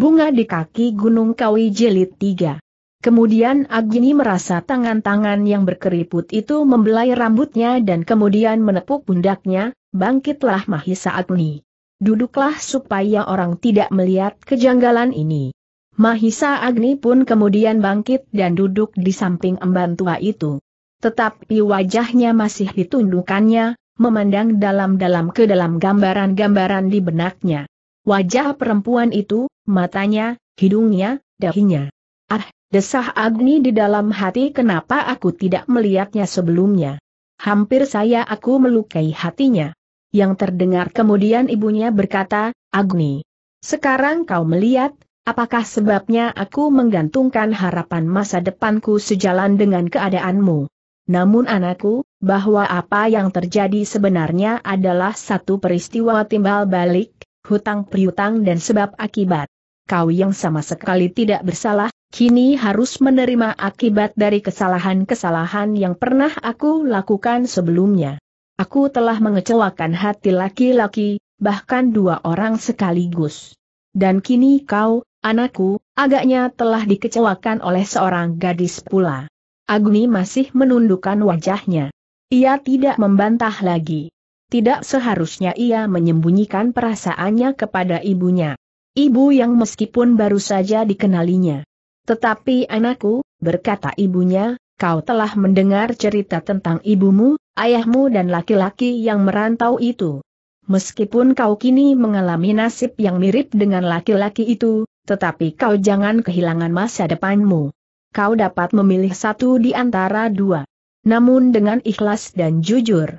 Bunga di kaki Gunung Kawi Jelit 3. Kemudian Agni merasa tangan-tangan yang berkeriput itu membelai rambutnya dan kemudian menepuk pundaknya, bangkitlah Mahisa Agni. Duduklah supaya orang tidak melihat kejanggalan ini. Mahisa Agni pun kemudian bangkit dan duduk di samping emban tua itu. Tetapi wajahnya masih ditundukannya, memandang dalam-dalam ke dalam gambaran-gambaran di benaknya. Wajah perempuan itu, matanya, hidungnya, dahinya. Ah, desah Agni di dalam hati kenapa aku tidak melihatnya sebelumnya. Hampir saya aku melukai hatinya. Yang terdengar kemudian ibunya berkata, Agni. Sekarang kau melihat, apakah sebabnya aku menggantungkan harapan masa depanku sejalan dengan keadaanmu? Namun anakku, bahwa apa yang terjadi sebenarnya adalah satu peristiwa timbal balik, hutang priutang dan sebab akibat. Kau yang sama sekali tidak bersalah, kini harus menerima akibat dari kesalahan-kesalahan yang pernah aku lakukan sebelumnya. Aku telah mengecewakan hati laki-laki, bahkan dua orang sekaligus. Dan kini kau, anakku, agaknya telah dikecewakan oleh seorang gadis pula. Agni masih menundukkan wajahnya. Ia tidak membantah lagi tidak seharusnya ia menyembunyikan perasaannya kepada ibunya. Ibu yang meskipun baru saja dikenalinya. Tetapi anakku, berkata ibunya, kau telah mendengar cerita tentang ibumu, ayahmu dan laki-laki yang merantau itu. Meskipun kau kini mengalami nasib yang mirip dengan laki-laki itu, tetapi kau jangan kehilangan masa depanmu. Kau dapat memilih satu di antara dua. Namun dengan ikhlas dan jujur,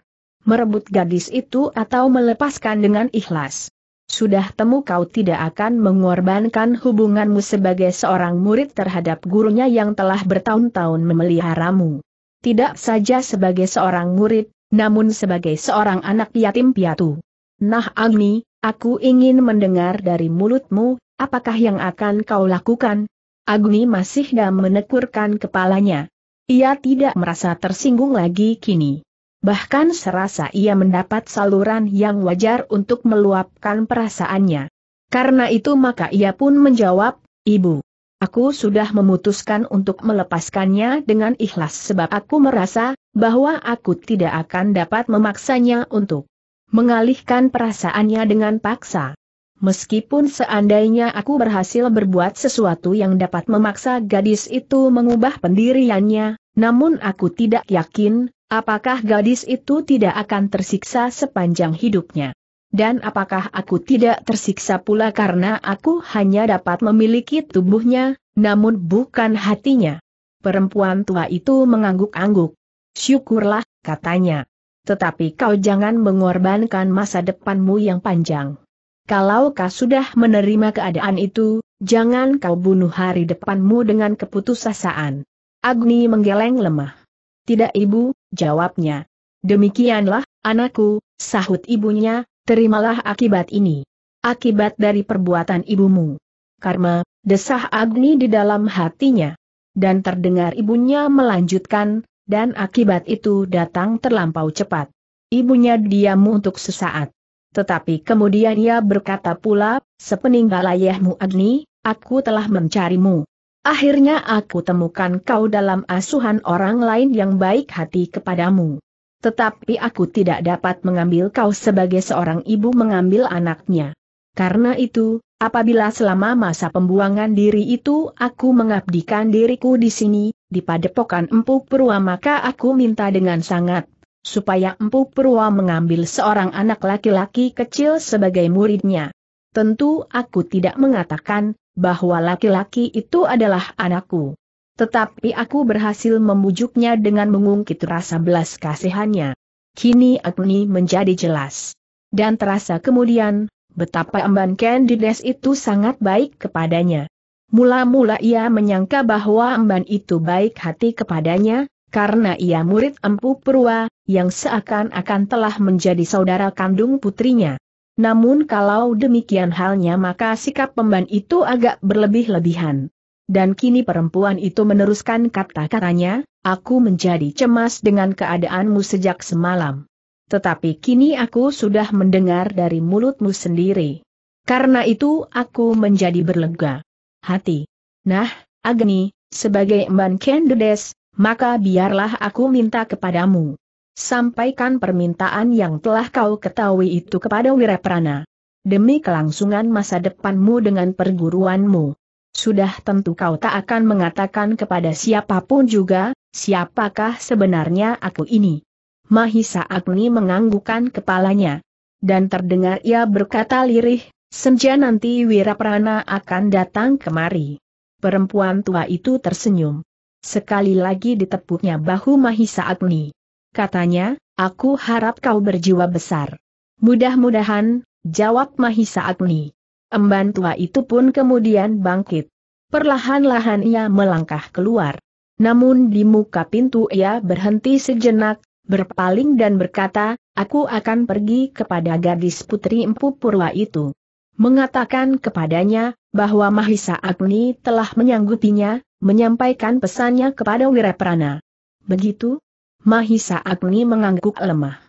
merebut gadis itu atau melepaskan dengan ikhlas. Sudah temu kau tidak akan mengorbankan hubunganmu sebagai seorang murid terhadap gurunya yang telah bertahun-tahun memeliharamu. Tidak saja sebagai seorang murid, namun sebagai seorang anak yatim piatu. Nah Agni, aku ingin mendengar dari mulutmu, apakah yang akan kau lakukan? Agni masih dah menekurkan kepalanya. Ia tidak merasa tersinggung lagi kini. Bahkan serasa ia mendapat saluran yang wajar untuk meluapkan perasaannya. Karena itu maka ia pun menjawab, Ibu, aku sudah memutuskan untuk melepaskannya dengan ikhlas sebab aku merasa, bahwa aku tidak akan dapat memaksanya untuk mengalihkan perasaannya dengan paksa. Meskipun seandainya aku berhasil berbuat sesuatu yang dapat memaksa gadis itu mengubah pendiriannya, namun aku tidak yakin, Apakah gadis itu tidak akan tersiksa sepanjang hidupnya? Dan apakah aku tidak tersiksa pula karena aku hanya dapat memiliki tubuhnya, namun bukan hatinya? Perempuan tua itu mengangguk-angguk. Syukurlah, katanya. Tetapi kau jangan mengorbankan masa depanmu yang panjang. Kalau kau sudah menerima keadaan itu, jangan kau bunuh hari depanmu dengan keputusasaan. Agni menggeleng lemah. Tidak ibu, jawabnya. Demikianlah, anakku, sahut ibunya, terimalah akibat ini. Akibat dari perbuatan ibumu. Karma, desah Agni di dalam hatinya. Dan terdengar ibunya melanjutkan, dan akibat itu datang terlampau cepat. Ibunya diam untuk sesaat. Tetapi kemudian ia berkata pula, sepeninggal ayahmu Agni, aku telah mencarimu. Akhirnya aku temukan kau dalam asuhan orang lain yang baik hati kepadamu. Tetapi aku tidak dapat mengambil kau sebagai seorang ibu mengambil anaknya. Karena itu, apabila selama masa pembuangan diri itu aku mengabdikan diriku di sini, di padepokan Empu Purwa maka aku minta dengan sangat, supaya Empu Purwa mengambil seorang anak laki-laki kecil sebagai muridnya. Tentu aku tidak mengatakan, bahwa laki-laki itu adalah anakku. Tetapi aku berhasil membujuknya dengan mengungkit rasa belas kasihannya. Kini Agni menjadi jelas. Dan terasa kemudian, betapa Emban Candides itu sangat baik kepadanya. Mula-mula ia menyangka bahwa Emban itu baik hati kepadanya, karena ia murid Empu Purwa, yang seakan-akan telah menjadi saudara kandung putrinya. Namun kalau demikian halnya maka sikap pemban itu agak berlebih-lebihan. Dan kini perempuan itu meneruskan kata-katanya, aku menjadi cemas dengan keadaanmu sejak semalam. Tetapi kini aku sudah mendengar dari mulutmu sendiri. Karena itu aku menjadi berlega hati. Nah, Agni, sebagai Mban Kendedes, maka biarlah aku minta kepadamu. Sampaikan permintaan yang telah kau ketahui itu kepada Wiraprana. Demi kelangsungan masa depanmu dengan perguruanmu. Sudah tentu kau tak akan mengatakan kepada siapapun juga, siapakah sebenarnya aku ini. Mahisa Agni menganggukan kepalanya. Dan terdengar ia berkata lirih, senja nanti Wiraprana akan datang kemari. Perempuan tua itu tersenyum. Sekali lagi ditepuknya bahu Mahisa Agni katanya, aku harap kau berjiwa besar. Mudah-mudahan, jawab Mahisa Agni. Emban tua itu pun kemudian bangkit. Perlahan-lahan ia melangkah keluar. Namun di muka pintu ia berhenti sejenak, berpaling dan berkata, aku akan pergi kepada gadis putri Empu Purwa itu. Mengatakan kepadanya, bahwa Mahisa Agni telah menyanggupinya, menyampaikan pesannya kepada Wiraprana. Begitu, Mahisa Agni mengangguk lemah.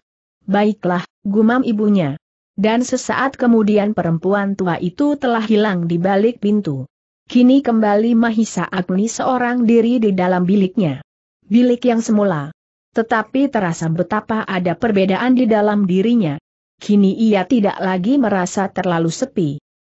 Baiklah, gumam ibunya. Dan sesaat kemudian perempuan tua itu telah hilang di balik pintu. Kini kembali Mahisa Agni seorang diri di dalam biliknya. Bilik yang semula. Tetapi terasa betapa ada perbedaan di dalam dirinya. Kini ia tidak lagi merasa terlalu sepi.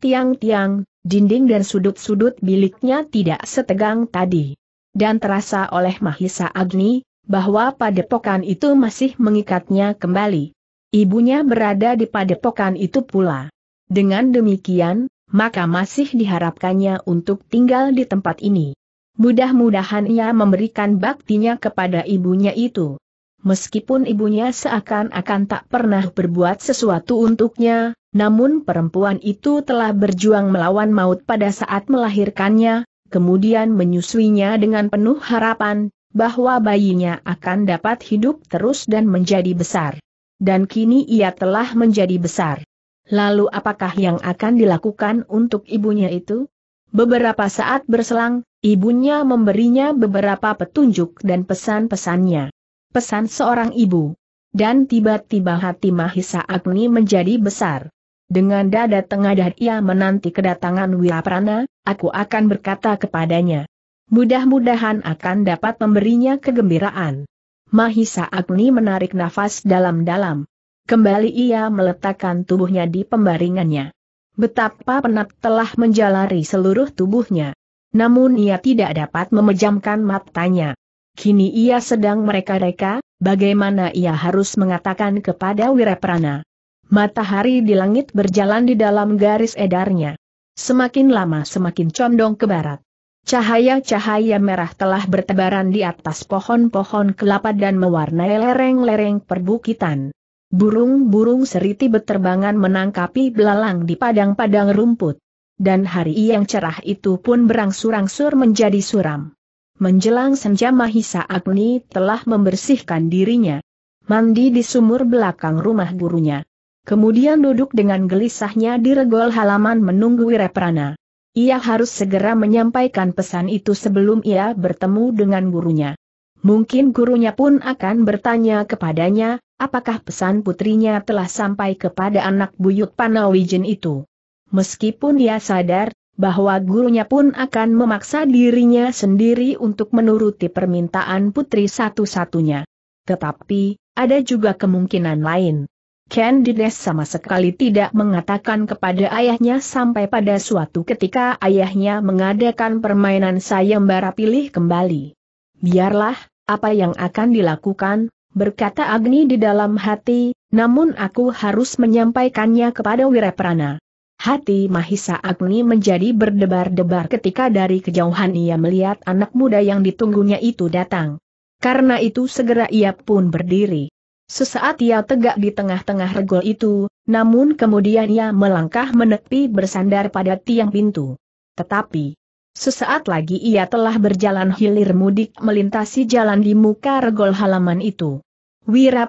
Tiang-tiang, dinding dan sudut-sudut biliknya tidak setegang tadi. Dan terasa oleh Mahisa Agni, bahwa padepokan itu masih mengikatnya kembali. Ibunya berada di padepokan itu pula. Dengan demikian, maka masih diharapkannya untuk tinggal di tempat ini. Mudah-mudahan ia memberikan baktinya kepada ibunya itu. Meskipun ibunya seakan-akan tak pernah berbuat sesuatu untuknya, namun perempuan itu telah berjuang melawan maut pada saat melahirkannya, kemudian menyusuinya dengan penuh harapan, bahwa bayinya akan dapat hidup terus dan menjadi besar. Dan kini ia telah menjadi besar. Lalu apakah yang akan dilakukan untuk ibunya itu? Beberapa saat berselang, ibunya memberinya beberapa petunjuk dan pesan-pesannya. Pesan seorang ibu. Dan tiba-tiba hati Mahisa Agni menjadi besar. Dengan dada tengah dan ia menanti kedatangan Wiraprana, aku akan berkata kepadanya, mudah-mudahan akan dapat memberinya kegembiraan. Mahisa Agni menarik nafas dalam-dalam. Kembali ia meletakkan tubuhnya di pembaringannya. Betapa penat telah menjalari seluruh tubuhnya. Namun ia tidak dapat memejamkan matanya. Kini ia sedang mereka-reka, bagaimana ia harus mengatakan kepada Wiraprana. Matahari di langit berjalan di dalam garis edarnya. Semakin lama semakin condong ke barat. Cahaya-cahaya merah telah bertebaran di atas pohon-pohon kelapa dan mewarnai lereng-lereng perbukitan. Burung-burung seriti beterbangan menangkapi belalang di padang-padang rumput. Dan hari yang cerah itu pun berangsur-angsur menjadi suram. Menjelang senja Mahisa Agni telah membersihkan dirinya. Mandi di sumur belakang rumah gurunya. Kemudian duduk dengan gelisahnya di regol halaman menunggu Wireprana. Ia harus segera menyampaikan pesan itu sebelum ia bertemu dengan gurunya. Mungkin gurunya pun akan bertanya kepadanya, apakah pesan putrinya telah sampai kepada anak buyut Panawijen itu. Meskipun ia sadar bahwa gurunya pun akan memaksa dirinya sendiri untuk menuruti permintaan putri satu-satunya. Tetapi, ada juga kemungkinan lain. Candides sama sekali tidak mengatakan kepada ayahnya sampai pada suatu ketika ayahnya mengadakan permainan sayembara pilih kembali. Biarlah, apa yang akan dilakukan, berkata Agni di dalam hati, namun aku harus menyampaikannya kepada Wiraprana. Hati Mahisa Agni menjadi berdebar-debar ketika dari kejauhan ia melihat anak muda yang ditunggunya itu datang. Karena itu segera ia pun berdiri. Sesaat ia tegak di tengah-tengah regol itu, namun kemudian ia melangkah menepi bersandar pada tiang pintu. Tetapi, sesaat lagi ia telah berjalan hilir mudik melintasi jalan di muka regol halaman itu. Wira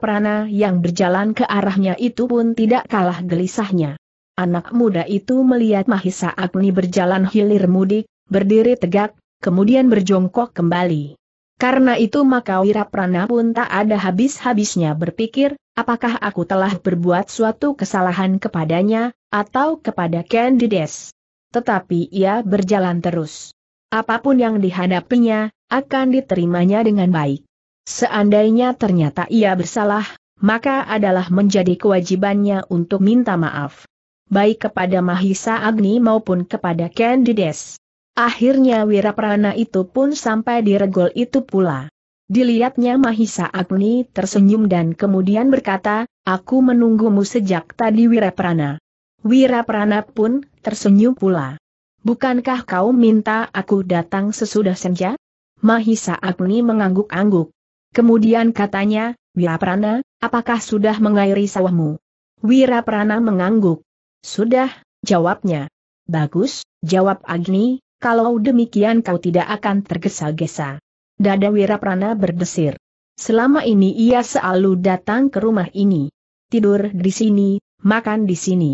yang berjalan ke arahnya itu pun tidak kalah gelisahnya. Anak muda itu melihat Mahisa Agni berjalan hilir mudik, berdiri tegak, kemudian berjongkok kembali. Karena itu maka Wiraprana pun tak ada habis-habisnya berpikir, apakah aku telah berbuat suatu kesalahan kepadanya, atau kepada Candides. Tetapi ia berjalan terus. Apapun yang dihadapinya, akan diterimanya dengan baik. Seandainya ternyata ia bersalah, maka adalah menjadi kewajibannya untuk minta maaf. Baik kepada Mahisa Agni maupun kepada Candides. Akhirnya Wiraprana itu pun sampai di regol itu pula. Dilihatnya Mahisa Agni tersenyum dan kemudian berkata, Aku menunggumu sejak tadi Wiraprana. Wiraprana pun tersenyum pula. Bukankah kau minta aku datang sesudah senja? Mahisa Agni mengangguk-angguk. Kemudian katanya, Wiraprana, apakah sudah mengairi sawahmu? Wiraprana mengangguk. Sudah, jawabnya. Bagus, jawab Agni, kalau demikian kau tidak akan tergesa-gesa. Dada Wiraprana berdesir. Selama ini ia selalu datang ke rumah ini. Tidur di sini, makan di sini.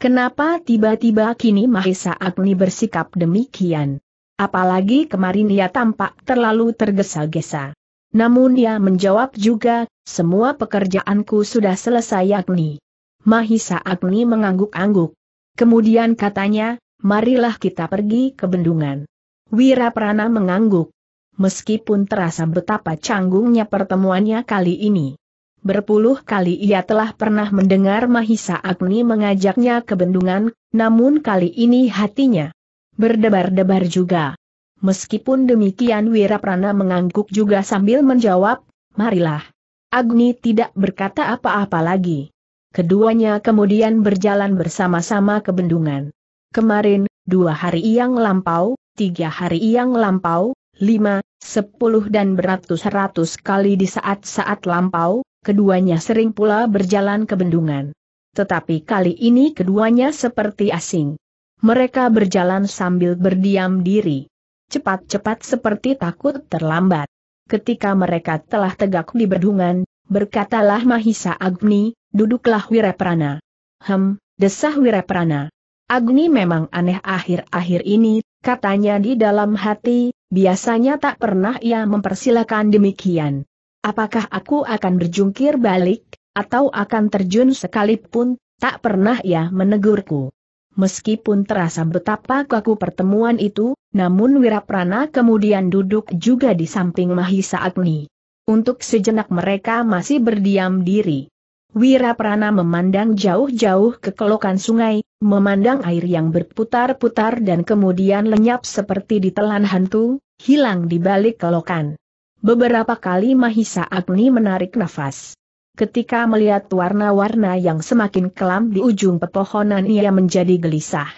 Kenapa tiba-tiba kini Mahesa Agni bersikap demikian? Apalagi kemarin ia tampak terlalu tergesa-gesa. Namun ia menjawab juga, semua pekerjaanku sudah selesai Agni. Mahisa Agni mengangguk-angguk. Kemudian katanya, marilah kita pergi ke bendungan. Wiraprana mengangguk. Meskipun terasa betapa canggungnya pertemuannya kali ini. Berpuluh kali ia telah pernah mendengar Mahisa Agni mengajaknya ke bendungan, namun kali ini hatinya berdebar-debar juga. Meskipun demikian Wiraprana mengangguk juga sambil menjawab, marilah. Agni tidak berkata apa-apa lagi. Keduanya kemudian berjalan bersama-sama ke bendungan kemarin, dua hari yang lampau, tiga hari yang lampau, lima, sepuluh dan beratus-ratus kali di saat-saat lampau, keduanya sering pula berjalan ke bendungan. Tetapi kali ini keduanya seperti asing. Mereka berjalan sambil berdiam diri. Cepat-cepat seperti takut terlambat. Ketika mereka telah tegak di bendungan, berkatalah Mahisa Agni, duduklah Wiraprana. Hem, desah Wiraprana. Agni memang aneh akhir-akhir ini, katanya di dalam hati, biasanya tak pernah ia mempersilakan demikian. Apakah aku akan berjungkir balik, atau akan terjun sekalipun, tak pernah ia menegurku. Meskipun terasa betapa kaku pertemuan itu, namun Wiraprana kemudian duduk juga di samping Mahisa Agni. Untuk sejenak mereka masih berdiam diri. Wira Prana memandang jauh-jauh ke kelokan sungai, memandang air yang berputar-putar dan kemudian lenyap seperti ditelan hantu, hilang di balik kelokan. Beberapa kali Mahisa Agni menarik nafas. Ketika melihat warna-warna yang semakin kelam di ujung pepohonan ia menjadi gelisah.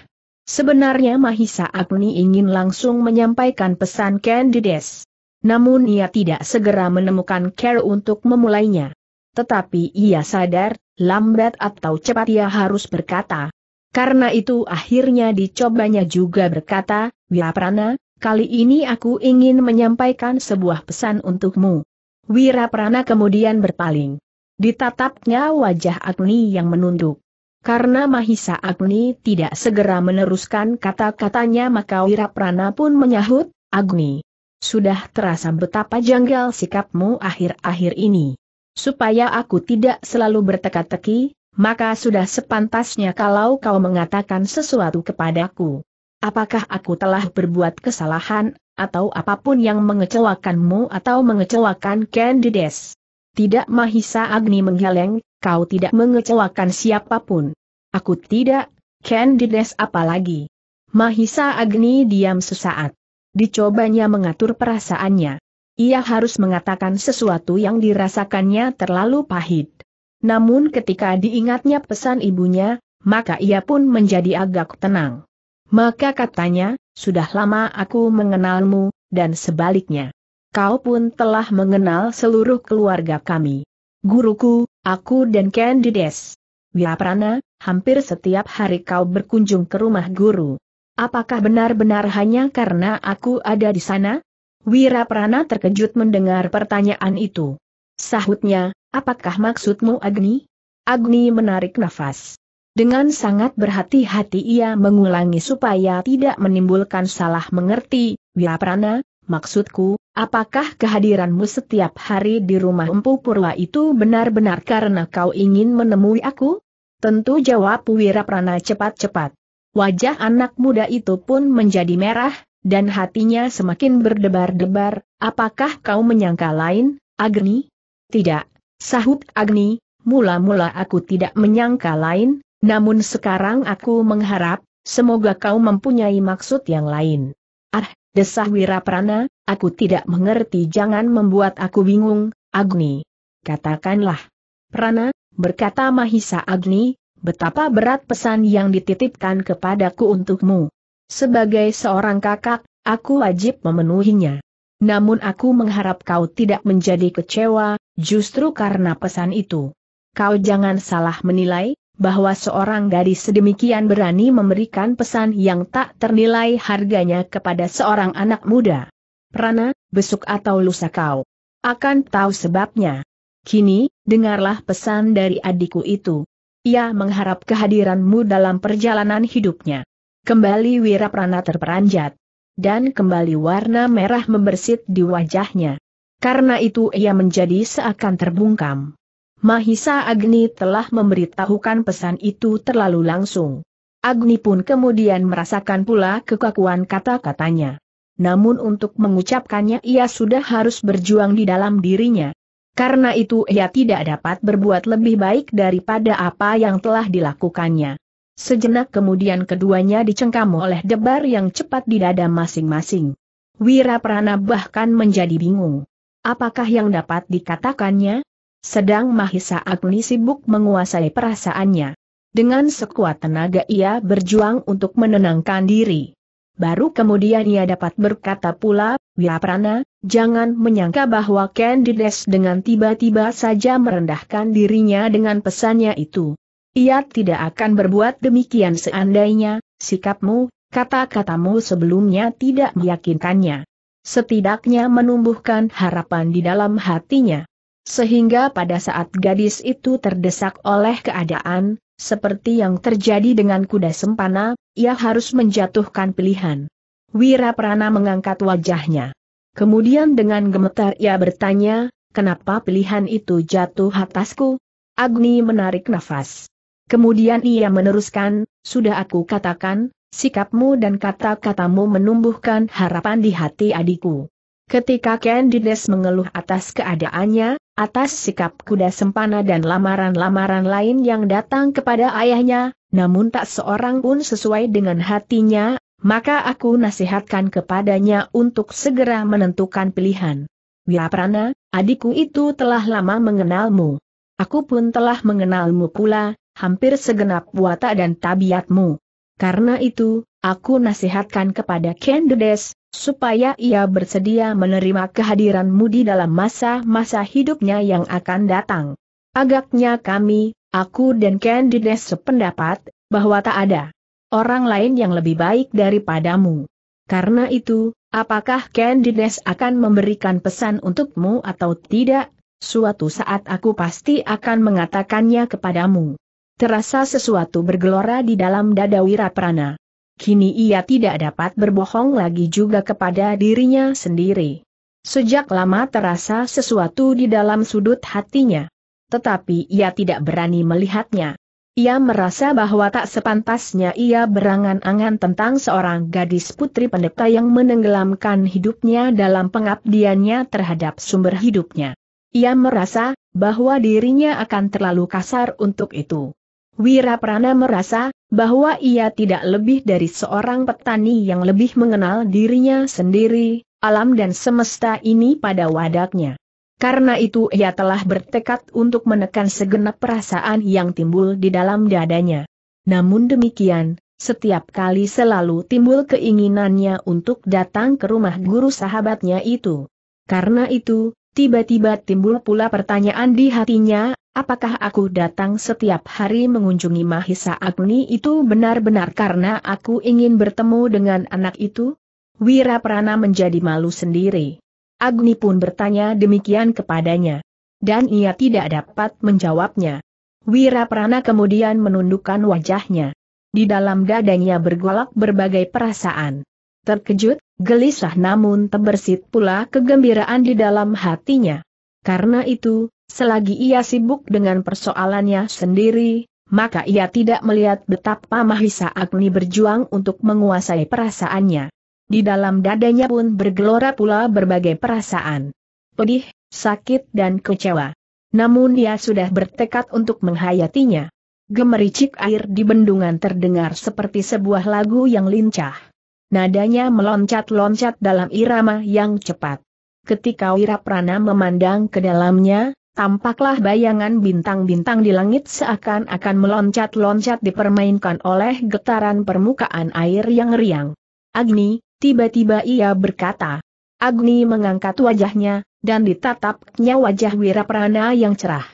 Sebenarnya Mahisa Agni ingin langsung menyampaikan pesan Candides. Namun ia tidak segera menemukan care untuk memulainya tetapi ia sadar, lambat atau cepat ia harus berkata. Karena itu akhirnya dicobanya juga berkata, Wiraprana, kali ini aku ingin menyampaikan sebuah pesan untukmu. Wiraprana kemudian berpaling. Ditatapnya wajah Agni yang menunduk. Karena Mahisa Agni tidak segera meneruskan kata-katanya maka Wiraprana pun menyahut, Agni. Sudah terasa betapa janggal sikapmu akhir-akhir ini supaya aku tidak selalu berteka-teki, maka sudah sepantasnya kalau kau mengatakan sesuatu kepadaku. Apakah aku telah berbuat kesalahan, atau apapun yang mengecewakanmu atau mengecewakan Candides? Tidak Mahisa Agni menggeleng, kau tidak mengecewakan siapapun. Aku tidak, Candides apalagi. Mahisa Agni diam sesaat. Dicobanya mengatur perasaannya. Ia harus mengatakan sesuatu yang dirasakannya terlalu pahit. Namun ketika diingatnya pesan ibunya, maka ia pun menjadi agak tenang. Maka katanya, sudah lama aku mengenalmu, dan sebaliknya. Kau pun telah mengenal seluruh keluarga kami. Guruku, aku dan Candides. Wiaprana, hampir setiap hari kau berkunjung ke rumah guru. Apakah benar-benar hanya karena aku ada di sana? Wira Prana terkejut mendengar pertanyaan itu. Sahutnya, apakah maksudmu Agni? Agni menarik nafas. Dengan sangat berhati-hati ia mengulangi supaya tidak menimbulkan salah mengerti, Wiraprana, maksudku, apakah kehadiranmu setiap hari di rumah Empu Purwa itu benar-benar karena kau ingin menemui aku? Tentu jawab Wiraprana cepat-cepat. Wajah anak muda itu pun menjadi merah, dan hatinya semakin berdebar-debar, apakah kau menyangka lain, Agni? Tidak, sahut Agni, mula-mula aku tidak menyangka lain, namun sekarang aku mengharap, semoga kau mempunyai maksud yang lain. Ah, desah Wiraprana, aku tidak mengerti jangan membuat aku bingung, Agni. Katakanlah. Prana, berkata Mahisa Agni, betapa berat pesan yang dititipkan kepadaku untukmu. Sebagai seorang kakak, aku wajib memenuhinya. Namun aku mengharap kau tidak menjadi kecewa, justru karena pesan itu. Kau jangan salah menilai, bahwa seorang gadis sedemikian berani memberikan pesan yang tak ternilai harganya kepada seorang anak muda. Prana, besuk atau lusa kau akan tahu sebabnya. Kini, dengarlah pesan dari adikku itu. Ia mengharap kehadiranmu dalam perjalanan hidupnya. Kembali Wiraprana terperanjat. Dan kembali warna merah membersit di wajahnya. Karena itu ia menjadi seakan terbungkam. Mahisa Agni telah memberitahukan pesan itu terlalu langsung. Agni pun kemudian merasakan pula kekakuan kata-katanya. Namun untuk mengucapkannya ia sudah harus berjuang di dalam dirinya. Karena itu ia tidak dapat berbuat lebih baik daripada apa yang telah dilakukannya. Sejenak kemudian keduanya dicengkam oleh debar yang cepat di dada masing-masing. Wiraprana bahkan menjadi bingung. Apakah yang dapat dikatakannya? Sedang Mahisa Agni sibuk menguasai perasaannya. Dengan sekuat tenaga ia berjuang untuk menenangkan diri. Baru kemudian ia dapat berkata pula, Wiraprana, jangan menyangka bahwa Candides dengan tiba-tiba saja merendahkan dirinya dengan pesannya itu. Ia tidak akan berbuat demikian seandainya, sikapmu, kata-katamu sebelumnya tidak meyakinkannya. Setidaknya menumbuhkan harapan di dalam hatinya. Sehingga pada saat gadis itu terdesak oleh keadaan, seperti yang terjadi dengan kuda sempana, ia harus menjatuhkan pilihan. Wira Prana mengangkat wajahnya. Kemudian dengan gemetar ia bertanya, kenapa pilihan itu jatuh atasku? Agni menarik nafas. Kemudian ia meneruskan, sudah aku katakan, sikapmu dan kata-katamu menumbuhkan harapan di hati adikku. Ketika Candides mengeluh atas keadaannya, atas sikap kuda sempana dan lamaran-lamaran lain yang datang kepada ayahnya, namun tak seorang pun sesuai dengan hatinya, maka aku nasihatkan kepadanya untuk segera menentukan pilihan. Wiraprana, ya adikku itu telah lama mengenalmu. Aku pun telah mengenalmu pula, hampir segenap watak dan tabiatmu. Karena itu, aku nasihatkan kepada Kendedes, supaya ia bersedia menerima kehadiranmu di dalam masa-masa hidupnya yang akan datang. Agaknya kami, aku dan Kendedes sependapat, bahwa tak ada orang lain yang lebih baik daripadamu. Karena itu, apakah Kendedes akan memberikan pesan untukmu atau tidak, suatu saat aku pasti akan mengatakannya kepadamu. Terasa sesuatu bergelora di dalam dada Wiraprana. Kini ia tidak dapat berbohong lagi juga kepada dirinya sendiri. Sejak lama terasa sesuatu di dalam sudut hatinya. Tetapi ia tidak berani melihatnya. Ia merasa bahwa tak sepantasnya ia berangan-angan tentang seorang gadis putri pendeta yang menenggelamkan hidupnya dalam pengabdiannya terhadap sumber hidupnya. Ia merasa bahwa dirinya akan terlalu kasar untuk itu. Wira Prana merasa bahwa ia tidak lebih dari seorang petani yang lebih mengenal dirinya sendiri, alam dan semesta ini pada wadaknya. Karena itu ia telah bertekad untuk menekan segenap perasaan yang timbul di dalam dadanya. Namun demikian, setiap kali selalu timbul keinginannya untuk datang ke rumah guru sahabatnya itu. Karena itu, Tiba-tiba timbul pula pertanyaan di hatinya, apakah aku datang setiap hari mengunjungi Mahisa Agni itu benar-benar karena aku ingin bertemu dengan anak itu? Wira Prana menjadi malu sendiri. Agni pun bertanya demikian kepadanya. Dan ia tidak dapat menjawabnya. Wira Prana kemudian menundukkan wajahnya. Di dalam dadanya bergolak berbagai perasaan. Terkejut, Gelisah namun terbersit pula kegembiraan di dalam hatinya. Karena itu, selagi ia sibuk dengan persoalannya sendiri, maka ia tidak melihat betapa Mahisa Agni berjuang untuk menguasai perasaannya. Di dalam dadanya pun bergelora pula berbagai perasaan. Pedih, sakit dan kecewa. Namun ia sudah bertekad untuk menghayatinya. Gemericik air di bendungan terdengar seperti sebuah lagu yang lincah. Nadanya meloncat-loncat dalam irama yang cepat. Ketika Wiraprana memandang ke dalamnya, tampaklah bayangan bintang-bintang di langit seakan-akan meloncat-loncat dipermainkan oleh getaran permukaan air yang riang. Agni, tiba-tiba ia berkata. Agni mengangkat wajahnya, dan ditatapnya wajah Wiraprana yang cerah.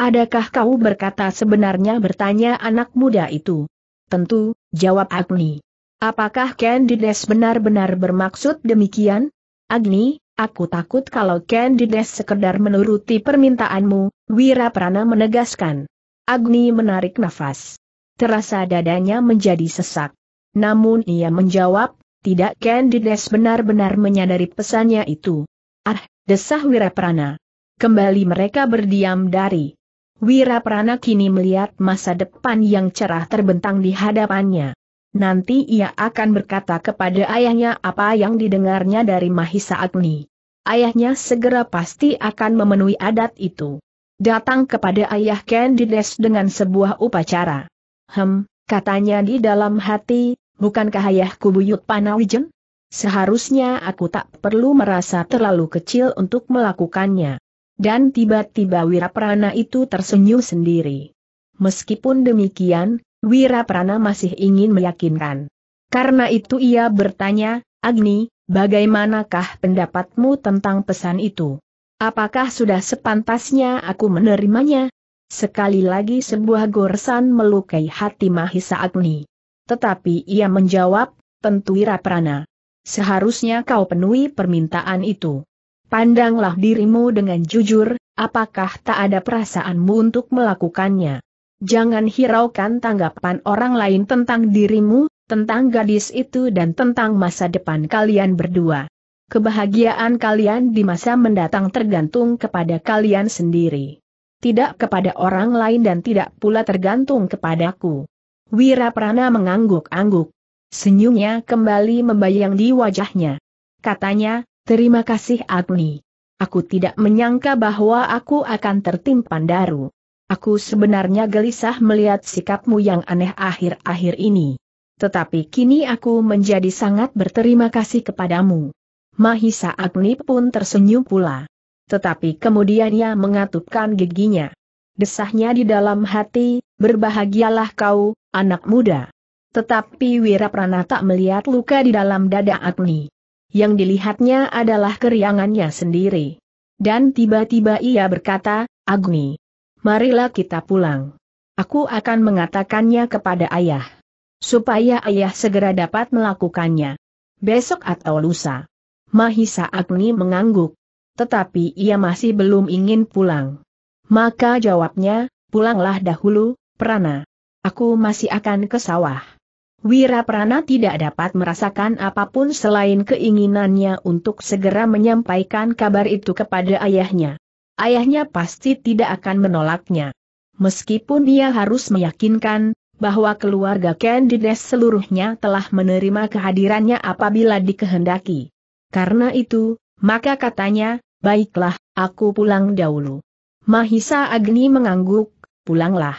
Adakah kau berkata sebenarnya bertanya anak muda itu? Tentu, jawab Agni. Apakah Candides benar-benar bermaksud demikian? Agni, aku takut kalau Candides sekedar menuruti permintaanmu, Wira Prana menegaskan. Agni menarik nafas. Terasa dadanya menjadi sesak. Namun ia menjawab, tidak Candides benar-benar menyadari pesannya itu. Ah, desah Wira Prana. Kembali mereka berdiam dari. Wira Prana kini melihat masa depan yang cerah terbentang di hadapannya nanti ia akan berkata kepada ayahnya apa yang didengarnya dari Mahisa Agni. Ayahnya segera pasti akan memenuhi adat itu. Datang kepada ayah Candides dengan sebuah upacara. Hem, katanya di dalam hati, bukankah ayahku buyut Panawijen? Seharusnya aku tak perlu merasa terlalu kecil untuk melakukannya. Dan tiba-tiba Wiraprana itu tersenyum sendiri. Meskipun demikian, Wira Prana masih ingin meyakinkan. Karena itu ia bertanya, Agni, bagaimanakah pendapatmu tentang pesan itu? Apakah sudah sepantasnya aku menerimanya? Sekali lagi sebuah goresan melukai hati Mahisa Agni. Tetapi ia menjawab, tentu Wira Prana. Seharusnya kau penuhi permintaan itu. Pandanglah dirimu dengan jujur, apakah tak ada perasaanmu untuk melakukannya jangan hiraukan tanggapan orang lain tentang dirimu, tentang gadis itu dan tentang masa depan kalian berdua. Kebahagiaan kalian di masa mendatang tergantung kepada kalian sendiri. Tidak kepada orang lain dan tidak pula tergantung kepadaku. Wiraprana mengangguk-angguk. Senyumnya kembali membayang di wajahnya. Katanya, terima kasih Agni. Aku tidak menyangka bahwa aku akan tertimpan daru. Aku sebenarnya gelisah melihat sikapmu yang aneh akhir-akhir ini. Tetapi kini aku menjadi sangat berterima kasih kepadamu. Mahisa Agni pun tersenyum pula. Tetapi kemudian ia mengatupkan giginya. Desahnya di dalam hati, berbahagialah kau, anak muda. Tetapi Wiraprana tak melihat luka di dalam dada Agni. Yang dilihatnya adalah keriangannya sendiri. Dan tiba-tiba ia berkata, Agni, marilah kita pulang. Aku akan mengatakannya kepada ayah. Supaya ayah segera dapat melakukannya. Besok atau lusa. Mahisa Agni mengangguk. Tetapi ia masih belum ingin pulang. Maka jawabnya, pulanglah dahulu, Prana. Aku masih akan ke sawah. Wira Prana tidak dapat merasakan apapun selain keinginannya untuk segera menyampaikan kabar itu kepada ayahnya ayahnya pasti tidak akan menolaknya. Meskipun ia harus meyakinkan bahwa keluarga Candides seluruhnya telah menerima kehadirannya apabila dikehendaki. Karena itu, maka katanya, baiklah, aku pulang dahulu. Mahisa Agni mengangguk, pulanglah.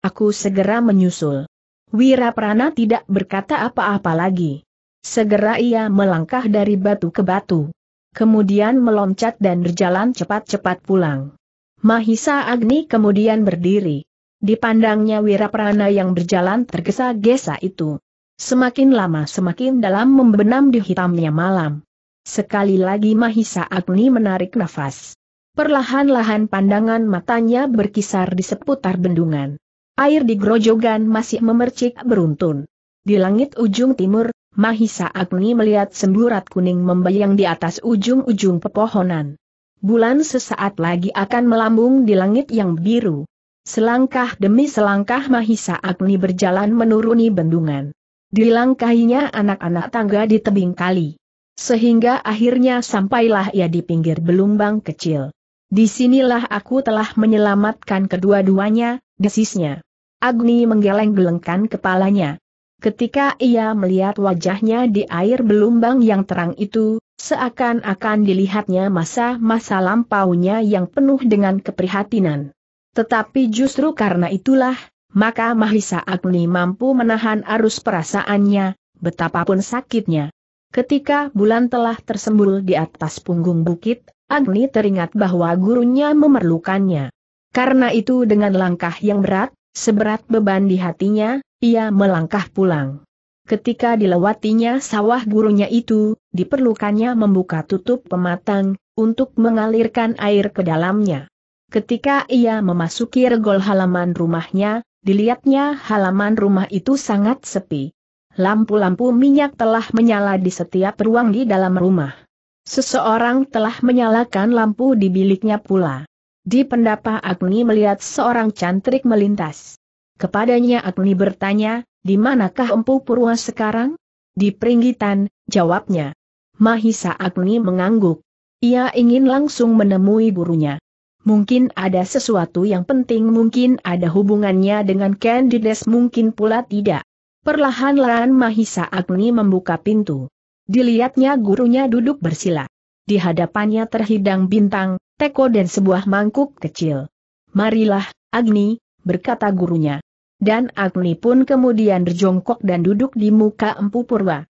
Aku segera menyusul. Wiraprana tidak berkata apa-apa lagi. Segera ia melangkah dari batu ke batu kemudian meloncat dan berjalan cepat-cepat pulang. Mahisa Agni kemudian berdiri. Dipandangnya Wiraprana yang berjalan tergesa-gesa itu. Semakin lama semakin dalam membenam di hitamnya malam. Sekali lagi Mahisa Agni menarik nafas. Perlahan-lahan pandangan matanya berkisar di seputar bendungan. Air di grojogan masih memercik beruntun. Di langit ujung timur, Mahisa Agni melihat semburat kuning membayang di atas ujung-ujung pepohonan. Bulan sesaat lagi akan melambung di langit yang biru. Selangkah demi selangkah Mahisa Agni berjalan menuruni bendungan. Dilangkahinya anak-anak tangga di tebing kali. Sehingga akhirnya sampailah ia di pinggir belumbang kecil. Disinilah aku telah menyelamatkan kedua-duanya, desisnya. Agni menggeleng-gelengkan kepalanya. Ketika ia melihat wajahnya di air belumbang yang terang itu, seakan-akan dilihatnya masa-masa lampaunya yang penuh dengan keprihatinan. Tetapi justru karena itulah, maka Mahisa Agni mampu menahan arus perasaannya, betapapun sakitnya. Ketika bulan telah tersembul di atas punggung bukit, Agni teringat bahwa gurunya memerlukannya. Karena itu dengan langkah yang berat, Seberat beban di hatinya, ia melangkah pulang. Ketika dilewatinya sawah gurunya itu, diperlukannya membuka tutup pematang, untuk mengalirkan air ke dalamnya. Ketika ia memasuki regol halaman rumahnya, dilihatnya halaman rumah itu sangat sepi. Lampu-lampu minyak telah menyala di setiap ruang di dalam rumah. Seseorang telah menyalakan lampu di biliknya pula. Di pendapa Agni melihat seorang cantrik melintas. Kepadanya Agni bertanya, di manakah Empu Purwa sekarang? Di peringgitan, jawabnya. Mahisa Agni mengangguk. Ia ingin langsung menemui gurunya. Mungkin ada sesuatu yang penting mungkin ada hubungannya dengan Candides mungkin pula tidak. Perlahan-lahan Mahisa Agni membuka pintu. Dilihatnya gurunya duduk bersila di hadapannya terhidang bintang, teko dan sebuah mangkuk kecil. Marilah, Agni, berkata gurunya. Dan Agni pun kemudian berjongkok dan duduk di muka Empu Purwa.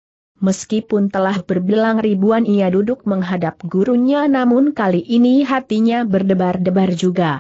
Meskipun telah berbilang ribuan ia duduk menghadap gurunya namun kali ini hatinya berdebar-debar juga.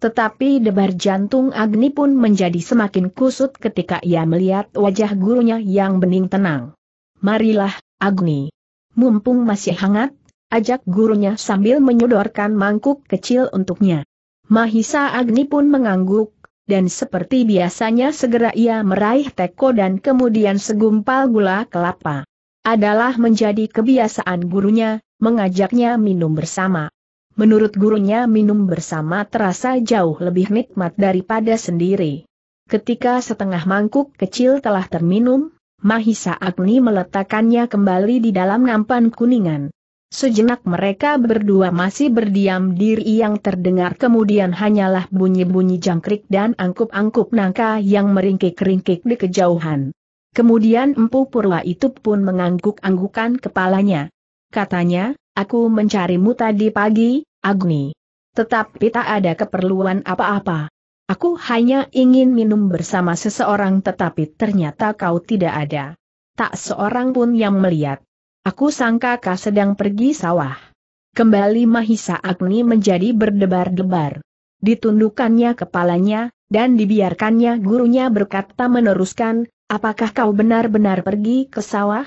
Tetapi debar jantung Agni pun menjadi semakin kusut ketika ia melihat wajah gurunya yang bening tenang. Marilah, Agni. Mumpung masih hangat, ajak gurunya sambil menyodorkan mangkuk kecil untuknya. Mahisa Agni pun mengangguk, dan seperti biasanya segera ia meraih teko dan kemudian segumpal gula kelapa. Adalah menjadi kebiasaan gurunya, mengajaknya minum bersama. Menurut gurunya minum bersama terasa jauh lebih nikmat daripada sendiri. Ketika setengah mangkuk kecil telah terminum, Mahisa Agni meletakkannya kembali di dalam nampan kuningan. Sejenak mereka berdua masih berdiam diri yang terdengar kemudian hanyalah bunyi-bunyi jangkrik dan angkup-angkup nangka yang meringkik-ringkik di kejauhan. Kemudian Empu Purwa itu pun mengangguk-anggukan kepalanya. Katanya, aku mencarimu tadi pagi, Agni. Tetapi tak ada keperluan apa-apa. Aku hanya ingin minum bersama seseorang tetapi ternyata kau tidak ada. Tak seorang pun yang melihat. Aku sangka kau sedang pergi sawah. Kembali Mahisa Agni menjadi berdebar-debar. Ditundukannya kepalanya, dan dibiarkannya gurunya berkata meneruskan, apakah kau benar-benar pergi ke sawah?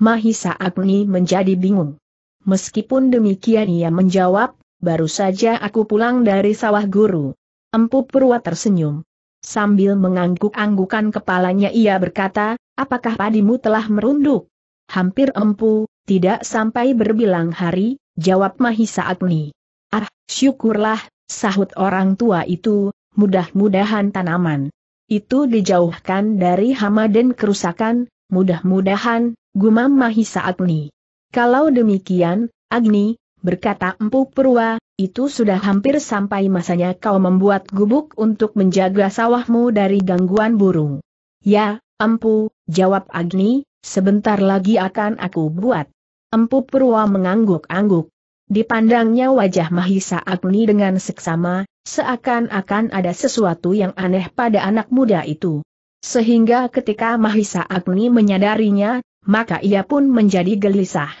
Mahisa Agni menjadi bingung. Meskipun demikian ia menjawab, baru saja aku pulang dari sawah guru. Empu Purwa tersenyum. Sambil mengangguk-anggukan kepalanya ia berkata, apakah padimu telah merunduk? hampir empu, tidak sampai berbilang hari, jawab Mahisa Agni. Ah, syukurlah, sahut orang tua itu, mudah-mudahan tanaman. Itu dijauhkan dari hama dan kerusakan, mudah-mudahan, gumam Mahisa Agni. Kalau demikian, Agni, berkata Empu Purwa, itu sudah hampir sampai masanya kau membuat gubuk untuk menjaga sawahmu dari gangguan burung. Ya, Empu, jawab Agni, Sebentar lagi akan aku buat. Empu Purwa mengangguk-angguk. Dipandangnya wajah Mahisa Agni dengan seksama, seakan-akan ada sesuatu yang aneh pada anak muda itu. Sehingga ketika Mahisa Agni menyadarinya, maka ia pun menjadi gelisah.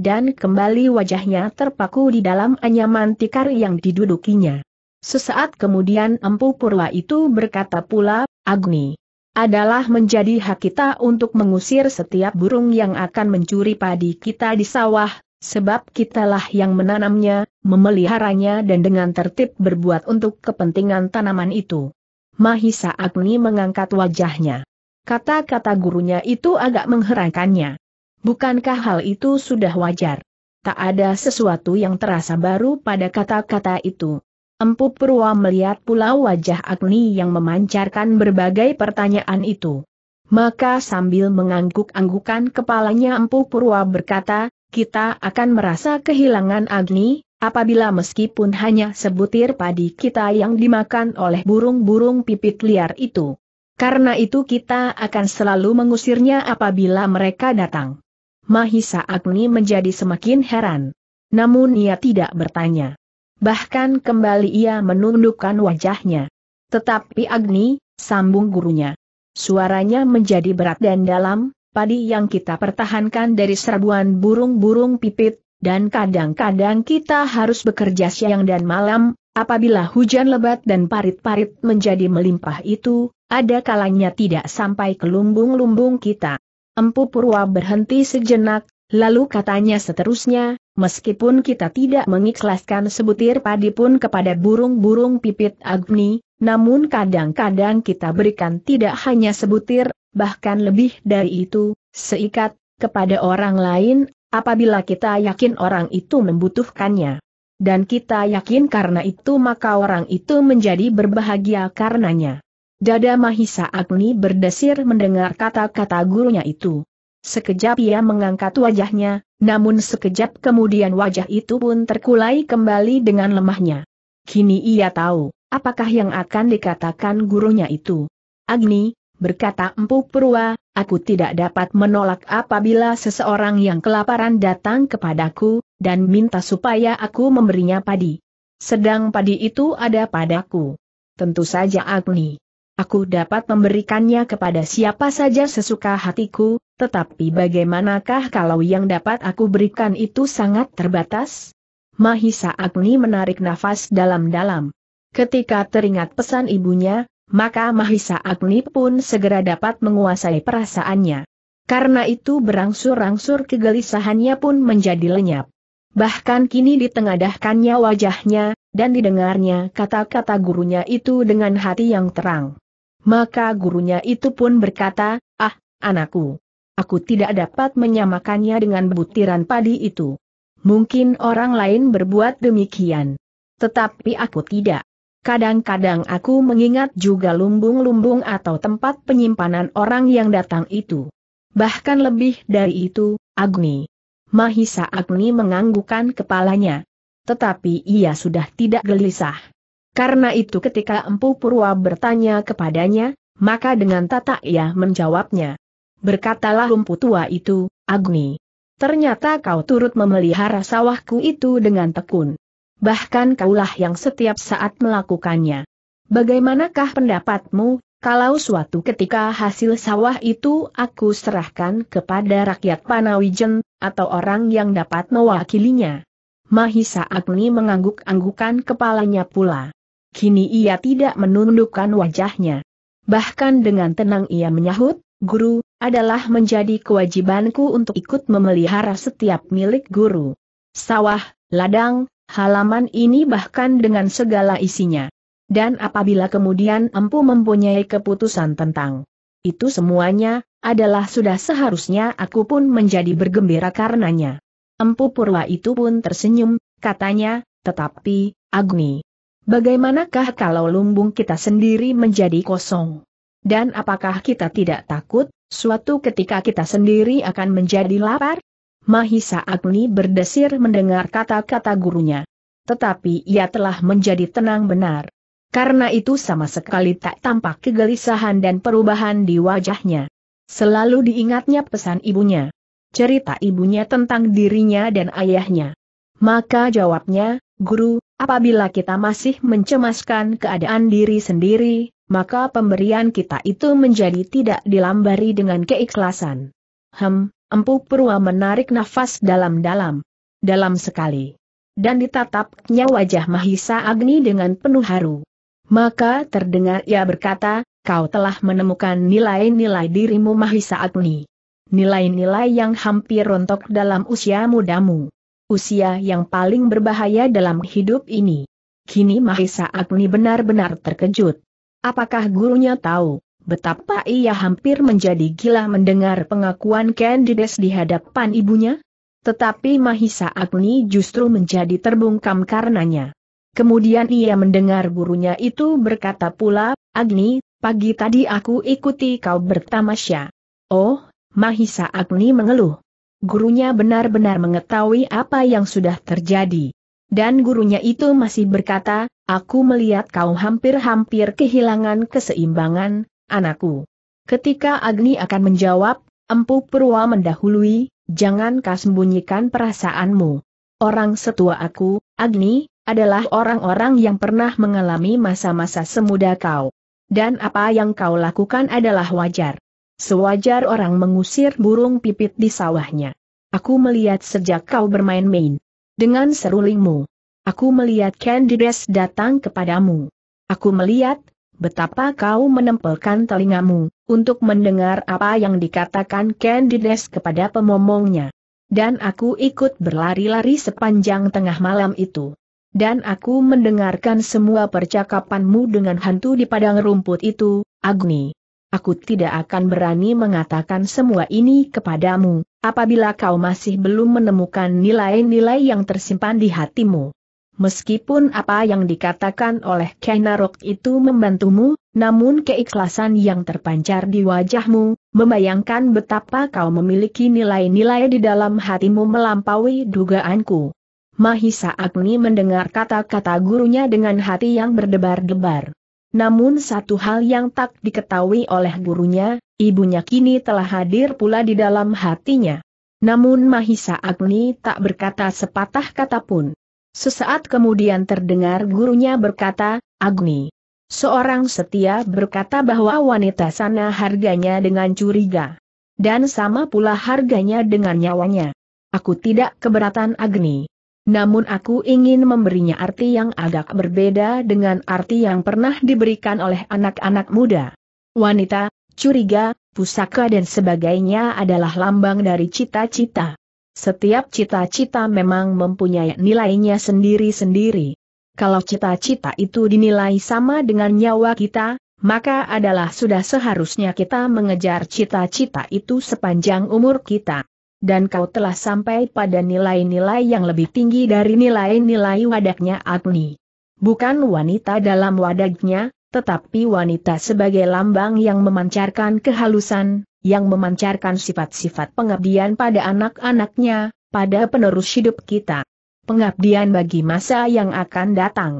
Dan kembali wajahnya terpaku di dalam anyaman tikar yang didudukinya. Sesaat kemudian Empu Purwa itu berkata pula, Agni, adalah menjadi hak kita untuk mengusir setiap burung yang akan mencuri padi kita di sawah, sebab kitalah yang menanamnya, memeliharanya dan dengan tertib berbuat untuk kepentingan tanaman itu. Mahisa Agni mengangkat wajahnya. Kata-kata gurunya itu agak mengherankannya. Bukankah hal itu sudah wajar? Tak ada sesuatu yang terasa baru pada kata-kata itu. Empu Purwa melihat pula wajah Agni yang memancarkan berbagai pertanyaan itu. Maka sambil mengangguk-anggukan kepalanya Empu Purwa berkata, kita akan merasa kehilangan Agni, apabila meskipun hanya sebutir padi kita yang dimakan oleh burung-burung pipit liar itu. Karena itu kita akan selalu mengusirnya apabila mereka datang. Mahisa Agni menjadi semakin heran. Namun ia tidak bertanya. Bahkan kembali ia menundukkan wajahnya. Tetapi Agni, sambung gurunya. Suaranya menjadi berat dan dalam, padi yang kita pertahankan dari serbuan burung-burung pipit, dan kadang-kadang kita harus bekerja siang dan malam, apabila hujan lebat dan parit-parit menjadi melimpah itu, ada kalanya tidak sampai ke lumbung-lumbung kita. Empu Purwa berhenti sejenak, Lalu katanya seterusnya, meskipun kita tidak mengikhlaskan sebutir padi pun kepada burung-burung pipit agni, namun kadang-kadang kita berikan tidak hanya sebutir, bahkan lebih dari itu, seikat, kepada orang lain, apabila kita yakin orang itu membutuhkannya. Dan kita yakin karena itu maka orang itu menjadi berbahagia karenanya. Dada Mahisa Agni berdesir mendengar kata-kata gurunya itu. Sekejap ia mengangkat wajahnya, namun sekejap kemudian wajah itu pun terkulai kembali dengan lemahnya. Kini ia tahu, apakah yang akan dikatakan gurunya itu. Agni, berkata Empu Purwa, aku tidak dapat menolak apabila seseorang yang kelaparan datang kepadaku, dan minta supaya aku memberinya padi. Sedang padi itu ada padaku. Tentu saja Agni. Aku dapat memberikannya kepada siapa saja sesuka hatiku, tetapi bagaimanakah kalau yang dapat aku berikan itu sangat terbatas? Mahisa Agni menarik nafas dalam-dalam. Ketika teringat pesan ibunya, maka Mahisa Agni pun segera dapat menguasai perasaannya. Karena itu berangsur-angsur kegelisahannya pun menjadi lenyap. Bahkan kini ditengadahkannya wajahnya, dan didengarnya kata-kata gurunya itu dengan hati yang terang. Maka gurunya itu pun berkata, Ah, anakku, Aku tidak dapat menyamakannya dengan butiran padi itu. Mungkin orang lain berbuat demikian. Tetapi aku tidak. Kadang-kadang aku mengingat juga lumbung-lumbung atau tempat penyimpanan orang yang datang itu. Bahkan lebih dari itu, Agni. Mahisa Agni menganggukkan kepalanya. Tetapi ia sudah tidak gelisah. Karena itu ketika Empu Purwa bertanya kepadanya, maka dengan tata ia menjawabnya. Berkatalah rumput tua itu, Agni. Ternyata kau turut memelihara sawahku itu dengan tekun. Bahkan kaulah yang setiap saat melakukannya. Bagaimanakah pendapatmu, kalau suatu ketika hasil sawah itu aku serahkan kepada rakyat Panawijen, atau orang yang dapat mewakilinya? Mahisa Agni mengangguk-anggukan kepalanya pula. Kini ia tidak menundukkan wajahnya. Bahkan dengan tenang ia menyahut, guru, adalah menjadi kewajibanku untuk ikut memelihara setiap milik guru. Sawah, ladang, halaman ini bahkan dengan segala isinya. Dan apabila kemudian empu mempunyai keputusan tentang itu semuanya, adalah sudah seharusnya aku pun menjadi bergembira karenanya. Empu Purwa itu pun tersenyum, katanya, tetapi, Agni, bagaimanakah kalau lumbung kita sendiri menjadi kosong? Dan apakah kita tidak takut, suatu ketika kita sendiri akan menjadi lapar? Mahisa Agni berdesir mendengar kata-kata gurunya. Tetapi ia telah menjadi tenang benar. Karena itu sama sekali tak tampak kegelisahan dan perubahan di wajahnya. Selalu diingatnya pesan ibunya. Cerita ibunya tentang dirinya dan ayahnya. Maka jawabnya, Guru, apabila kita masih mencemaskan keadaan diri sendiri, maka pemberian kita itu menjadi tidak dilambari dengan keikhlasan. Hem, Empu Purwa menarik nafas dalam-dalam. Dalam sekali. Dan ditatapnya wajah Mahisa Agni dengan penuh haru. Maka terdengar ia berkata, kau telah menemukan nilai-nilai dirimu Mahisa Agni. Nilai-nilai yang hampir rontok dalam usia mudamu. Usia yang paling berbahaya dalam hidup ini. Kini Mahisa Agni benar-benar terkejut. Apakah gurunya tahu betapa ia hampir menjadi gila mendengar pengakuan Candides di hadapan ibunya? Tetapi Mahisa Agni justru menjadi terbungkam karenanya. Kemudian ia mendengar gurunya itu berkata pula, Agni, pagi tadi aku ikuti kau bertamasya. Oh, Mahisa Agni mengeluh. Gurunya benar-benar mengetahui apa yang sudah terjadi. Dan gurunya itu masih berkata, aku melihat kau hampir-hampir kehilangan keseimbangan, anakku. Ketika Agni akan menjawab, Empu Purwa mendahului, jangan kau sembunyikan perasaanmu. Orang setua aku, Agni, adalah orang-orang yang pernah mengalami masa-masa semuda kau. Dan apa yang kau lakukan adalah wajar. Sewajar orang mengusir burung pipit di sawahnya. Aku melihat sejak kau bermain-main. Dengan serulingmu. Aku melihat Candides datang kepadamu. Aku melihat, betapa kau menempelkan telingamu, untuk mendengar apa yang dikatakan Candides kepada pemomongnya. Dan aku ikut berlari-lari sepanjang tengah malam itu. Dan aku mendengarkan semua percakapanmu dengan hantu di padang rumput itu, Agni. Aku tidak akan berani mengatakan semua ini kepadamu, apabila kau masih belum menemukan nilai-nilai yang tersimpan di hatimu. Meskipun apa yang dikatakan oleh Kainarok itu membantumu, namun keikhlasan yang terpancar di wajahmu, membayangkan betapa kau memiliki nilai-nilai di dalam hatimu melampaui dugaanku. Mahisa Agni mendengar kata-kata gurunya dengan hati yang berdebar-debar. Namun satu hal yang tak diketahui oleh gurunya, ibunya kini telah hadir pula di dalam hatinya. Namun Mahisa Agni tak berkata sepatah kata pun. Sesaat kemudian terdengar gurunya berkata, Agni. Seorang setia berkata bahwa wanita sana harganya dengan curiga. Dan sama pula harganya dengan nyawanya. Aku tidak keberatan Agni. Namun aku ingin memberinya arti yang agak berbeda dengan arti yang pernah diberikan oleh anak-anak muda. Wanita, curiga, pusaka dan sebagainya adalah lambang dari cita-cita. Setiap cita-cita memang mempunyai nilainya sendiri-sendiri. Kalau cita-cita itu dinilai sama dengan nyawa kita, maka adalah sudah seharusnya kita mengejar cita-cita itu sepanjang umur kita dan kau telah sampai pada nilai-nilai yang lebih tinggi dari nilai-nilai wadaknya Agni. Bukan wanita dalam wadaknya, tetapi wanita sebagai lambang yang memancarkan kehalusan, yang memancarkan sifat-sifat pengabdian pada anak-anaknya, pada penerus hidup kita. Pengabdian bagi masa yang akan datang.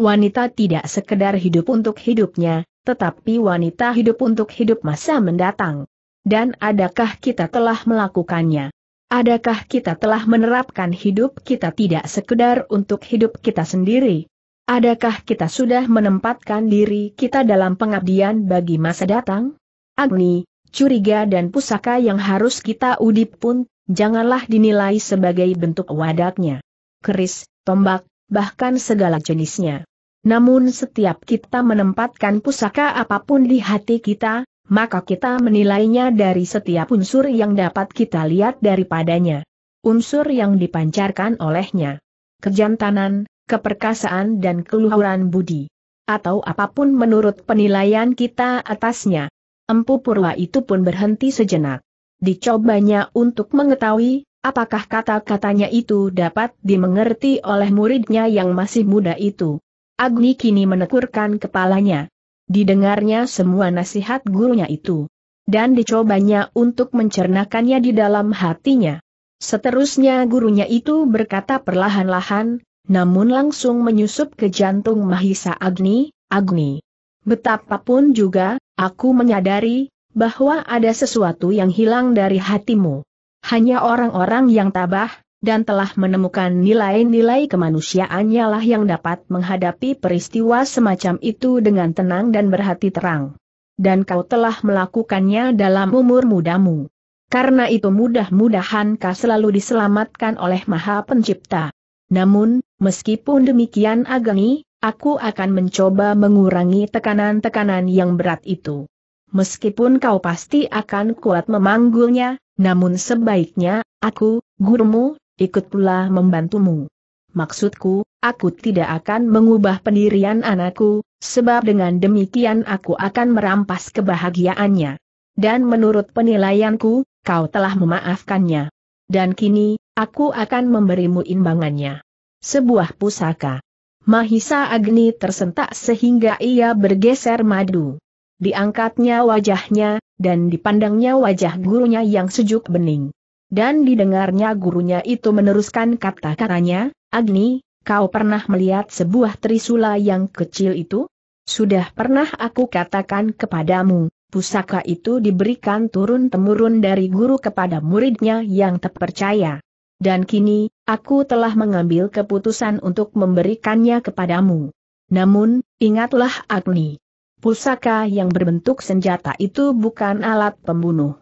Wanita tidak sekedar hidup untuk hidupnya, tetapi wanita hidup untuk hidup masa mendatang. Dan adakah kita telah melakukannya? Adakah kita telah menerapkan hidup kita tidak sekedar untuk hidup kita sendiri? Adakah kita sudah menempatkan diri kita dalam pengabdian bagi masa datang? Agni, curiga dan pusaka yang harus kita udip pun, janganlah dinilai sebagai bentuk wadaknya. Keris, tombak, bahkan segala jenisnya. Namun setiap kita menempatkan pusaka apapun di hati kita, maka kita menilainya dari setiap unsur yang dapat kita lihat daripadanya. Unsur yang dipancarkan olehnya. Kejantanan, keperkasaan dan keluhuran budi. Atau apapun menurut penilaian kita atasnya. Empu Purwa itu pun berhenti sejenak. Dicobanya untuk mengetahui, apakah kata-katanya itu dapat dimengerti oleh muridnya yang masih muda itu. Agni kini menekurkan kepalanya didengarnya semua nasihat gurunya itu. Dan dicobanya untuk mencernakannya di dalam hatinya. Seterusnya gurunya itu berkata perlahan-lahan, namun langsung menyusup ke jantung Mahisa Agni, Agni. Betapapun juga, aku menyadari, bahwa ada sesuatu yang hilang dari hatimu. Hanya orang-orang yang tabah, dan telah menemukan nilai-nilai kemanusiaannya lah yang dapat menghadapi peristiwa semacam itu dengan tenang dan berhati terang. Dan kau telah melakukannya dalam umur mudamu. Karena itu mudah-mudahan kau selalu diselamatkan oleh Maha Pencipta. Namun, meskipun demikian Agami, aku akan mencoba mengurangi tekanan-tekanan yang berat itu. Meskipun kau pasti akan kuat memanggulnya, namun sebaiknya, aku, gurumu, ikut pula membantumu. Maksudku, aku tidak akan mengubah pendirian anakku, sebab dengan demikian aku akan merampas kebahagiaannya. Dan menurut penilaianku, kau telah memaafkannya. Dan kini, aku akan memberimu imbangannya. Sebuah pusaka. Mahisa Agni tersentak sehingga ia bergeser madu. Diangkatnya wajahnya, dan dipandangnya wajah gurunya yang sejuk bening. Dan didengarnya gurunya itu meneruskan kata-katanya, Agni, kau pernah melihat sebuah trisula yang kecil itu? Sudah pernah aku katakan kepadamu, pusaka itu diberikan turun-temurun dari guru kepada muridnya yang terpercaya. Dan kini, aku telah mengambil keputusan untuk memberikannya kepadamu. Namun, ingatlah Agni. Pusaka yang berbentuk senjata itu bukan alat pembunuh.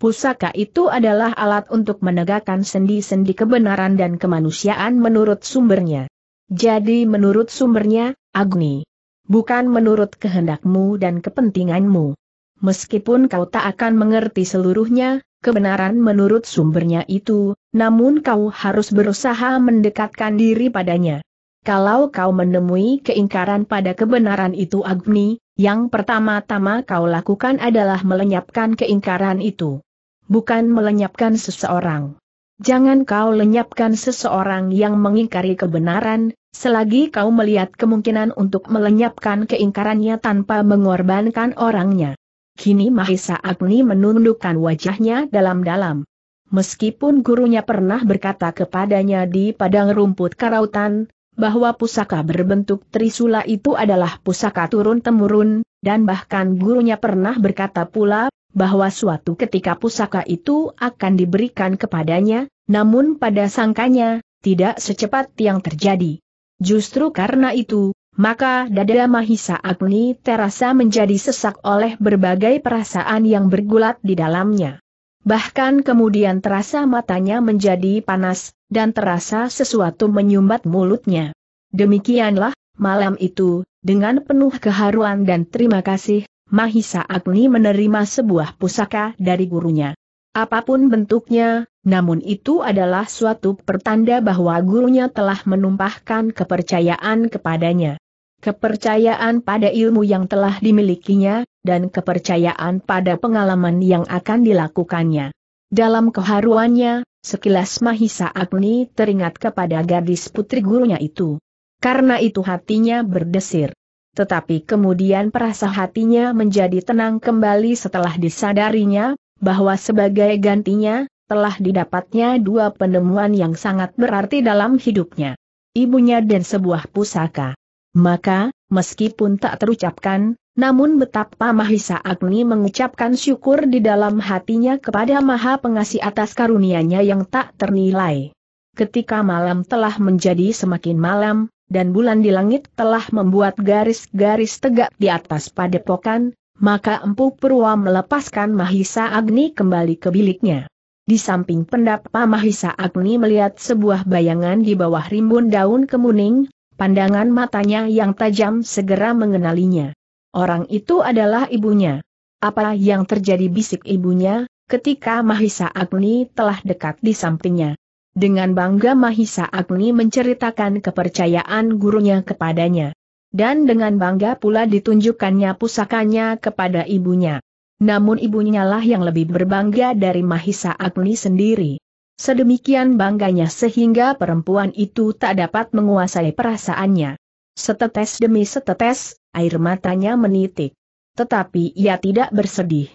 Pusaka itu adalah alat untuk menegakkan sendi-sendi kebenaran dan kemanusiaan menurut sumbernya. Jadi menurut sumbernya, Agni. Bukan menurut kehendakmu dan kepentinganmu. Meskipun kau tak akan mengerti seluruhnya, kebenaran menurut sumbernya itu, namun kau harus berusaha mendekatkan diri padanya. Kalau kau menemui keingkaran pada kebenaran itu Agni, yang pertama-tama kau lakukan adalah melenyapkan keingkaran itu bukan melenyapkan seseorang. Jangan kau lenyapkan seseorang yang mengingkari kebenaran, selagi kau melihat kemungkinan untuk melenyapkan keingkarannya tanpa mengorbankan orangnya. Kini Mahisa Agni menundukkan wajahnya dalam-dalam. Meskipun gurunya pernah berkata kepadanya di padang rumput karautan, bahwa pusaka berbentuk trisula itu adalah pusaka turun-temurun, dan bahkan gurunya pernah berkata pula bahwa suatu ketika pusaka itu akan diberikan kepadanya, namun pada sangkanya, tidak secepat yang terjadi. Justru karena itu, maka dada Mahisa Agni terasa menjadi sesak oleh berbagai perasaan yang bergulat di dalamnya. Bahkan kemudian terasa matanya menjadi panas, dan terasa sesuatu menyumbat mulutnya. Demikianlah, malam itu, dengan penuh keharuan dan terima kasih, Mahisa Agni menerima sebuah pusaka dari gurunya. Apapun bentuknya, namun itu adalah suatu pertanda bahwa gurunya telah menumpahkan kepercayaan kepadanya. Kepercayaan pada ilmu yang telah dimilikinya, dan kepercayaan pada pengalaman yang akan dilakukannya. Dalam keharuannya, sekilas Mahisa Agni teringat kepada gadis putri gurunya itu. Karena itu hatinya berdesir. Tetapi kemudian perasa hatinya menjadi tenang kembali setelah disadarinya, bahwa sebagai gantinya, telah didapatnya dua penemuan yang sangat berarti dalam hidupnya. Ibunya dan sebuah pusaka. Maka, meskipun tak terucapkan, namun betapa Mahisa Agni mengucapkan syukur di dalam hatinya kepada Maha Pengasih atas karunianya yang tak ternilai. Ketika malam telah menjadi semakin malam, dan bulan di langit telah membuat garis-garis tegak di atas padepokan, maka Empu Purwa melepaskan Mahisa Agni kembali ke biliknya. Di samping pendapa Mahisa Agni melihat sebuah bayangan di bawah rimbun daun kemuning, pandangan matanya yang tajam segera mengenalinya. Orang itu adalah ibunya. Apa yang terjadi bisik ibunya, ketika Mahisa Agni telah dekat di sampingnya. Dengan bangga Mahisa Agni menceritakan kepercayaan gurunya kepadanya. Dan dengan bangga pula ditunjukkannya pusakanya kepada ibunya. Namun ibunya lah yang lebih berbangga dari Mahisa Agni sendiri. Sedemikian bangganya sehingga perempuan itu tak dapat menguasai perasaannya. Setetes demi setetes, air matanya menitik. Tetapi ia tidak bersedih.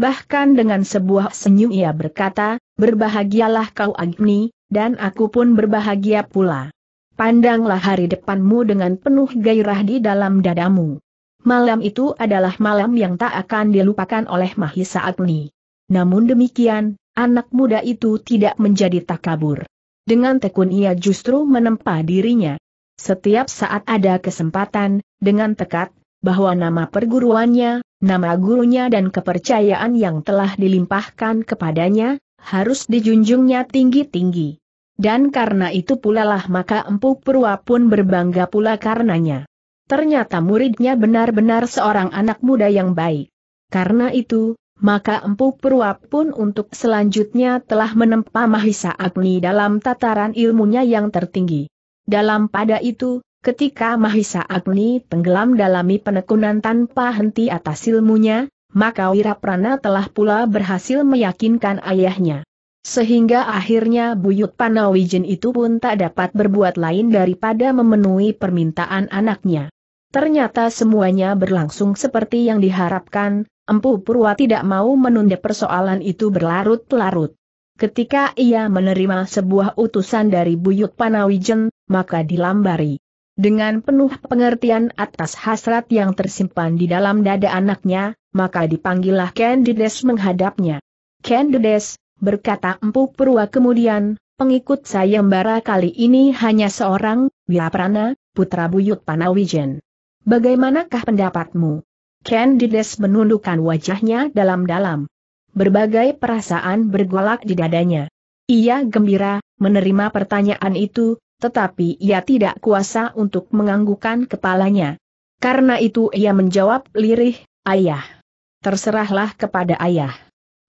Bahkan dengan sebuah senyum ia berkata, Berbahagialah kau Agni, dan aku pun berbahagia pula. Pandanglah hari depanmu dengan penuh gairah di dalam dadamu. Malam itu adalah malam yang tak akan dilupakan oleh Mahisa Agni. Namun demikian, anak muda itu tidak menjadi takabur. Dengan tekun ia justru menempa dirinya. Setiap saat ada kesempatan, dengan tekad, bahwa nama perguruannya, nama gurunya dan kepercayaan yang telah dilimpahkan kepadanya, harus dijunjungnya tinggi-tinggi. Dan karena itu pula lah maka Empu Purwa pun berbangga pula karenanya. Ternyata muridnya benar-benar seorang anak muda yang baik. Karena itu, maka Empu Purwa pun untuk selanjutnya telah menempa Mahisa Agni dalam tataran ilmunya yang tertinggi. Dalam pada itu, ketika Mahisa Agni tenggelam dalam penekunan tanpa henti atas ilmunya, maka Wiraprana telah pula berhasil meyakinkan ayahnya. Sehingga akhirnya Buyut Panawijen itu pun tak dapat berbuat lain daripada memenuhi permintaan anaknya. Ternyata semuanya berlangsung seperti yang diharapkan, Empu Purwa tidak mau menunda persoalan itu berlarut-larut. Ketika ia menerima sebuah utusan dari Buyut Panawijen, maka dilambari. Dengan penuh pengertian atas hasrat yang tersimpan di dalam dada anaknya, maka dipanggillah Candides menghadapnya. Candides, berkata Empu Purwa kemudian, pengikut sayembara kali ini hanya seorang, Wilaprana, putra buyut Panawijen. Bagaimanakah pendapatmu? Candides menundukkan wajahnya dalam-dalam. Berbagai perasaan bergolak di dadanya. Ia gembira, menerima pertanyaan itu, tetapi ia tidak kuasa untuk menganggukkan kepalanya. Karena itu ia menjawab lirih, ayah. Terserahlah kepada ayah.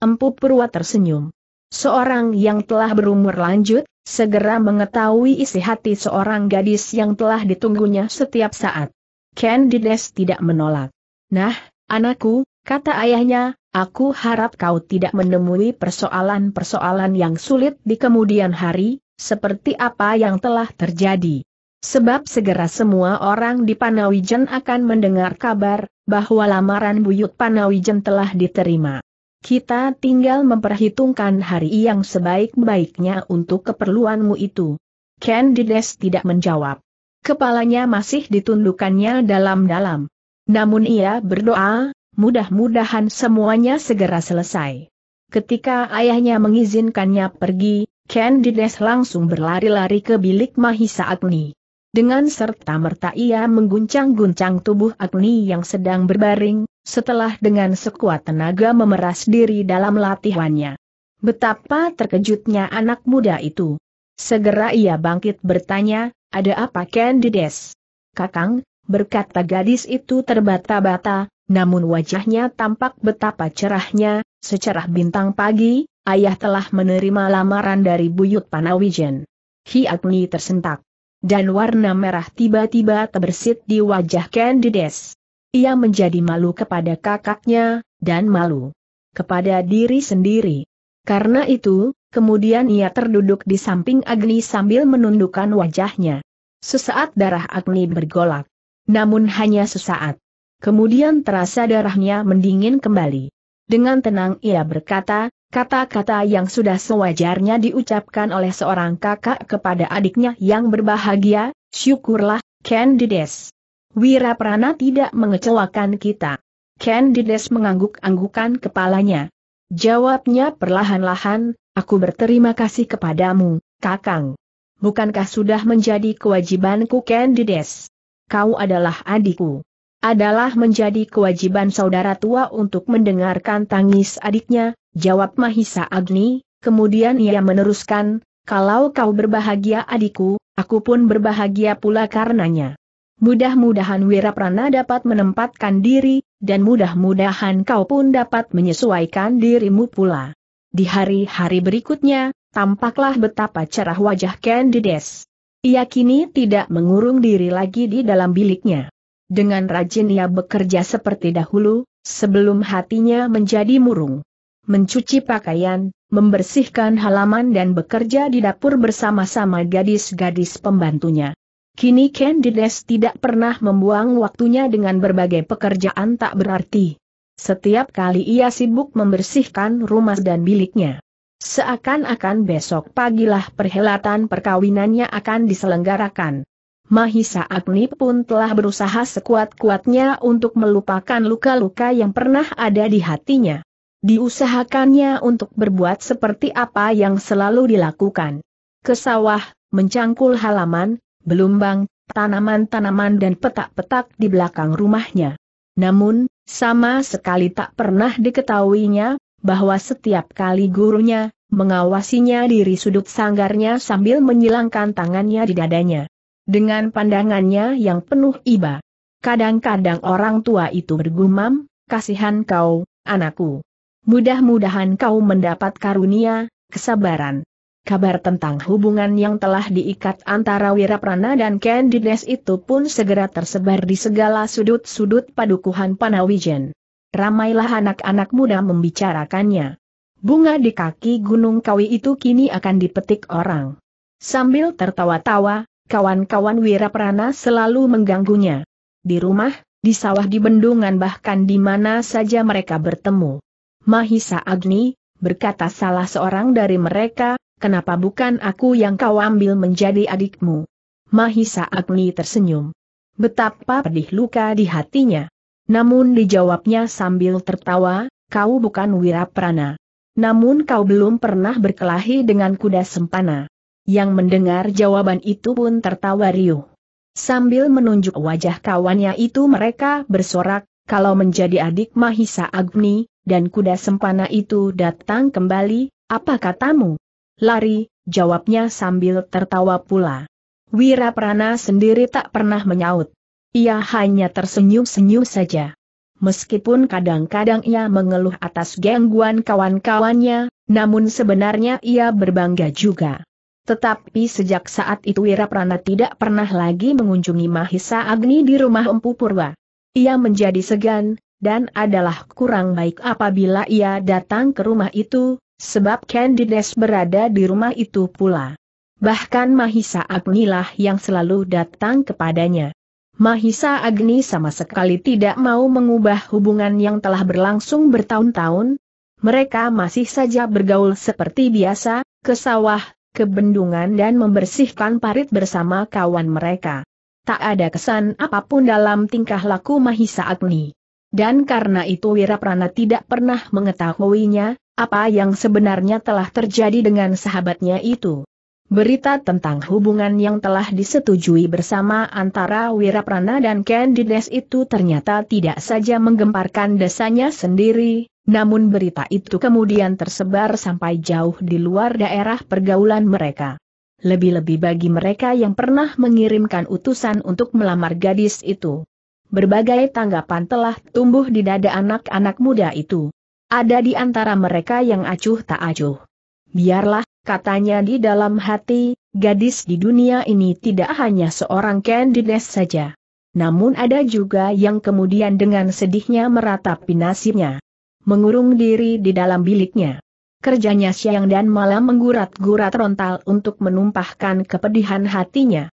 Empu Purwa tersenyum. Seorang yang telah berumur lanjut, segera mengetahui isi hati seorang gadis yang telah ditunggunya setiap saat. Candides tidak menolak. Nah, anakku, kata ayahnya, aku harap kau tidak menemui persoalan-persoalan yang sulit di kemudian hari, seperti apa yang telah terjadi. Sebab segera semua orang di Panawijen akan mendengar kabar, bahwa lamaran Buyut Panawijen telah diterima. Kita tinggal memperhitungkan hari yang sebaik-baiknya untuk keperluanmu itu. Candides tidak menjawab. Kepalanya masih ditundukannya dalam-dalam. Namun ia berdoa, mudah-mudahan semuanya segera selesai. Ketika ayahnya mengizinkannya pergi, Candides langsung berlari-lari ke bilik Mahisa Agni. Dengan serta-merta ia mengguncang-guncang tubuh Agni yang sedang berbaring, setelah dengan sekuat tenaga memeras diri dalam latihannya. Betapa terkejutnya anak muda itu. Segera ia bangkit bertanya, ada apa Candides? Kakang, berkata gadis itu terbata-bata, namun wajahnya tampak betapa cerahnya, secerah bintang pagi, ayah telah menerima lamaran dari Buyut Panawijen. Agni tersentak. Dan warna merah tiba-tiba terbersit di wajah Candides. Ia menjadi malu kepada kakaknya, dan malu kepada diri sendiri. Karena itu, kemudian ia terduduk di samping Agni sambil menundukkan wajahnya. Sesaat darah Agni bergolak. Namun hanya sesaat. Kemudian terasa darahnya mendingin kembali. Dengan tenang ia berkata, Kata-kata yang sudah sewajarnya diucapkan oleh seorang kakak kepada adiknya yang berbahagia, syukurlah, Candides. Wira Prana tidak mengecewakan kita. Candides mengangguk-anggukan kepalanya. Jawabnya perlahan-lahan, aku berterima kasih kepadamu, kakang. Bukankah sudah menjadi kewajibanku Candides? Kau adalah adikku adalah menjadi kewajiban saudara tua untuk mendengarkan tangis adiknya, jawab Mahisa Agni, kemudian ia meneruskan, kalau kau berbahagia adikku, aku pun berbahagia pula karenanya. Mudah-mudahan Wiraprana dapat menempatkan diri, dan mudah-mudahan kau pun dapat menyesuaikan dirimu pula. Di hari-hari berikutnya, tampaklah betapa cerah wajah Candides. Ia kini tidak mengurung diri lagi di dalam biliknya. Dengan rajin ia bekerja seperti dahulu, sebelum hatinya menjadi murung. Mencuci pakaian, membersihkan halaman dan bekerja di dapur bersama-sama gadis-gadis pembantunya. Kini Candides tidak pernah membuang waktunya dengan berbagai pekerjaan tak berarti. Setiap kali ia sibuk membersihkan rumah dan biliknya. Seakan-akan besok pagilah perhelatan perkawinannya akan diselenggarakan. Mahisa Agni pun telah berusaha sekuat-kuatnya untuk melupakan luka-luka yang pernah ada di hatinya. Diusahakannya untuk berbuat seperti apa yang selalu dilakukan. kesawah, mencangkul halaman, belumbang, tanaman-tanaman dan petak-petak di belakang rumahnya. Namun, sama sekali tak pernah diketahuinya, bahwa setiap kali gurunya, mengawasinya dari sudut sanggarnya sambil menyilangkan tangannya di dadanya. Dengan pandangannya yang penuh iba. Kadang-kadang orang tua itu bergumam, kasihan kau, anakku. Mudah-mudahan kau mendapat karunia, kesabaran. Kabar tentang hubungan yang telah diikat antara Wiraprana dan Candides itu pun segera tersebar di segala sudut-sudut padukuhan Panawijen. Ramailah anak-anak muda membicarakannya. Bunga di kaki Gunung Kawi itu kini akan dipetik orang. Sambil tertawa-tawa, kawan-kawan Wiraprana selalu mengganggunya. Di rumah, di sawah di bendungan bahkan di mana saja mereka bertemu. Mahisa Agni, berkata salah seorang dari mereka, kenapa bukan aku yang kau ambil menjadi adikmu? Mahisa Agni tersenyum. Betapa pedih luka di hatinya. Namun dijawabnya sambil tertawa, kau bukan Wiraprana. Namun kau belum pernah berkelahi dengan kuda sempana. Yang mendengar jawaban itu pun tertawa riuh. Sambil menunjuk wajah kawannya itu mereka bersorak, kalau menjadi adik Mahisa Agni, dan kuda sempana itu datang kembali, apa katamu? Lari, jawabnya sambil tertawa pula. Wira Prana sendiri tak pernah menyaut. Ia hanya tersenyum-senyum saja. Meskipun kadang-kadang ia mengeluh atas gangguan kawan-kawannya, namun sebenarnya ia berbangga juga. Tetapi sejak saat itu Wiraprana tidak pernah lagi mengunjungi Mahisa Agni di rumah Empu Purwa. Ia menjadi segan, dan adalah kurang baik apabila ia datang ke rumah itu, sebab Candides berada di rumah itu pula. Bahkan Mahisa Agni lah yang selalu datang kepadanya. Mahisa Agni sama sekali tidak mau mengubah hubungan yang telah berlangsung bertahun-tahun. Mereka masih saja bergaul seperti biasa, ke sawah, ke bendungan dan membersihkan parit bersama kawan mereka. Tak ada kesan apapun dalam tingkah laku Mahisa Agni. Dan karena itu Wiraprana tidak pernah mengetahuinya, apa yang sebenarnya telah terjadi dengan sahabatnya itu. Berita tentang hubungan yang telah disetujui bersama antara Wiraprana dan Candides itu ternyata tidak saja menggemparkan desanya sendiri, namun berita itu kemudian tersebar sampai jauh di luar daerah pergaulan mereka. Lebih-lebih bagi mereka yang pernah mengirimkan utusan untuk melamar gadis itu. Berbagai tanggapan telah tumbuh di dada anak-anak muda itu. Ada di antara mereka yang acuh tak acuh. Biarlah, katanya di dalam hati, gadis di dunia ini tidak hanya seorang kandidat saja. Namun ada juga yang kemudian dengan sedihnya meratapi nasibnya mengurung diri di dalam biliknya. Kerjanya siang dan malam menggurat-gurat rontal untuk menumpahkan kepedihan hatinya.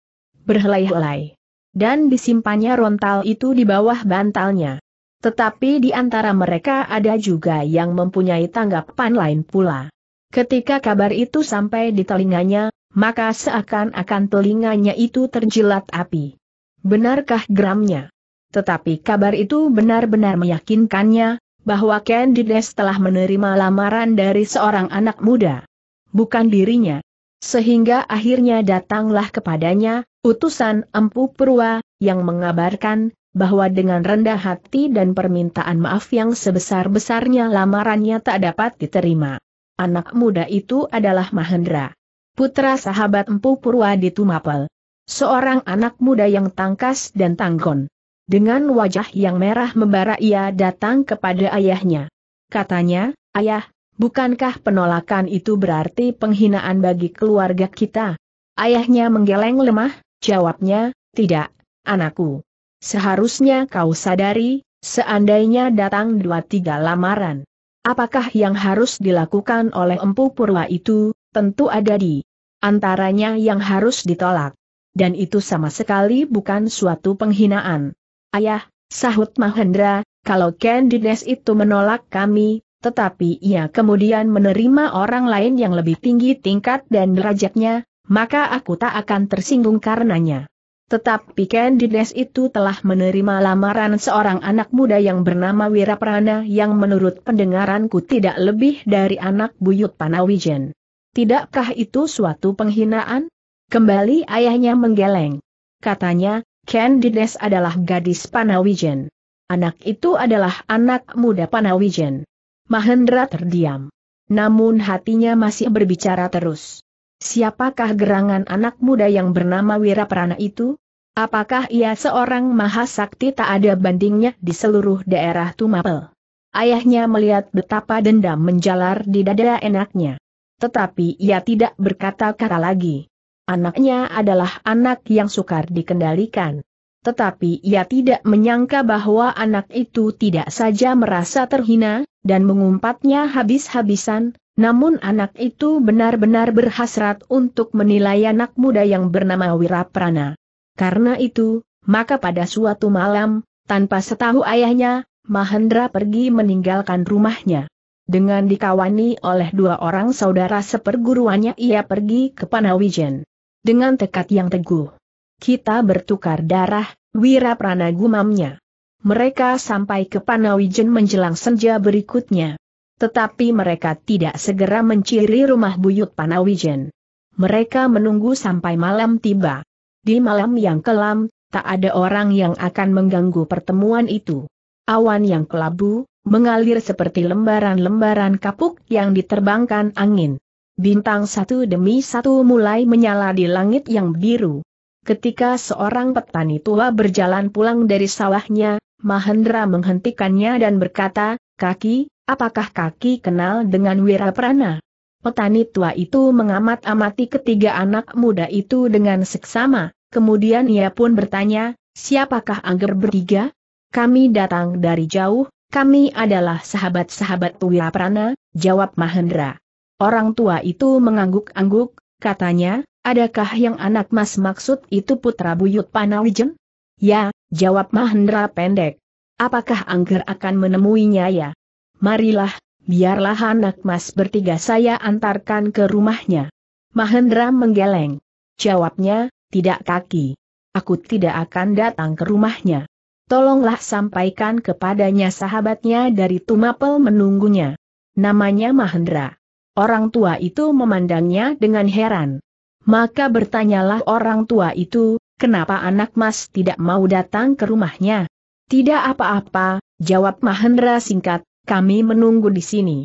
Berhelai-helai. Dan disimpannya rontal itu di bawah bantalnya. Tetapi di antara mereka ada juga yang mempunyai tanggapan lain pula. Ketika kabar itu sampai di telinganya, maka seakan-akan telinganya itu terjilat api. Benarkah gramnya? Tetapi kabar itu benar-benar meyakinkannya, bahwa Candides telah menerima lamaran dari seorang anak muda. Bukan dirinya. Sehingga akhirnya datanglah kepadanya, utusan Empu Purwa, yang mengabarkan, bahwa dengan rendah hati dan permintaan maaf yang sebesar-besarnya lamarannya tak dapat diterima. Anak muda itu adalah Mahendra. Putra sahabat Empu Purwa di Tumapel. Seorang anak muda yang tangkas dan tanggon. Dengan wajah yang merah membara ia datang kepada ayahnya. Katanya, ayah, bukankah penolakan itu berarti penghinaan bagi keluarga kita? Ayahnya menggeleng lemah, jawabnya, tidak, anakku. Seharusnya kau sadari, seandainya datang dua tiga lamaran. Apakah yang harus dilakukan oleh empu purwa itu, tentu ada di antaranya yang harus ditolak. Dan itu sama sekali bukan suatu penghinaan. Ayah, sahut Mahendra, kalau Candides itu menolak kami, tetapi ia kemudian menerima orang lain yang lebih tinggi tingkat dan derajatnya, maka aku tak akan tersinggung karenanya. Tetapi Candides itu telah menerima lamaran seorang anak muda yang bernama Wiraprana yang menurut pendengaranku tidak lebih dari anak buyut Panawijen. Tidakkah itu suatu penghinaan? Kembali ayahnya menggeleng. Katanya, Candides adalah gadis Panawijen. Anak itu adalah anak muda Panawijen. Mahendra terdiam. Namun hatinya masih berbicara terus. Siapakah gerangan anak muda yang bernama Wiraprana itu? Apakah ia seorang mahasakti tak ada bandingnya di seluruh daerah Tumapel? Ayahnya melihat betapa dendam menjalar di dada enaknya. Tetapi ia tidak berkata-kata lagi. Anaknya adalah anak yang sukar dikendalikan. Tetapi ia tidak menyangka bahwa anak itu tidak saja merasa terhina, dan mengumpatnya habis-habisan, namun anak itu benar-benar berhasrat untuk menilai anak muda yang bernama Wiraprana. Karena itu, maka pada suatu malam, tanpa setahu ayahnya, Mahendra pergi meninggalkan rumahnya. Dengan dikawani oleh dua orang saudara seperguruannya ia pergi ke Panawijen dengan tekad yang teguh. Kita bertukar darah, Wira Prana gumamnya. Mereka sampai ke Panawijen menjelang senja berikutnya. Tetapi mereka tidak segera menciri rumah buyut Panawijen. Mereka menunggu sampai malam tiba. Di malam yang kelam, tak ada orang yang akan mengganggu pertemuan itu. Awan yang kelabu, mengalir seperti lembaran-lembaran kapuk yang diterbangkan angin. Bintang satu demi satu mulai menyala di langit yang biru. Ketika seorang petani tua berjalan pulang dari sawahnya, Mahendra menghentikannya dan berkata, Kaki, apakah kaki kenal dengan Wiraprana? Petani tua itu mengamat-amati ketiga anak muda itu dengan seksama, kemudian ia pun bertanya, siapakah Angger bertiga? Kami datang dari jauh, kami adalah sahabat-sahabat Wiraprana, jawab Mahendra. Orang tua itu mengangguk-angguk, katanya, adakah yang anak mas maksud itu putra buyut Panawijen? Ya, jawab Mahendra pendek. Apakah Angger akan menemuinya ya? Marilah, biarlah anak mas bertiga saya antarkan ke rumahnya. Mahendra menggeleng. Jawabnya, tidak kaki. Aku tidak akan datang ke rumahnya. Tolonglah sampaikan kepadanya sahabatnya dari Tumapel menunggunya. Namanya Mahendra. Orang tua itu memandangnya dengan heran. Maka bertanyalah orang tua itu, kenapa anak mas tidak mau datang ke rumahnya? Tidak apa-apa, jawab Mahendra singkat, kami menunggu di sini.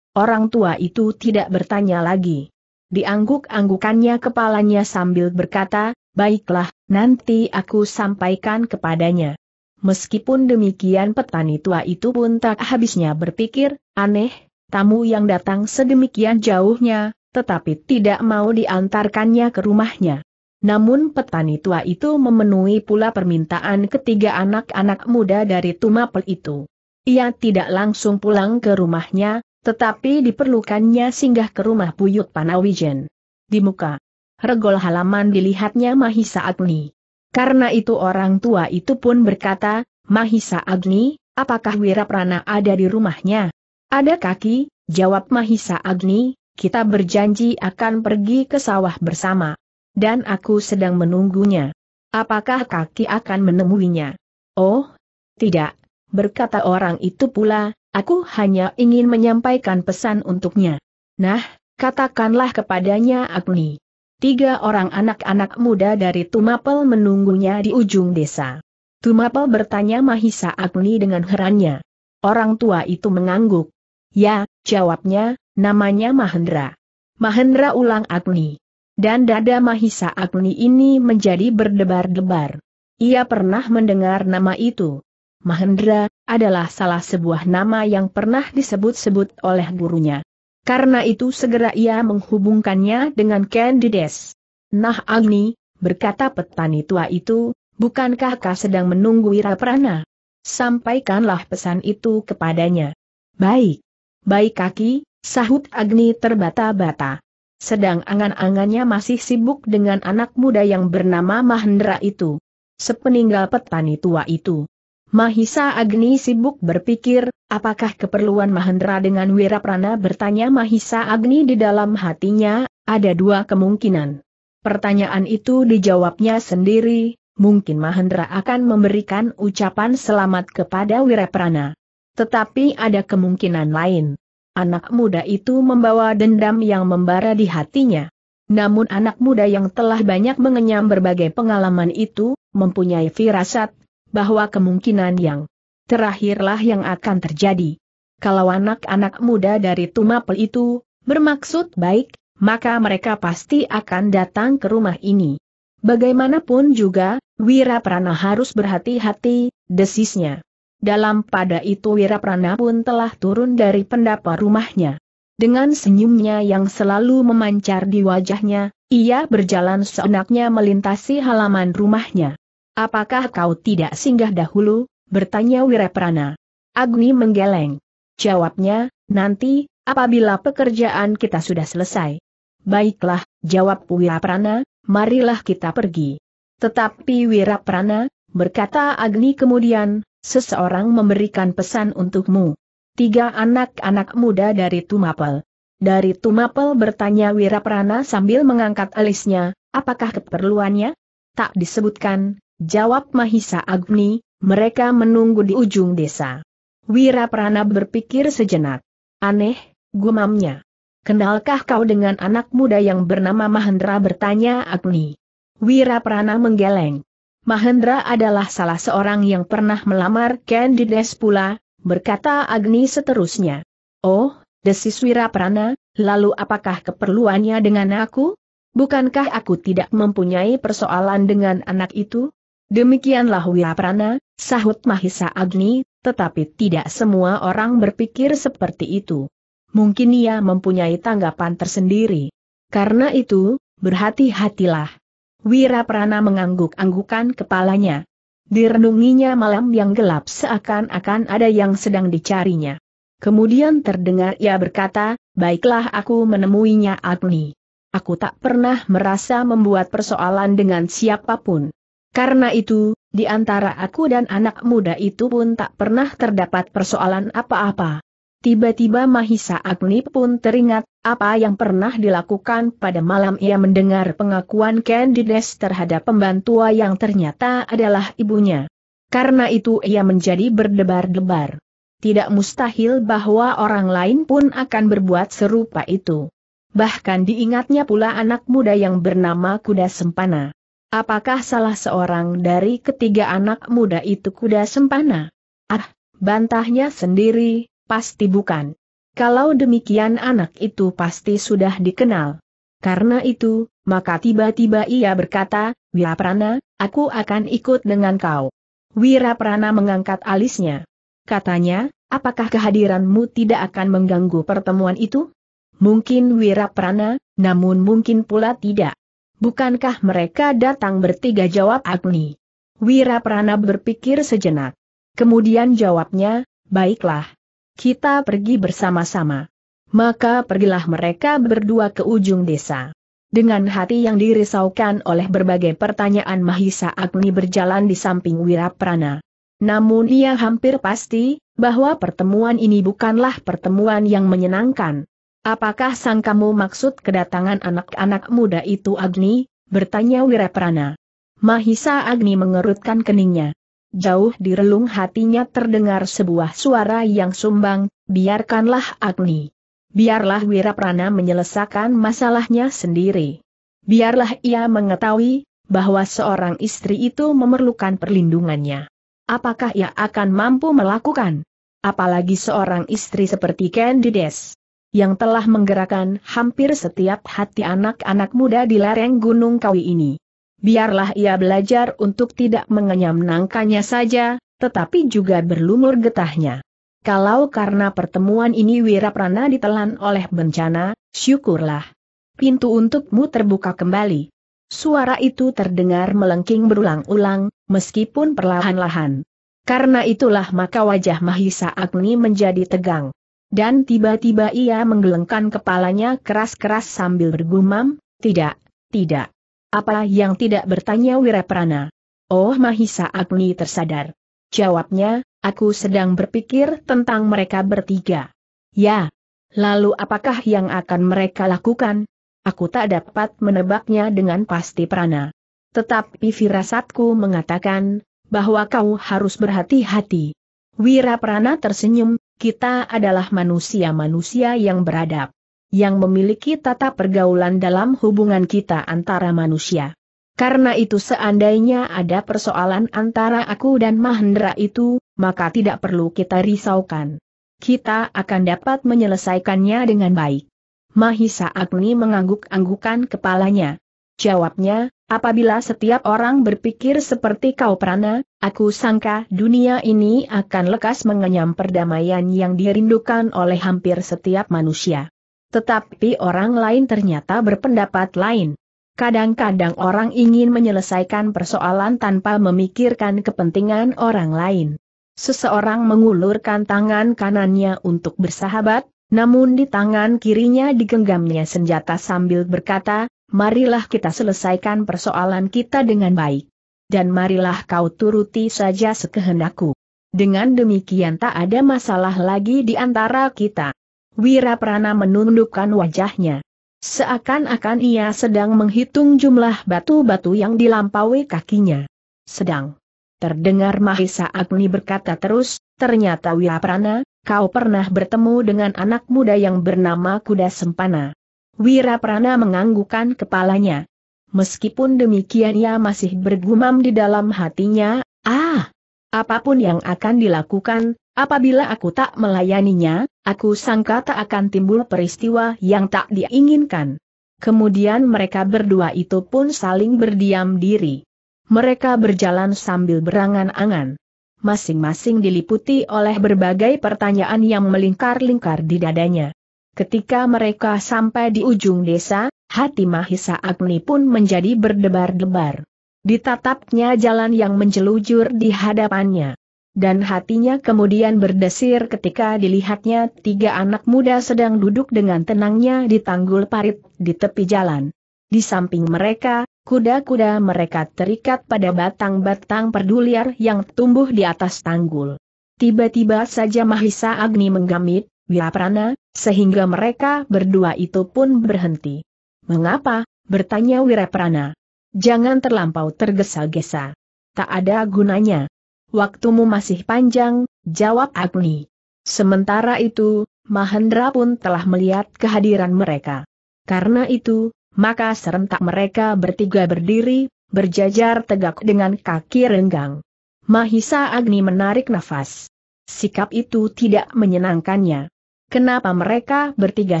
Orang tua itu tidak bertanya lagi. Diangguk-anggukannya kepalanya sambil berkata, baiklah, nanti aku sampaikan kepadanya. Meskipun demikian petani tua itu pun tak habisnya berpikir, aneh, tamu yang datang sedemikian jauhnya, tetapi tidak mau diantarkannya ke rumahnya. Namun petani tua itu memenuhi pula permintaan ketiga anak-anak muda dari Tumapel itu. Ia tidak langsung pulang ke rumahnya, tetapi diperlukannya singgah ke rumah Buyut Panawijen. Di muka regol halaman dilihatnya Mahisa Agni. Karena itu orang tua itu pun berkata, Mahisa Agni, apakah Wiraprana ada di rumahnya? Ada kaki, jawab Mahisa Agni, kita berjanji akan pergi ke sawah bersama. Dan aku sedang menunggunya. Apakah kaki akan menemuinya? Oh, tidak, berkata orang itu pula, aku hanya ingin menyampaikan pesan untuknya. Nah, katakanlah kepadanya Agni. Tiga orang anak-anak muda dari Tumapel menunggunya di ujung desa. Tumapel bertanya Mahisa Agni dengan herannya. Orang tua itu mengangguk. Ya, jawabnya, namanya Mahendra. Mahendra ulang Agni. Dan dada Mahisa Agni ini menjadi berdebar-debar. Ia pernah mendengar nama itu. Mahendra adalah salah sebuah nama yang pernah disebut-sebut oleh gurunya. Karena itu segera ia menghubungkannya dengan Candides. Nah Agni, berkata petani tua itu, bukankah kau sedang menunggu Wiraprana? Sampaikanlah pesan itu kepadanya. Baik. Baik kaki, sahut Agni terbata-bata. Sedang angan-angannya masih sibuk dengan anak muda yang bernama Mahendra itu. Sepeninggal petani tua itu. Mahisa Agni sibuk berpikir, apakah keperluan Mahendra dengan Wiraprana bertanya Mahisa Agni di dalam hatinya, ada dua kemungkinan. Pertanyaan itu dijawabnya sendiri, mungkin Mahendra akan memberikan ucapan selamat kepada Wiraprana. Tetapi ada kemungkinan lain. Anak muda itu membawa dendam yang membara di hatinya. Namun anak muda yang telah banyak mengenyam berbagai pengalaman itu, mempunyai firasat, bahwa kemungkinan yang terakhirlah yang akan terjadi. Kalau anak-anak muda dari Tumapel itu, bermaksud baik, maka mereka pasti akan datang ke rumah ini. Bagaimanapun juga, Wira Prana harus berhati-hati, desisnya. Dalam pada itu Wiraprana pun telah turun dari pendapa rumahnya. Dengan senyumnya yang selalu memancar di wajahnya, ia berjalan seenaknya melintasi halaman rumahnya. Apakah kau tidak singgah dahulu? bertanya Wiraprana. Agni menggeleng. Jawabnya, nanti, apabila pekerjaan kita sudah selesai. Baiklah, jawab Wiraprana, marilah kita pergi. Tetapi Wiraprana, berkata Agni kemudian, seseorang memberikan pesan untukmu. Tiga anak-anak muda dari Tumapel. Dari Tumapel bertanya Wiraprana sambil mengangkat alisnya, apakah keperluannya? Tak disebutkan, jawab Mahisa Agni, mereka menunggu di ujung desa. Wiraprana berpikir sejenak. Aneh, gumamnya. Kenalkah kau dengan anak muda yang bernama Mahendra bertanya Agni. Wiraprana menggeleng. Mahendra adalah salah seorang yang pernah melamar Candides pula, berkata Agni seterusnya. Oh, desis Prana. lalu apakah keperluannya dengan aku? Bukankah aku tidak mempunyai persoalan dengan anak itu? Demikianlah Wiraprana, sahut Mahisa Agni, tetapi tidak semua orang berpikir seperti itu. Mungkin ia mempunyai tanggapan tersendiri. Karena itu, berhati-hatilah. Wira Prana mengangguk-anggukan kepalanya. Direnunginya malam yang gelap seakan-akan ada yang sedang dicarinya. Kemudian terdengar ia berkata, baiklah aku menemuinya Agni. Aku tak pernah merasa membuat persoalan dengan siapapun. Karena itu, di antara aku dan anak muda itu pun tak pernah terdapat persoalan apa-apa. Tiba-tiba Mahisa Agni pun teringat, apa yang pernah dilakukan pada malam ia mendengar pengakuan Candides terhadap pembantu yang ternyata adalah ibunya. Karena itu ia menjadi berdebar-debar. Tidak mustahil bahwa orang lain pun akan berbuat serupa itu. Bahkan diingatnya pula anak muda yang bernama Kuda Sempana. Apakah salah seorang dari ketiga anak muda itu Kuda Sempana? Ah, bantahnya sendiri, Pasti bukan. Kalau demikian anak itu pasti sudah dikenal. Karena itu, maka tiba-tiba ia berkata, Wiraprana, aku akan ikut dengan kau. Wiraprana mengangkat alisnya. Katanya, apakah kehadiranmu tidak akan mengganggu pertemuan itu? Mungkin Wiraprana, namun mungkin pula tidak. Bukankah mereka datang bertiga jawab Agni? Wiraprana berpikir sejenak. Kemudian jawabnya, baiklah, kita pergi bersama-sama. Maka pergilah mereka berdua ke ujung desa. Dengan hati yang dirisaukan oleh berbagai pertanyaan Mahisa Agni berjalan di samping Wiraprana. Namun ia hampir pasti, bahwa pertemuan ini bukanlah pertemuan yang menyenangkan. Apakah sang kamu maksud kedatangan anak-anak muda itu Agni? Bertanya Wiraprana. Mahisa Agni mengerutkan keningnya jauh di relung hatinya terdengar sebuah suara yang sumbang, biarkanlah Agni. Biarlah Wiraprana menyelesaikan masalahnya sendiri. Biarlah ia mengetahui, bahwa seorang istri itu memerlukan perlindungannya. Apakah ia akan mampu melakukan? Apalagi seorang istri seperti Candides yang telah menggerakkan hampir setiap hati anak-anak muda di lereng Gunung Kawi ini biarlah ia belajar untuk tidak mengenyam nangkanya saja, tetapi juga berlumur getahnya. Kalau karena pertemuan ini Wiraprana ditelan oleh bencana, syukurlah. Pintu untukmu terbuka kembali. Suara itu terdengar melengking berulang-ulang, meskipun perlahan-lahan. Karena itulah maka wajah Mahisa Agni menjadi tegang. Dan tiba-tiba ia menggelengkan kepalanya keras-keras sambil bergumam, tidak, tidak. Apa yang tidak bertanya Wiraprana? Oh Mahisa Agni tersadar. Jawabnya, aku sedang berpikir tentang mereka bertiga. Ya. Lalu apakah yang akan mereka lakukan? Aku tak dapat menebaknya dengan pasti Prana. Tetapi firasatku mengatakan, bahwa kau harus berhati-hati. Wiraprana tersenyum, kita adalah manusia-manusia yang beradab yang memiliki tata pergaulan dalam hubungan kita antara manusia. Karena itu seandainya ada persoalan antara aku dan Mahendra itu, maka tidak perlu kita risaukan. Kita akan dapat menyelesaikannya dengan baik. Mahisa Agni mengangguk-anggukan kepalanya. Jawabnya, apabila setiap orang berpikir seperti kau Prana, aku sangka dunia ini akan lekas mengenyam perdamaian yang dirindukan oleh hampir setiap manusia. Tetapi orang lain ternyata berpendapat lain. Kadang-kadang orang ingin menyelesaikan persoalan tanpa memikirkan kepentingan orang lain. Seseorang mengulurkan tangan kanannya untuk bersahabat, namun di tangan kirinya digenggamnya senjata sambil berkata, marilah kita selesaikan persoalan kita dengan baik. Dan marilah kau turuti saja sekehendakku. Dengan demikian tak ada masalah lagi di antara kita. Wira Prana menundukkan wajahnya. Seakan-akan ia sedang menghitung jumlah batu-batu yang dilampaui kakinya. Sedang. Terdengar Mahisa Agni berkata terus, ternyata Wiraprana, kau pernah bertemu dengan anak muda yang bernama Kuda Sempana. Wiraprana menganggukkan kepalanya. Meskipun demikian ia masih bergumam di dalam hatinya, ah, apapun yang akan dilakukan, Apabila aku tak melayaninya, aku sangka tak akan timbul peristiwa yang tak diinginkan. Kemudian mereka berdua itu pun saling berdiam diri. Mereka berjalan sambil berangan-angan. Masing-masing diliputi oleh berbagai pertanyaan yang melingkar-lingkar di dadanya. Ketika mereka sampai di ujung desa, hati Mahisa Agni pun menjadi berdebar-debar ditatapnya jalan yang menjelujur di hadapannya dan hatinya kemudian berdesir ketika dilihatnya tiga anak muda sedang duduk dengan tenangnya di tanggul parit, di tepi jalan. Di samping mereka, kuda-kuda mereka terikat pada batang-batang perduliar yang tumbuh di atas tanggul. Tiba-tiba saja Mahisa Agni menggamit, Wiraprana, sehingga mereka berdua itu pun berhenti. Mengapa? bertanya Wiraprana. Jangan terlampau tergesa-gesa. Tak ada gunanya. Waktumu masih panjang, jawab Agni. Sementara itu, Mahendra pun telah melihat kehadiran mereka. Karena itu, maka serentak mereka bertiga berdiri, berjajar tegak dengan kaki renggang. Mahisa Agni menarik nafas. Sikap itu tidak menyenangkannya. Kenapa mereka bertiga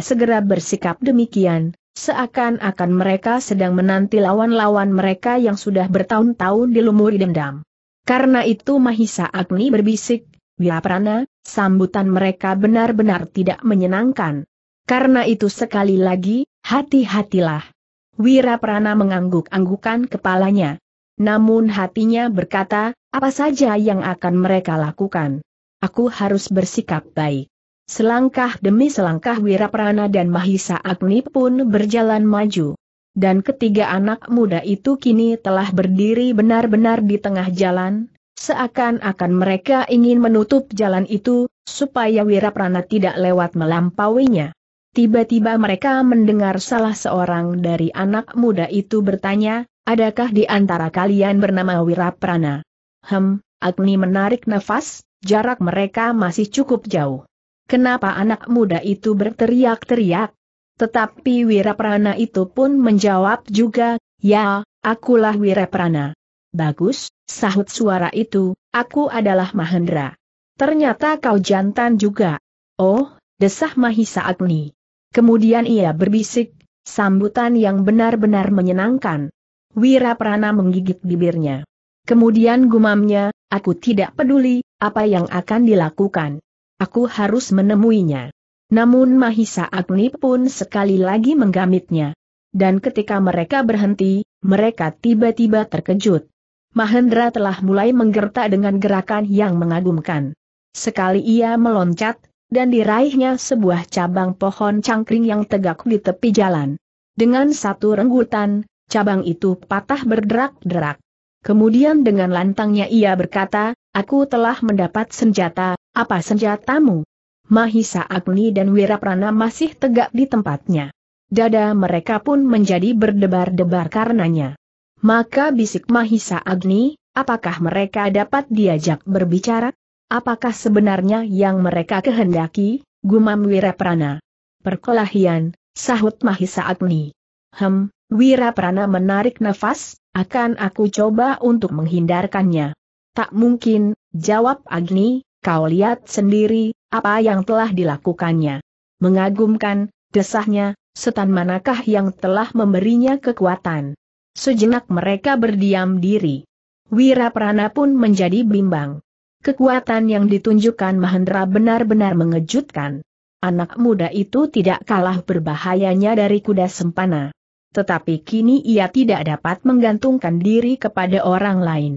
segera bersikap demikian, seakan-akan mereka sedang menanti lawan-lawan mereka yang sudah bertahun-tahun dilumuri dendam. Karena itu Mahisa Agni berbisik, Wiaprana, sambutan mereka benar-benar tidak menyenangkan. Karena itu sekali lagi, hati-hatilah. Wiraprana mengangguk-anggukan kepalanya. Namun hatinya berkata, apa saja yang akan mereka lakukan? Aku harus bersikap baik. Selangkah demi selangkah Wiraprana dan Mahisa Agni pun berjalan maju dan ketiga anak muda itu kini telah berdiri benar-benar di tengah jalan, seakan-akan mereka ingin menutup jalan itu, supaya Wiraprana tidak lewat melampauinya. Tiba-tiba mereka mendengar salah seorang dari anak muda itu bertanya, adakah di antara kalian bernama Wiraprana? Hem, Agni menarik nafas, jarak mereka masih cukup jauh. Kenapa anak muda itu berteriak-teriak? Tetapi Wiraprana itu pun menjawab juga, ya, akulah Wiraprana. Bagus, sahut suara itu, aku adalah Mahendra. Ternyata kau jantan juga. Oh, desah Mahisa Agni. Kemudian ia berbisik, sambutan yang benar-benar menyenangkan. Wiraprana menggigit bibirnya. Kemudian gumamnya, aku tidak peduli, apa yang akan dilakukan. Aku harus menemuinya. Namun Mahisa Agni pun sekali lagi menggamitnya. Dan ketika mereka berhenti, mereka tiba-tiba terkejut. Mahendra telah mulai menggertak dengan gerakan yang mengagumkan. Sekali ia meloncat, dan diraihnya sebuah cabang pohon cangkring yang tegak di tepi jalan. Dengan satu renggutan, cabang itu patah berderak-derak. Kemudian dengan lantangnya ia berkata, aku telah mendapat senjata, apa senjatamu? Mahisa Agni dan Wiraprana masih tegak di tempatnya. Dada mereka pun menjadi berdebar-debar karenanya. Maka bisik Mahisa Agni, apakah mereka dapat diajak berbicara? Apakah sebenarnya yang mereka kehendaki? Gumam Wiraprana. Perkelahian, sahut Mahisa Agni. Hem, Wiraprana menarik nafas, akan aku coba untuk menghindarkannya. Tak mungkin, jawab Agni, kau lihat sendiri, apa yang telah dilakukannya? Mengagumkan, desahnya, setan manakah yang telah memberinya kekuatan? Sejenak mereka berdiam diri. Wira Prana pun menjadi bimbang. Kekuatan yang ditunjukkan Mahendra benar-benar mengejutkan. Anak muda itu tidak kalah berbahayanya dari kuda sempana. Tetapi kini ia tidak dapat menggantungkan diri kepada orang lain.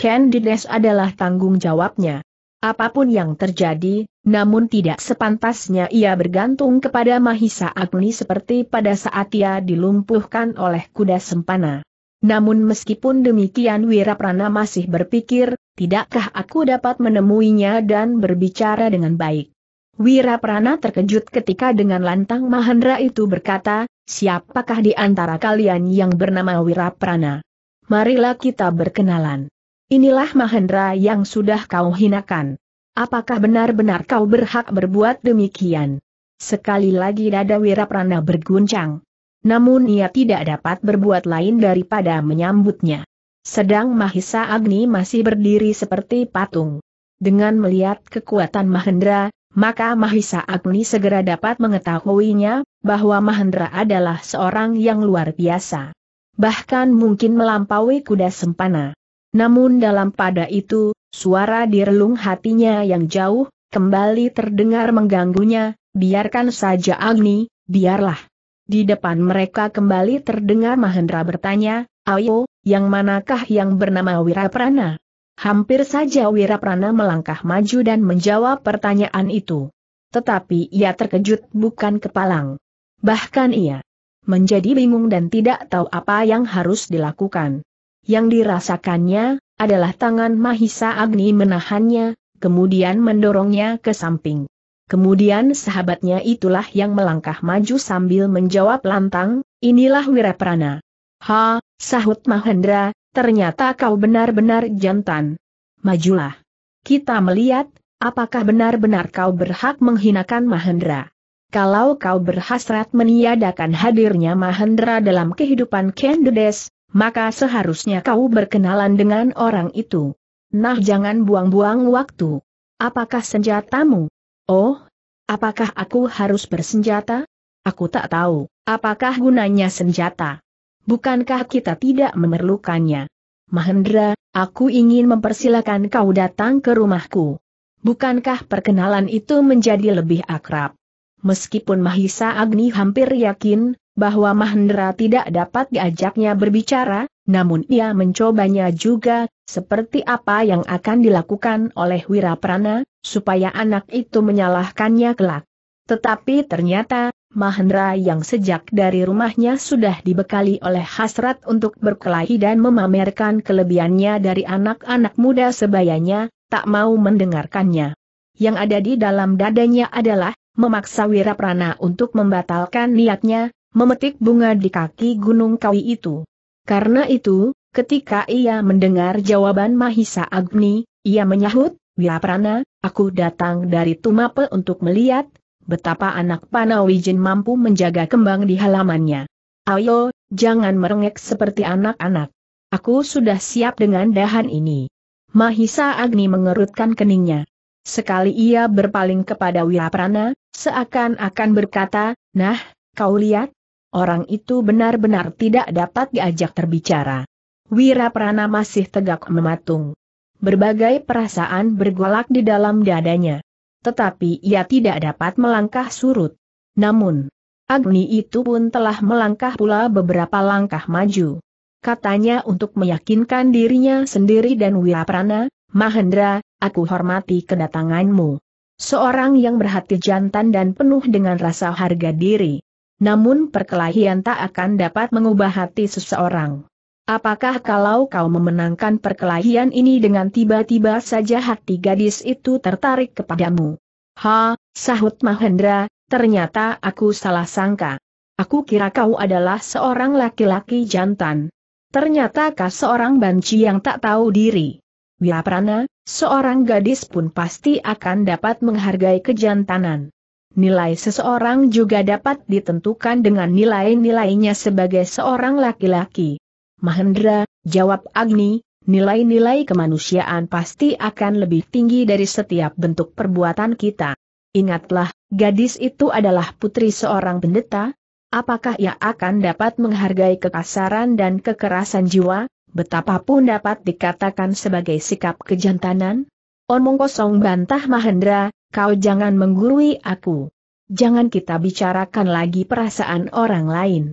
Candides adalah tanggung jawabnya. Apapun yang terjadi, namun tidak sepantasnya ia bergantung kepada Mahisa Agni seperti pada saat ia dilumpuhkan oleh kuda sempana. Namun meskipun demikian Wiraprana masih berpikir, tidakkah aku dapat menemuinya dan berbicara dengan baik. Wiraprana terkejut ketika dengan lantang Mahendra itu berkata, siapakah di antara kalian yang bernama Wiraprana? Marilah kita berkenalan. Inilah Mahendra yang sudah kau hinakan. Apakah benar-benar kau berhak berbuat demikian? Sekali lagi dada Wiraprana berguncang. Namun ia tidak dapat berbuat lain daripada menyambutnya. Sedang Mahisa Agni masih berdiri seperti patung. Dengan melihat kekuatan Mahendra, maka Mahisa Agni segera dapat mengetahuinya, bahwa Mahendra adalah seorang yang luar biasa. Bahkan mungkin melampaui kuda sempana. Namun dalam pada itu, suara di relung hatinya yang jauh, kembali terdengar mengganggunya, biarkan saja Agni, biarlah. Di depan mereka kembali terdengar Mahendra bertanya, Ayo, yang manakah yang bernama Wiraprana? Hampir saja Wiraprana melangkah maju dan menjawab pertanyaan itu. Tetapi ia terkejut bukan kepalang. Bahkan ia menjadi bingung dan tidak tahu apa yang harus dilakukan. Yang dirasakannya, adalah tangan Mahisa Agni menahannya, kemudian mendorongnya ke samping. Kemudian sahabatnya itulah yang melangkah maju sambil menjawab lantang, inilah Wiraprana. Ha, sahut Mahendra, ternyata kau benar-benar jantan. Majulah. Kita melihat, apakah benar-benar kau berhak menghinakan Mahendra. Kalau kau berhasrat meniadakan hadirnya Mahendra dalam kehidupan Kendudes, maka seharusnya kau berkenalan dengan orang itu. Nah jangan buang-buang waktu. Apakah senjatamu? Oh, apakah aku harus bersenjata? Aku tak tahu, apakah gunanya senjata? Bukankah kita tidak memerlukannya? Mahendra, aku ingin mempersilahkan kau datang ke rumahku. Bukankah perkenalan itu menjadi lebih akrab? Meskipun Mahisa Agni hampir yakin, bahwa Mahendra tidak dapat diajaknya berbicara, namun ia mencobanya juga, seperti apa yang akan dilakukan oleh Wiraprana, supaya anak itu menyalahkannya kelak. Tetapi ternyata, Mahendra yang sejak dari rumahnya sudah dibekali oleh hasrat untuk berkelahi dan memamerkan kelebihannya dari anak-anak muda sebayanya, tak mau mendengarkannya. Yang ada di dalam dadanya adalah, memaksa Wiraprana untuk membatalkan niatnya, memetik bunga di kaki gunung kawi itu. Karena itu, ketika ia mendengar jawaban Mahisa Agni, ia menyahut, Wilaprana, aku datang dari Tumapel untuk melihat, betapa anak Panawijin mampu menjaga kembang di halamannya. Ayo, jangan merengek seperti anak-anak. Aku sudah siap dengan dahan ini. Mahisa Agni mengerutkan keningnya. Sekali ia berpaling kepada Wilaprana, seakan-akan berkata, Nah, kau lihat, Orang itu benar-benar tidak dapat diajak terbicara. Wiraprana masih tegak mematung. Berbagai perasaan bergolak di dalam dadanya. Tetapi ia tidak dapat melangkah surut. Namun, Agni itu pun telah melangkah pula beberapa langkah maju. Katanya untuk meyakinkan dirinya sendiri dan Wiraprana, Mahendra, aku hormati kedatanganmu. Seorang yang berhati jantan dan penuh dengan rasa harga diri namun perkelahian tak akan dapat mengubah hati seseorang. Apakah kalau kau memenangkan perkelahian ini dengan tiba-tiba saja hati gadis itu tertarik kepadamu? Ha, sahut Mahendra, ternyata aku salah sangka. Aku kira kau adalah seorang laki-laki jantan. Ternyata kau seorang banci yang tak tahu diri. Wiaprana, seorang gadis pun pasti akan dapat menghargai kejantanan nilai seseorang juga dapat ditentukan dengan nilai-nilainya sebagai seorang laki-laki. Mahendra, jawab Agni, nilai-nilai kemanusiaan pasti akan lebih tinggi dari setiap bentuk perbuatan kita. Ingatlah, gadis itu adalah putri seorang pendeta, apakah ia akan dapat menghargai kekasaran dan kekerasan jiwa, betapapun dapat dikatakan sebagai sikap kejantanan? Omong kosong bantah Mahendra, kau jangan menggurui aku. Jangan kita bicarakan lagi perasaan orang lain.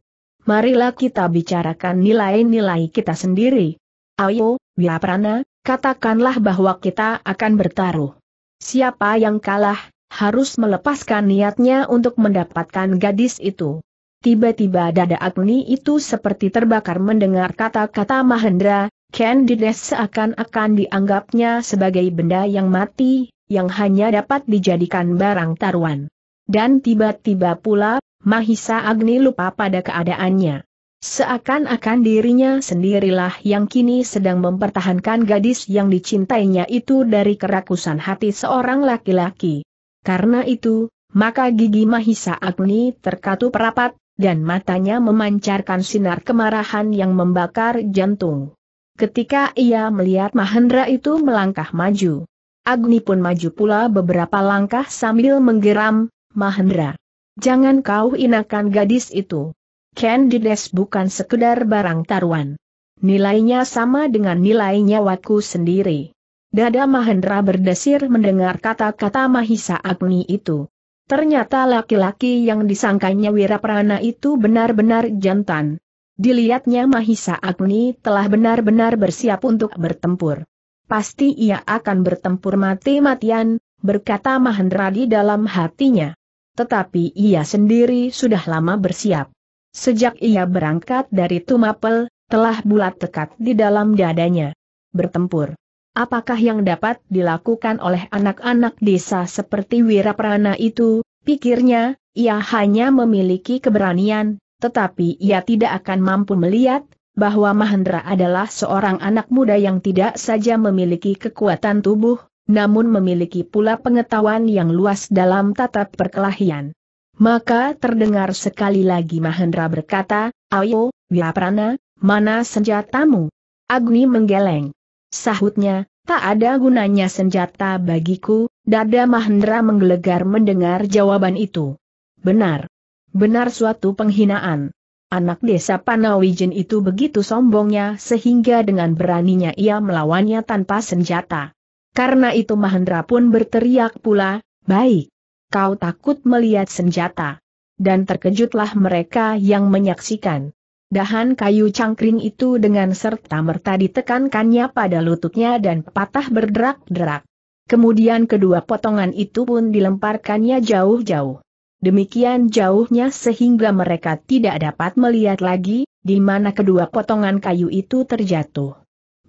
Marilah kita bicarakan nilai-nilai kita sendiri. Ayo, Wiaprana, katakanlah bahwa kita akan bertaruh. Siapa yang kalah, harus melepaskan niatnya untuk mendapatkan gadis itu. Tiba-tiba dada Agni itu seperti terbakar mendengar kata-kata Mahendra, Candides seakan-akan dianggapnya sebagai benda yang mati, yang hanya dapat dijadikan barang taruhan. Dan tiba-tiba pula, Mahisa Agni lupa pada keadaannya. Seakan-akan dirinya sendirilah yang kini sedang mempertahankan gadis yang dicintainya itu dari kerakusan hati seorang laki-laki. Karena itu, maka gigi Mahisa Agni terkatup rapat, dan matanya memancarkan sinar kemarahan yang membakar jantung. Ketika ia melihat Mahendra itu melangkah maju, Agni pun maju pula beberapa langkah sambil menggeram, Mahendra. Jangan kau inakan gadis itu. Candides bukan sekedar barang taruhan. Nilainya sama dengan nilai nyawaku sendiri. Dada Mahendra berdesir mendengar kata-kata Mahisa Agni itu. Ternyata laki-laki yang disangkanya Wiraprana itu benar-benar jantan. Dilihatnya Mahisa Agni telah benar-benar bersiap untuk bertempur pasti ia akan bertempur mati-matian, berkata Mahendra di dalam hatinya. Tetapi ia sendiri sudah lama bersiap. Sejak ia berangkat dari Tumapel, telah bulat tekat di dalam dadanya. Bertempur. Apakah yang dapat dilakukan oleh anak-anak desa seperti Wiraprana itu, pikirnya, ia hanya memiliki keberanian, tetapi ia tidak akan mampu melihat bahwa Mahendra adalah seorang anak muda yang tidak saja memiliki kekuatan tubuh, namun memiliki pula pengetahuan yang luas dalam tata perkelahian. Maka terdengar sekali lagi Mahendra berkata, Ayo, Wiaprana, mana senjatamu? Agni menggeleng. Sahutnya, tak ada gunanya senjata bagiku, dada Mahendra menggelegar mendengar jawaban itu. Benar. Benar suatu penghinaan. Anak desa Panawijen itu begitu sombongnya sehingga dengan beraninya ia melawannya tanpa senjata. Karena itu Mahendra pun berteriak pula, baik, kau takut melihat senjata. Dan terkejutlah mereka yang menyaksikan. Dahan kayu cangkring itu dengan serta-merta ditekankannya pada lututnya dan patah berderak-derak. Kemudian kedua potongan itu pun dilemparkannya jauh-jauh. Demikian jauhnya sehingga mereka tidak dapat melihat lagi, di mana kedua potongan kayu itu terjatuh.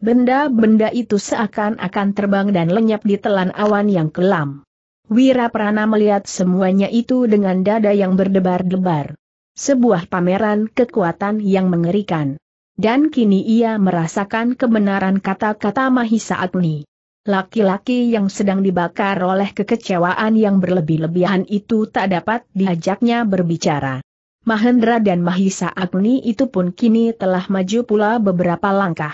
Benda-benda itu seakan-akan terbang dan lenyap di telan awan yang kelam. Wira Prana melihat semuanya itu dengan dada yang berdebar-debar. Sebuah pameran kekuatan yang mengerikan. Dan kini ia merasakan kebenaran kata-kata Mahisa Agni. Laki-laki yang sedang dibakar oleh kekecewaan yang berlebih-lebihan itu tak dapat diajaknya berbicara. Mahendra dan Mahisa Agni itu pun kini telah maju pula beberapa langkah.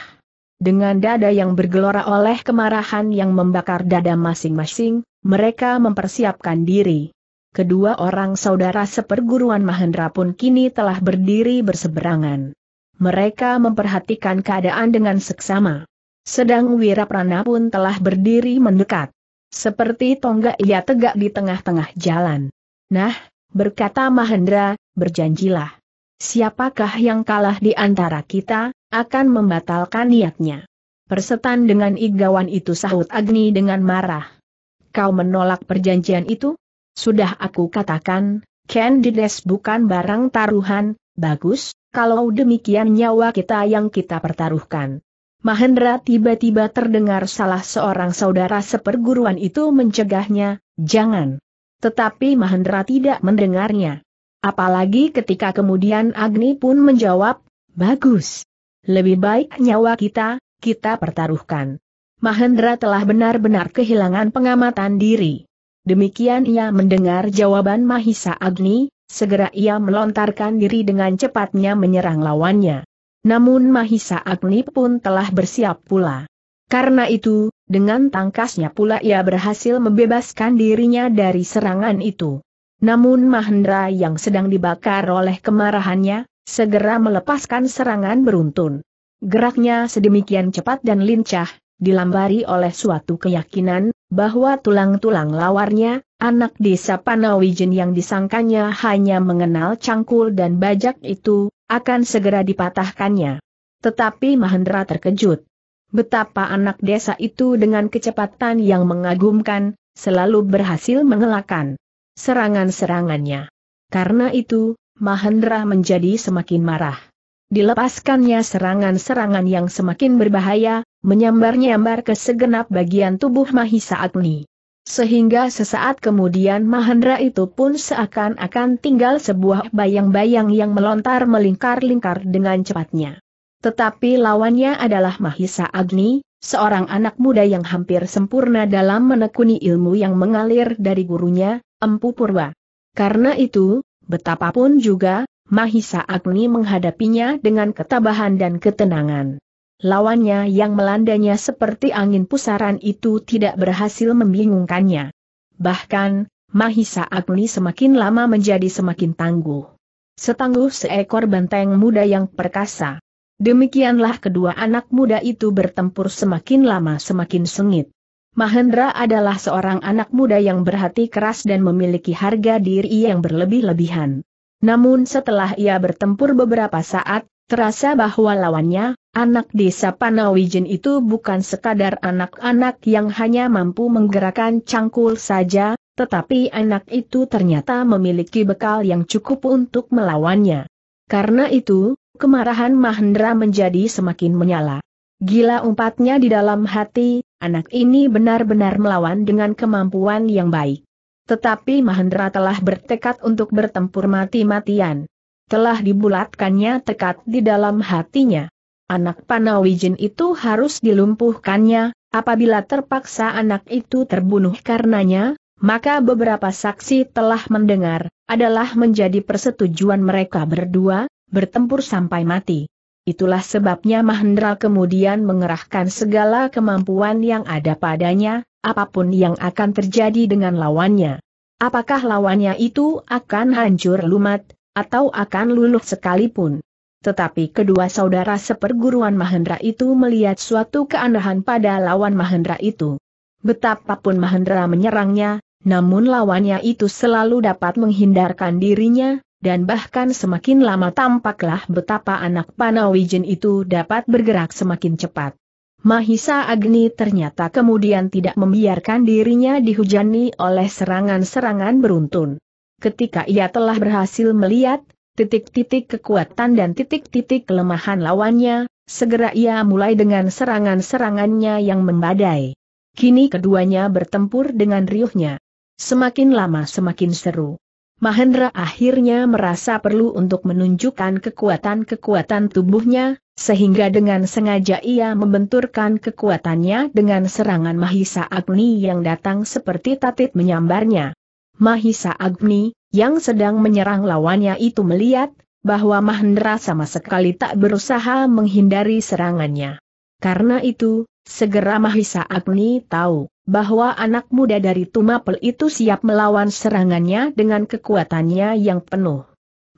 Dengan dada yang bergelora oleh kemarahan yang membakar dada masing-masing, mereka mempersiapkan diri. Kedua orang saudara seperguruan Mahendra pun kini telah berdiri berseberangan. Mereka memperhatikan keadaan dengan seksama. Sedang Wiraprana pun telah berdiri mendekat. Seperti tonggak ia tegak di tengah-tengah jalan. Nah, berkata Mahendra, berjanjilah. Siapakah yang kalah di antara kita, akan membatalkan niatnya. Persetan dengan igawan itu sahut Agni dengan marah. Kau menolak perjanjian itu? Sudah aku katakan, Candides bukan barang taruhan, bagus, kalau demikian nyawa kita yang kita pertaruhkan. Mahendra tiba-tiba terdengar salah seorang saudara seperguruan itu mencegahnya, jangan. Tetapi Mahendra tidak mendengarnya. Apalagi ketika kemudian Agni pun menjawab, bagus. Lebih baik nyawa kita, kita pertaruhkan. Mahendra telah benar-benar kehilangan pengamatan diri. Demikian ia mendengar jawaban Mahisa Agni, segera ia melontarkan diri dengan cepatnya menyerang lawannya. Namun Mahisa Agni pun telah bersiap pula. Karena itu, dengan tangkasnya pula ia berhasil membebaskan dirinya dari serangan itu. Namun Mahendra yang sedang dibakar oleh kemarahannya, segera melepaskan serangan beruntun. Geraknya sedemikian cepat dan lincah, dilambari oleh suatu keyakinan, bahwa tulang-tulang lawarnya, Anak desa Panawijen yang disangkanya hanya mengenal cangkul dan bajak itu, akan segera dipatahkannya. Tetapi Mahendra terkejut. Betapa anak desa itu dengan kecepatan yang mengagumkan, selalu berhasil mengelakkan serangan-serangannya. Karena itu, Mahendra menjadi semakin marah. Dilepaskannya serangan-serangan yang semakin berbahaya, menyambar-nyambar ke segenap bagian tubuh Mahisa Agni. Sehingga sesaat kemudian Mahendra itu pun seakan-akan tinggal sebuah bayang-bayang yang melontar melingkar-lingkar dengan cepatnya. Tetapi lawannya adalah Mahisa Agni, seorang anak muda yang hampir sempurna dalam menekuni ilmu yang mengalir dari gurunya, Empu Purwa. Karena itu, betapapun juga, Mahisa Agni menghadapinya dengan ketabahan dan ketenangan. Lawannya yang melandanya seperti angin pusaran itu tidak berhasil membingungkannya. Bahkan, Mahisa Agni semakin lama menjadi semakin tangguh. Setangguh seekor banteng muda yang perkasa. Demikianlah kedua anak muda itu bertempur semakin lama semakin sengit. Mahendra adalah seorang anak muda yang berhati keras dan memiliki harga diri yang berlebih-lebihan. Namun setelah ia bertempur beberapa saat, terasa bahwa lawannya, Anak desa Panawijen itu bukan sekadar anak-anak yang hanya mampu menggerakkan cangkul saja, tetapi anak itu ternyata memiliki bekal yang cukup untuk melawannya. Karena itu, kemarahan Mahendra menjadi semakin menyala. Gila umpatnya di dalam hati, anak ini benar-benar melawan dengan kemampuan yang baik. Tetapi Mahendra telah bertekad untuk bertempur mati-matian. Telah dibulatkannya tekad di dalam hatinya. Anak Panawijin itu harus dilumpuhkannya, apabila terpaksa anak itu terbunuh karenanya, maka beberapa saksi telah mendengar, adalah menjadi persetujuan mereka berdua, bertempur sampai mati. Itulah sebabnya Mahendra kemudian mengerahkan segala kemampuan yang ada padanya, apapun yang akan terjadi dengan lawannya. Apakah lawannya itu akan hancur lumat, atau akan luluh sekalipun. Tetapi kedua saudara seperguruan Mahendra itu melihat suatu keanehan pada lawan Mahendra itu. Betapapun Mahendra menyerangnya, namun lawannya itu selalu dapat menghindarkan dirinya, dan bahkan semakin lama tampaklah betapa anak Panawijen itu dapat bergerak semakin cepat. Mahisa Agni ternyata kemudian tidak membiarkan dirinya dihujani oleh serangan-serangan beruntun. Ketika ia telah berhasil melihat, titik-titik kekuatan dan titik-titik kelemahan lawannya, segera ia mulai dengan serangan-serangannya yang membadai. Kini keduanya bertempur dengan riuhnya. Semakin lama semakin seru. Mahendra akhirnya merasa perlu untuk menunjukkan kekuatan-kekuatan tubuhnya, sehingga dengan sengaja ia membenturkan kekuatannya dengan serangan Mahisa Agni yang datang seperti tatit menyambarnya. Mahisa Agni, yang sedang menyerang lawannya itu melihat, bahwa Mahendra sama sekali tak berusaha menghindari serangannya. Karena itu, segera Mahisa Agni tahu, bahwa anak muda dari Tumapel itu siap melawan serangannya dengan kekuatannya yang penuh.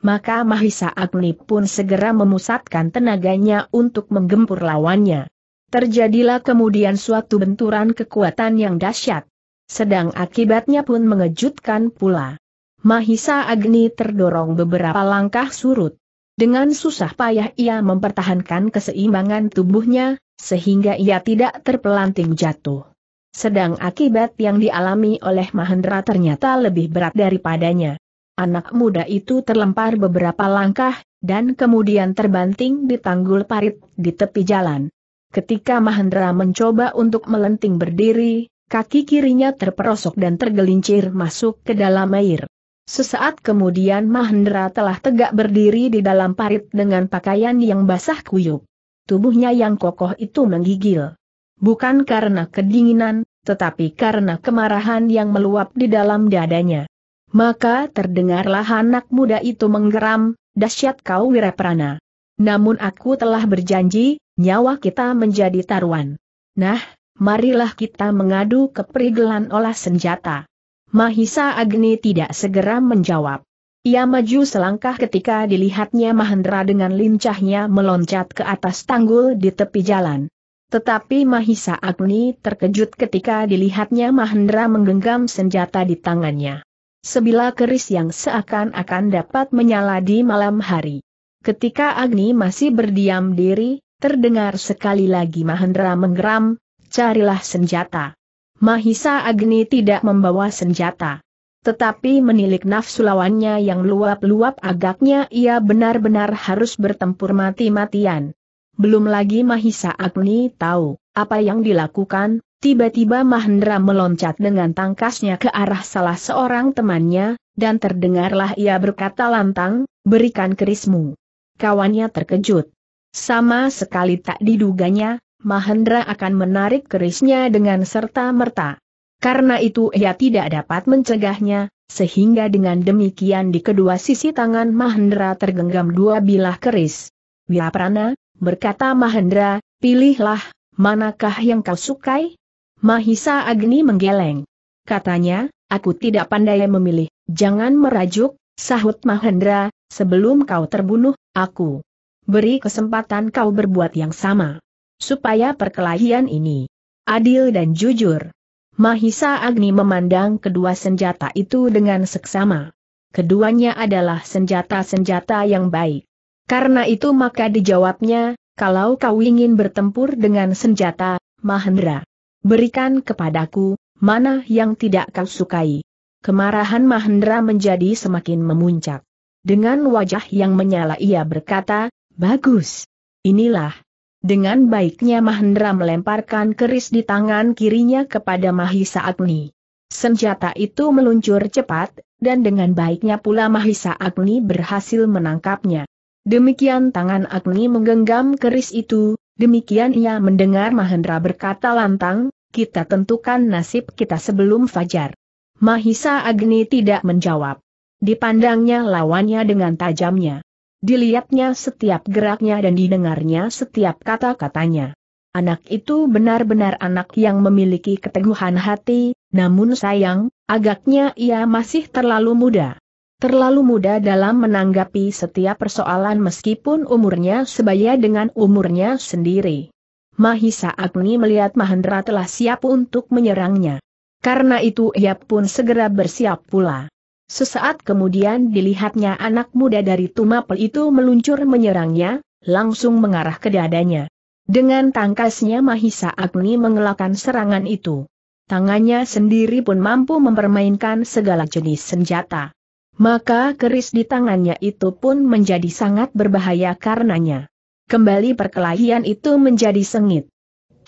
Maka Mahisa Agni pun segera memusatkan tenaganya untuk menggempur lawannya. Terjadilah kemudian suatu benturan kekuatan yang dahsyat, sedang akibatnya pun mengejutkan pula. Mahisa Agni terdorong beberapa langkah surut. Dengan susah payah ia mempertahankan keseimbangan tubuhnya, sehingga ia tidak terpelanting jatuh. Sedang akibat yang dialami oleh Mahendra ternyata lebih berat daripadanya. Anak muda itu terlempar beberapa langkah, dan kemudian terbanting di tanggul parit di tepi jalan. Ketika Mahendra mencoba untuk melenting berdiri, kaki kirinya terperosok dan tergelincir masuk ke dalam air. Sesaat kemudian Mahendra telah tegak berdiri di dalam parit dengan pakaian yang basah kuyup. Tubuhnya yang kokoh itu menggigil. Bukan karena kedinginan, tetapi karena kemarahan yang meluap di dalam dadanya. Maka terdengarlah anak muda itu menggeram, dahsyat kau wiraprana. Namun aku telah berjanji, nyawa kita menjadi taruhan. Nah, marilah kita mengadu keperigelan olah senjata. Mahisa Agni tidak segera menjawab. Ia maju selangkah ketika dilihatnya Mahendra dengan lincahnya meloncat ke atas tanggul di tepi jalan. Tetapi Mahisa Agni terkejut ketika dilihatnya Mahendra menggenggam senjata di tangannya. Sebilah keris yang seakan-akan dapat menyala di malam hari. Ketika Agni masih berdiam diri, terdengar sekali lagi Mahendra menggeram, carilah senjata. Mahisa Agni tidak membawa senjata. Tetapi menilik nafsu lawannya yang luap-luap agaknya ia benar-benar harus bertempur mati-matian. Belum lagi Mahisa Agni tahu apa yang dilakukan, tiba-tiba Mahendra meloncat dengan tangkasnya ke arah salah seorang temannya, dan terdengarlah ia berkata lantang, berikan kerismu. Kawannya terkejut. Sama sekali tak diduganya, Mahendra akan menarik kerisnya dengan serta-merta. Karena itu ia tidak dapat mencegahnya, sehingga dengan demikian di kedua sisi tangan Mahendra tergenggam dua bilah keris. Wiaprana, berkata Mahendra, pilihlah, manakah yang kau sukai? Mahisa Agni menggeleng. Katanya, aku tidak pandai memilih, jangan merajuk, sahut Mahendra, sebelum kau terbunuh, aku beri kesempatan kau berbuat yang sama supaya perkelahian ini adil dan jujur. Mahisa Agni memandang kedua senjata itu dengan seksama. Keduanya adalah senjata-senjata yang baik. Karena itu maka dijawabnya, kalau kau ingin bertempur dengan senjata, Mahendra, berikan kepadaku, mana yang tidak kau sukai. Kemarahan Mahendra menjadi semakin memuncak. Dengan wajah yang menyala ia berkata, bagus. Inilah dengan baiknya Mahendra melemparkan keris di tangan kirinya kepada Mahisa Agni. Senjata itu meluncur cepat, dan dengan baiknya pula Mahisa Agni berhasil menangkapnya. Demikian tangan Agni menggenggam keris itu, demikian ia mendengar Mahendra berkata lantang, kita tentukan nasib kita sebelum fajar. Mahisa Agni tidak menjawab. Dipandangnya lawannya dengan tajamnya. Dilihatnya setiap geraknya dan didengarnya setiap kata-katanya. Anak itu benar-benar anak yang memiliki keteguhan hati, namun sayang, agaknya ia masih terlalu muda. Terlalu muda dalam menanggapi setiap persoalan meskipun umurnya sebaya dengan umurnya sendiri. Mahisa Agni melihat Mahendra telah siap untuk menyerangnya. Karena itu ia pun segera bersiap pula. Sesaat kemudian dilihatnya anak muda dari Tumapel itu meluncur menyerangnya, langsung mengarah ke dadanya. Dengan tangkasnya Mahisa Agni mengelakkan serangan itu. Tangannya sendiri pun mampu mempermainkan segala jenis senjata. Maka keris di tangannya itu pun menjadi sangat berbahaya karenanya. Kembali perkelahian itu menjadi sengit.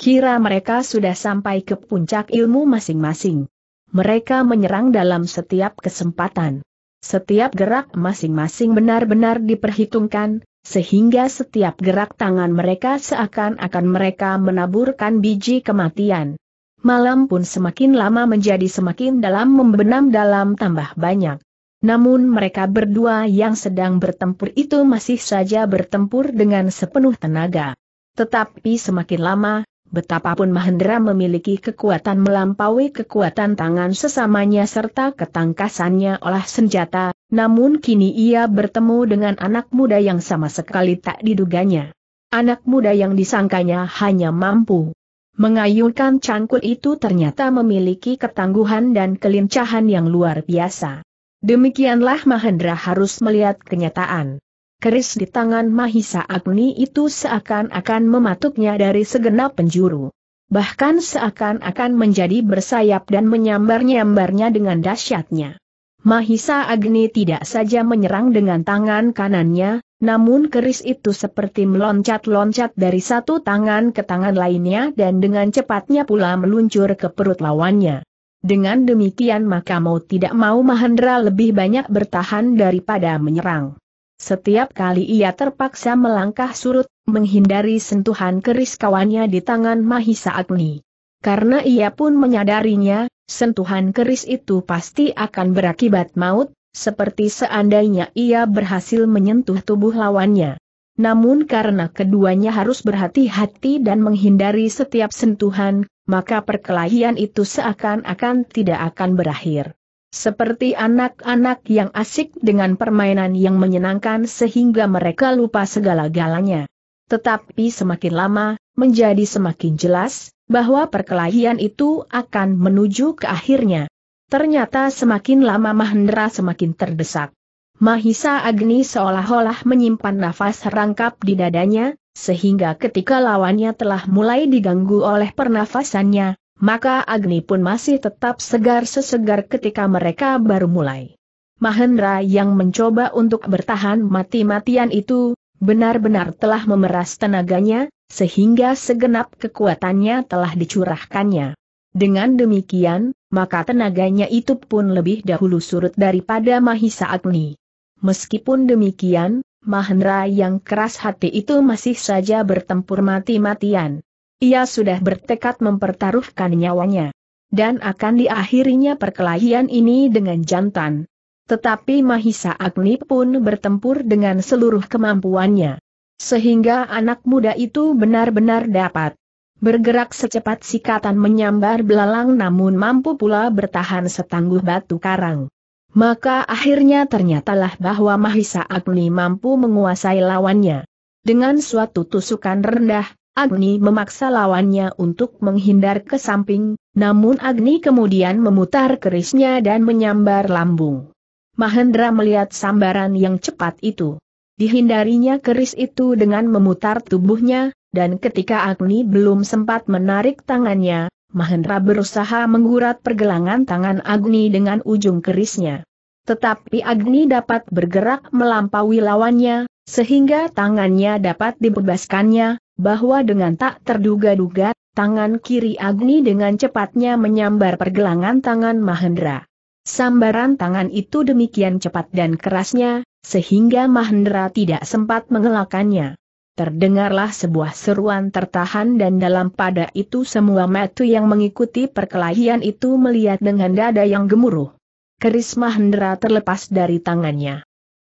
Kira mereka sudah sampai ke puncak ilmu masing-masing mereka menyerang dalam setiap kesempatan. Setiap gerak masing-masing benar-benar diperhitungkan, sehingga setiap gerak tangan mereka seakan-akan mereka menaburkan biji kematian. Malam pun semakin lama menjadi semakin dalam membenam dalam tambah banyak. Namun mereka berdua yang sedang bertempur itu masih saja bertempur dengan sepenuh tenaga. Tetapi semakin lama, Betapapun Mahendra memiliki kekuatan melampaui kekuatan tangan sesamanya serta ketangkasannya olah senjata, namun kini ia bertemu dengan anak muda yang sama sekali tak diduganya. Anak muda yang disangkanya hanya mampu mengayunkan cangkul itu ternyata memiliki ketangguhan dan kelincahan yang luar biasa. Demikianlah Mahendra harus melihat kenyataan keris di tangan Mahisa Agni itu seakan-akan mematuknya dari segenap penjuru. Bahkan seakan-akan menjadi bersayap dan menyambar-nyambarnya dengan dahsyatnya. Mahisa Agni tidak saja menyerang dengan tangan kanannya, namun keris itu seperti meloncat-loncat dari satu tangan ke tangan lainnya dan dengan cepatnya pula meluncur ke perut lawannya. Dengan demikian maka mau tidak mau Mahendra lebih banyak bertahan daripada menyerang. Setiap kali ia terpaksa melangkah surut, menghindari sentuhan keris kawannya di tangan Mahisa Agni. Karena ia pun menyadarinya, sentuhan keris itu pasti akan berakibat maut, seperti seandainya ia berhasil menyentuh tubuh lawannya. Namun karena keduanya harus berhati-hati dan menghindari setiap sentuhan, maka perkelahian itu seakan-akan tidak akan berakhir. Seperti anak-anak yang asik dengan permainan yang menyenangkan sehingga mereka lupa segala galanya. Tetapi semakin lama, menjadi semakin jelas, bahwa perkelahian itu akan menuju ke akhirnya. Ternyata semakin lama Mahendra semakin terdesak. Mahisa Agni seolah-olah menyimpan nafas rangkap di dadanya, sehingga ketika lawannya telah mulai diganggu oleh pernafasannya, maka Agni pun masih tetap segar sesegar ketika mereka baru mulai. Mahendra yang mencoba untuk bertahan mati-matian itu, benar-benar telah memeras tenaganya, sehingga segenap kekuatannya telah dicurahkannya. Dengan demikian, maka tenaganya itu pun lebih dahulu surut daripada Mahisa Agni. Meskipun demikian, Mahendra yang keras hati itu masih saja bertempur mati-matian. Ia sudah bertekad mempertaruhkan nyawanya. Dan akan diakhirinya perkelahian ini dengan jantan. Tetapi Mahisa Agni pun bertempur dengan seluruh kemampuannya. Sehingga anak muda itu benar-benar dapat bergerak secepat sikatan menyambar belalang namun mampu pula bertahan setangguh batu karang. Maka akhirnya ternyatalah bahwa Mahisa Agni mampu menguasai lawannya. Dengan suatu tusukan rendah, Agni memaksa lawannya untuk menghindar ke samping, namun Agni kemudian memutar kerisnya dan menyambar lambung. Mahendra melihat sambaran yang cepat itu. Dihindarinya keris itu dengan memutar tubuhnya, dan ketika Agni belum sempat menarik tangannya, Mahendra berusaha menggurat pergelangan tangan Agni dengan ujung kerisnya. Tetapi Agni dapat bergerak melampaui lawannya, sehingga tangannya dapat dibebaskannya, bahwa dengan tak terduga-duga, tangan kiri Agni dengan cepatnya menyambar pergelangan tangan Mahendra. Sambaran tangan itu demikian cepat dan kerasnya, sehingga Mahendra tidak sempat mengelakannya. Terdengarlah sebuah seruan tertahan dan dalam pada itu semua metu yang mengikuti perkelahian itu melihat dengan dada yang gemuruh. Keris Mahendra terlepas dari tangannya.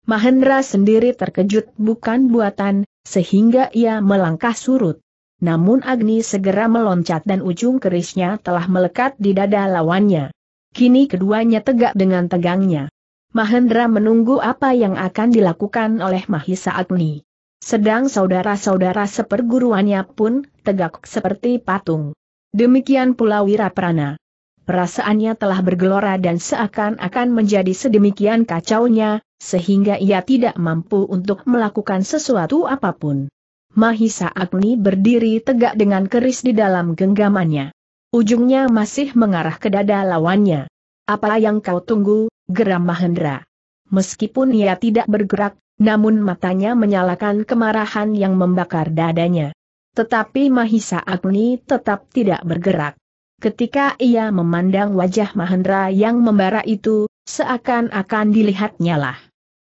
Mahendra sendiri terkejut bukan buatan, sehingga ia melangkah surut. Namun Agni segera meloncat dan ujung kerisnya telah melekat di dada lawannya. Kini keduanya tegak dengan tegangnya. Mahendra menunggu apa yang akan dilakukan oleh Mahisa Agni. Sedang saudara-saudara seperguruannya pun tegak seperti patung. Demikian pula Wiraprana. Perasaannya telah bergelora dan seakan-akan menjadi sedemikian kacaunya, sehingga ia tidak mampu untuk melakukan sesuatu apapun. Mahisa Agni berdiri tegak dengan keris di dalam genggamannya. Ujungnya masih mengarah ke dada lawannya. Apa yang kau tunggu, geram Mahendra. Meskipun ia tidak bergerak, namun matanya menyalakan kemarahan yang membakar dadanya. Tetapi Mahisa Agni tetap tidak bergerak. Ketika ia memandang wajah Mahendra yang membara itu, seakan-akan dilihatnya lah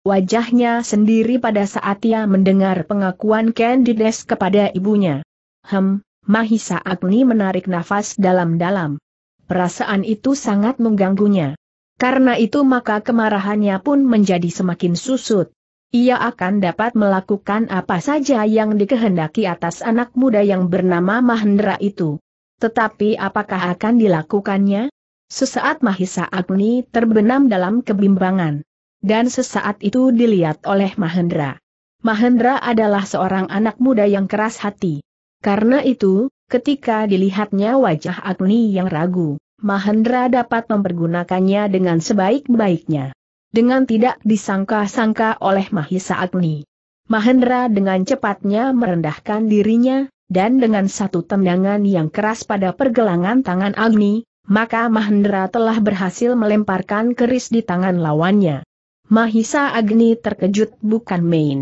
wajahnya sendiri pada saat ia mendengar pengakuan Candides kepada ibunya. Hem, Mahisa Agni menarik nafas dalam-dalam. Perasaan itu sangat mengganggunya. Karena itu maka kemarahannya pun menjadi semakin susut. Ia akan dapat melakukan apa saja yang dikehendaki atas anak muda yang bernama Mahendra itu. Tetapi apakah akan dilakukannya? Sesaat Mahisa Agni terbenam dalam kebimbangan dan sesaat itu dilihat oleh Mahendra. Mahendra adalah seorang anak muda yang keras hati. Karena itu, ketika dilihatnya wajah Agni yang ragu, Mahendra dapat mempergunakannya dengan sebaik-baiknya. Dengan tidak disangka-sangka oleh Mahisa Agni. Mahendra dengan cepatnya merendahkan dirinya, dan dengan satu tendangan yang keras pada pergelangan tangan Agni, maka Mahendra telah berhasil melemparkan keris di tangan lawannya. Mahisa Agni terkejut bukan main.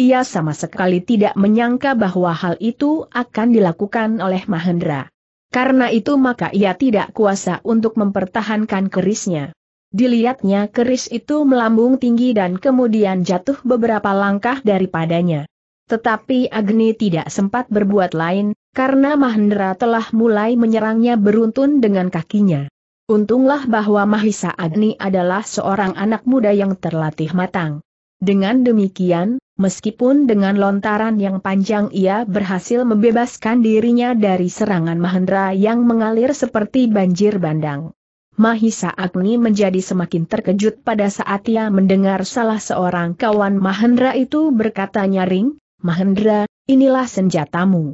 Ia sama sekali tidak menyangka bahwa hal itu akan dilakukan oleh Mahendra. Karena itu maka ia tidak kuasa untuk mempertahankan kerisnya. Dilihatnya keris itu melambung tinggi dan kemudian jatuh beberapa langkah daripadanya. Tetapi Agni tidak sempat berbuat lain, karena Mahendra telah mulai menyerangnya beruntun dengan kakinya. Untunglah bahwa Mahisa Agni adalah seorang anak muda yang terlatih matang. Dengan demikian, meskipun dengan lontaran yang panjang ia berhasil membebaskan dirinya dari serangan Mahendra yang mengalir seperti banjir bandang. Mahisa Agni menjadi semakin terkejut pada saat ia mendengar salah seorang kawan Mahendra itu berkata nyaring, Mahendra, inilah senjatamu.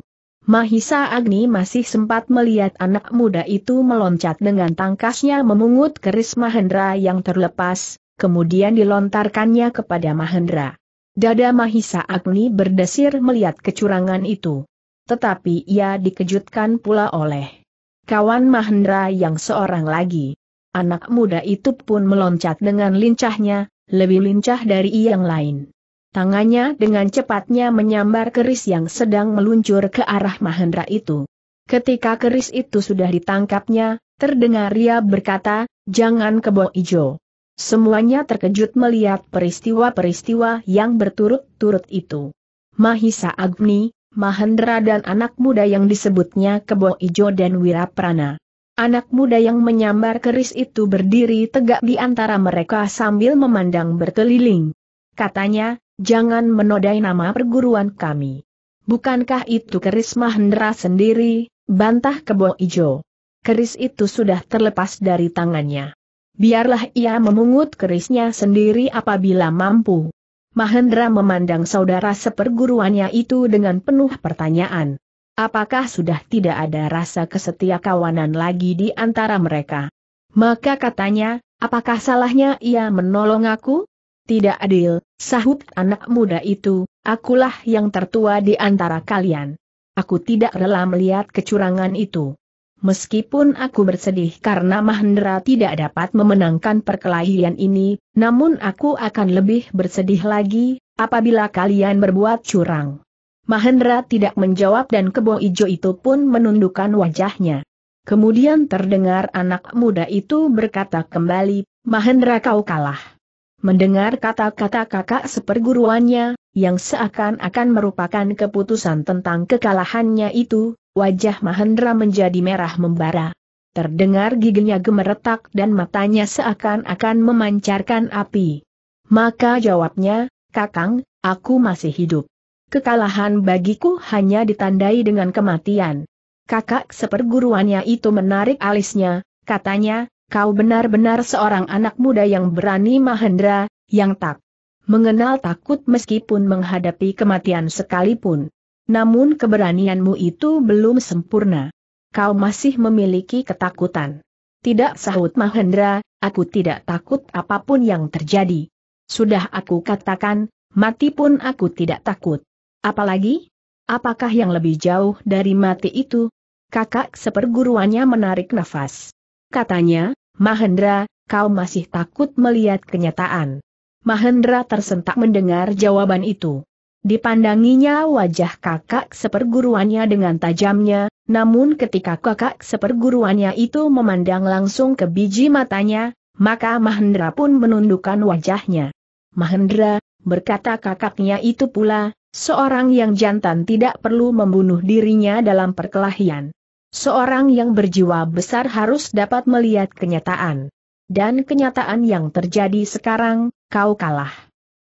Mahisa Agni masih sempat melihat anak muda itu meloncat dengan tangkasnya memungut keris Mahendra yang terlepas, kemudian dilontarkannya kepada Mahendra. Dada Mahisa Agni berdesir melihat kecurangan itu. Tetapi ia dikejutkan pula oleh kawan Mahendra yang seorang lagi. Anak muda itu pun meloncat dengan lincahnya, lebih lincah dari yang lain. Tangannya dengan cepatnya menyambar keris yang sedang meluncur ke arah Mahendra itu. Ketika keris itu sudah ditangkapnya, terdengar ia berkata, jangan kebo ijo. Semuanya terkejut melihat peristiwa-peristiwa yang berturut-turut itu. Mahisa Agni, Mahendra dan anak muda yang disebutnya Kebo Ijo dan Wiraprana. Anak muda yang menyambar keris itu berdiri tegak di antara mereka sambil memandang berkeliling. Katanya, jangan menodai nama perguruan kami. Bukankah itu keris Mahendra sendiri, bantah kebo ijo. Keris itu sudah terlepas dari tangannya. Biarlah ia memungut kerisnya sendiri apabila mampu. Mahendra memandang saudara seperguruannya itu dengan penuh pertanyaan. Apakah sudah tidak ada rasa kesetia kawanan lagi di antara mereka? Maka katanya, apakah salahnya ia menolong aku? Tidak adil, sahut anak muda itu, akulah yang tertua di antara kalian. Aku tidak rela melihat kecurangan itu. Meskipun aku bersedih karena Mahendra tidak dapat memenangkan perkelahian ini, namun aku akan lebih bersedih lagi, apabila kalian berbuat curang. Mahendra tidak menjawab dan kebo ijo itu pun menundukkan wajahnya. Kemudian terdengar anak muda itu berkata kembali, Mahendra kau kalah. Mendengar kata-kata kakak seperguruannya, yang seakan-akan merupakan keputusan tentang kekalahannya itu, wajah Mahendra menjadi merah membara. Terdengar giginya gemeretak dan matanya seakan-akan memancarkan api. Maka jawabnya, Kakang, aku masih hidup. Kekalahan bagiku hanya ditandai dengan kematian. Kakak seperguruannya itu menarik alisnya, katanya, kau benar-benar seorang anak muda yang berani Mahendra, yang tak mengenal takut meskipun menghadapi kematian sekalipun. Namun keberanianmu itu belum sempurna. Kau masih memiliki ketakutan. Tidak sahut Mahendra, aku tidak takut apapun yang terjadi. Sudah aku katakan, mati pun aku tidak takut. Apalagi? Apakah yang lebih jauh dari mati itu? Kakak seperguruannya menarik nafas. Katanya, Mahendra, kau masih takut melihat kenyataan. Mahendra tersentak mendengar jawaban itu. Dipandanginya wajah kakak seperguruannya dengan tajamnya, namun ketika kakak seperguruannya itu memandang langsung ke biji matanya, maka Mahendra pun menundukkan wajahnya. Mahendra, berkata kakaknya itu pula, seorang yang jantan tidak perlu membunuh dirinya dalam perkelahian. Seorang yang berjiwa besar harus dapat melihat kenyataan. Dan kenyataan yang terjadi sekarang, kau kalah.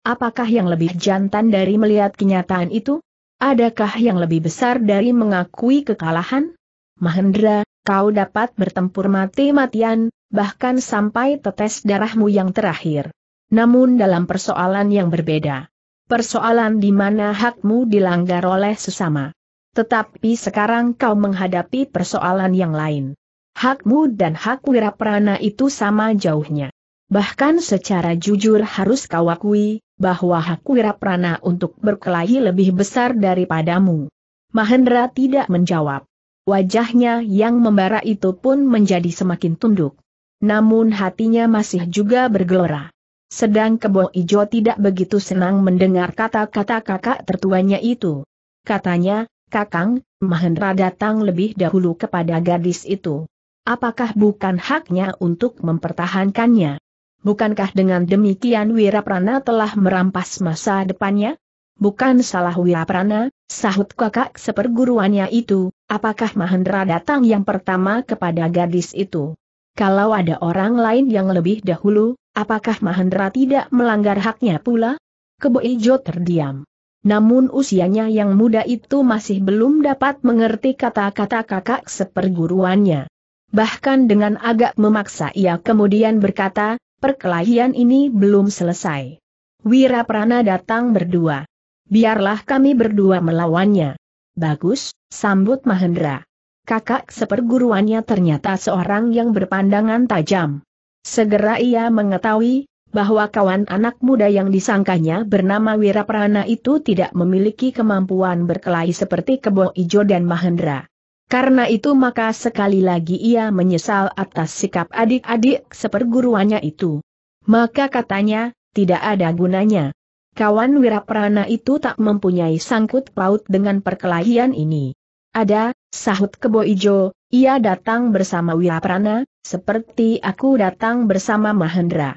Apakah yang lebih jantan dari melihat kenyataan itu? Adakah yang lebih besar dari mengakui kekalahan? Mahendra, kau dapat bertempur mati-matian, bahkan sampai tetes darahmu yang terakhir. Namun dalam persoalan yang berbeda. Persoalan di mana hakmu dilanggar oleh sesama. Tetapi sekarang kau menghadapi persoalan yang lain. Hakmu dan hak Wiraprana itu sama jauhnya. Bahkan secara jujur harus kau akui, bahwa hak Wiraprana untuk berkelahi lebih besar daripadamu. Mahendra tidak menjawab. Wajahnya yang membara itu pun menjadi semakin tunduk. Namun hatinya masih juga bergelora. Sedang kebo ijo tidak begitu senang mendengar kata-kata kakak tertuanya itu. Katanya, Kakang, Mahendra datang lebih dahulu kepada gadis itu. Apakah bukan haknya untuk mempertahankannya? Bukankah dengan demikian Wiraprana telah merampas masa depannya? Bukan salah Wiraprana, sahut kakak seperguruannya itu, apakah Mahendra datang yang pertama kepada gadis itu? Kalau ada orang lain yang lebih dahulu, apakah Mahendra tidak melanggar haknya pula? Kebo Ijo terdiam. Namun usianya yang muda itu masih belum dapat mengerti kata-kata kakak seperguruannya. Bahkan dengan agak memaksa ia kemudian berkata, perkelahian ini belum selesai. Wiraprana datang berdua. Biarlah kami berdua melawannya. Bagus, sambut Mahendra. Kakak seperguruannya ternyata seorang yang berpandangan tajam. Segera ia mengetahui, bahwa kawan anak muda yang disangkanya bernama Wiraprana itu tidak memiliki kemampuan berkelahi seperti Kebo Ijo dan Mahendra. Karena itu maka sekali lagi ia menyesal atas sikap adik-adik seperguruannya itu. Maka katanya, tidak ada gunanya. Kawan Wiraprana itu tak mempunyai sangkut paut dengan perkelahian ini. Ada, sahut Kebo Ijo, ia datang bersama Wiraprana, seperti aku datang bersama Mahendra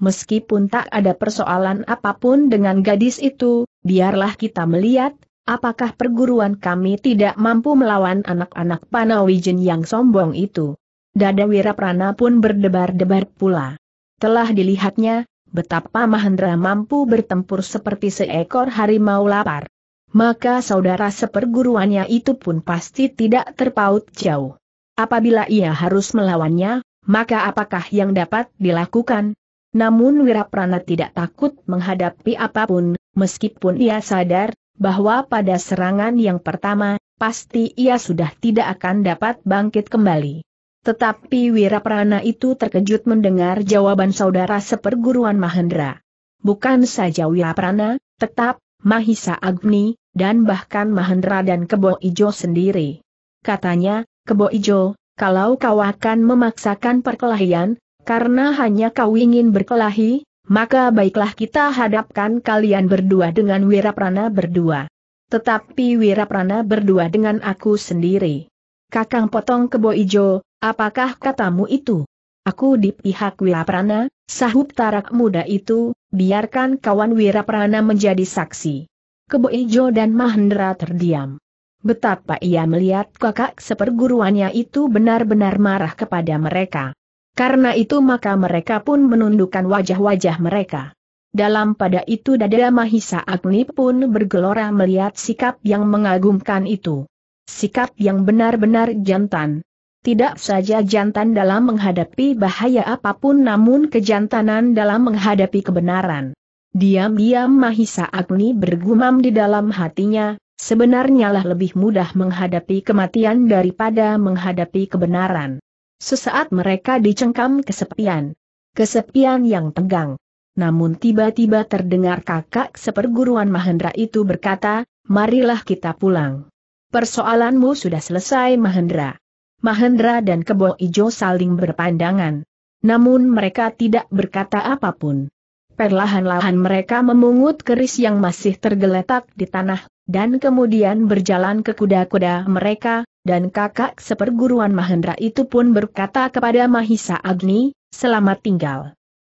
meskipun tak ada persoalan apapun dengan gadis itu, biarlah kita melihat, apakah perguruan kami tidak mampu melawan anak-anak Panawijen yang sombong itu. Dada Wiraprana pun berdebar-debar pula. Telah dilihatnya, betapa Mahendra mampu bertempur seperti seekor harimau lapar. Maka saudara seperguruannya itu pun pasti tidak terpaut jauh. Apabila ia harus melawannya, maka apakah yang dapat dilakukan? Namun Wiraprana tidak takut menghadapi apapun, meskipun ia sadar bahwa pada serangan yang pertama, pasti ia sudah tidak akan dapat bangkit kembali. Tetapi Wiraprana itu terkejut mendengar jawaban saudara seperguruan Mahendra. Bukan saja Wiraprana, tetap, Mahisa Agni, dan bahkan Mahendra dan Kebo Ijo sendiri. Katanya, Kebo Ijo, kalau kau akan memaksakan perkelahian, karena hanya kau ingin berkelahi, maka baiklah kita hadapkan kalian berdua dengan Wiraprana berdua. Tetapi Wiraprana berdua dengan aku sendiri. Kakang potong kebo ijo, apakah katamu itu? Aku di pihak Wiraprana, sahut tarak muda itu, biarkan kawan Wiraprana menjadi saksi. Kebo ijo dan Mahendra terdiam. Betapa ia melihat kakak seperguruannya itu benar-benar marah kepada mereka. Karena itu maka mereka pun menundukkan wajah-wajah mereka. Dalam pada itu dada Mahisa Agni pun bergelora melihat sikap yang mengagumkan itu. Sikap yang benar-benar jantan. Tidak saja jantan dalam menghadapi bahaya apapun namun kejantanan dalam menghadapi kebenaran. Diam-diam Mahisa Agni bergumam di dalam hatinya, sebenarnya lah lebih mudah menghadapi kematian daripada menghadapi kebenaran. Sesaat mereka dicengkam kesepian. Kesepian yang tegang. Namun tiba-tiba terdengar kakak seperguruan Mahendra itu berkata, marilah kita pulang. Persoalanmu sudah selesai Mahendra. Mahendra dan Kebo Ijo saling berpandangan. Namun mereka tidak berkata apapun. Perlahan-lahan mereka memungut keris yang masih tergeletak di tanah, dan kemudian berjalan ke kuda-kuda mereka, dan kakak seperguruan Mahendra itu pun berkata kepada Mahisa Agni, selamat tinggal.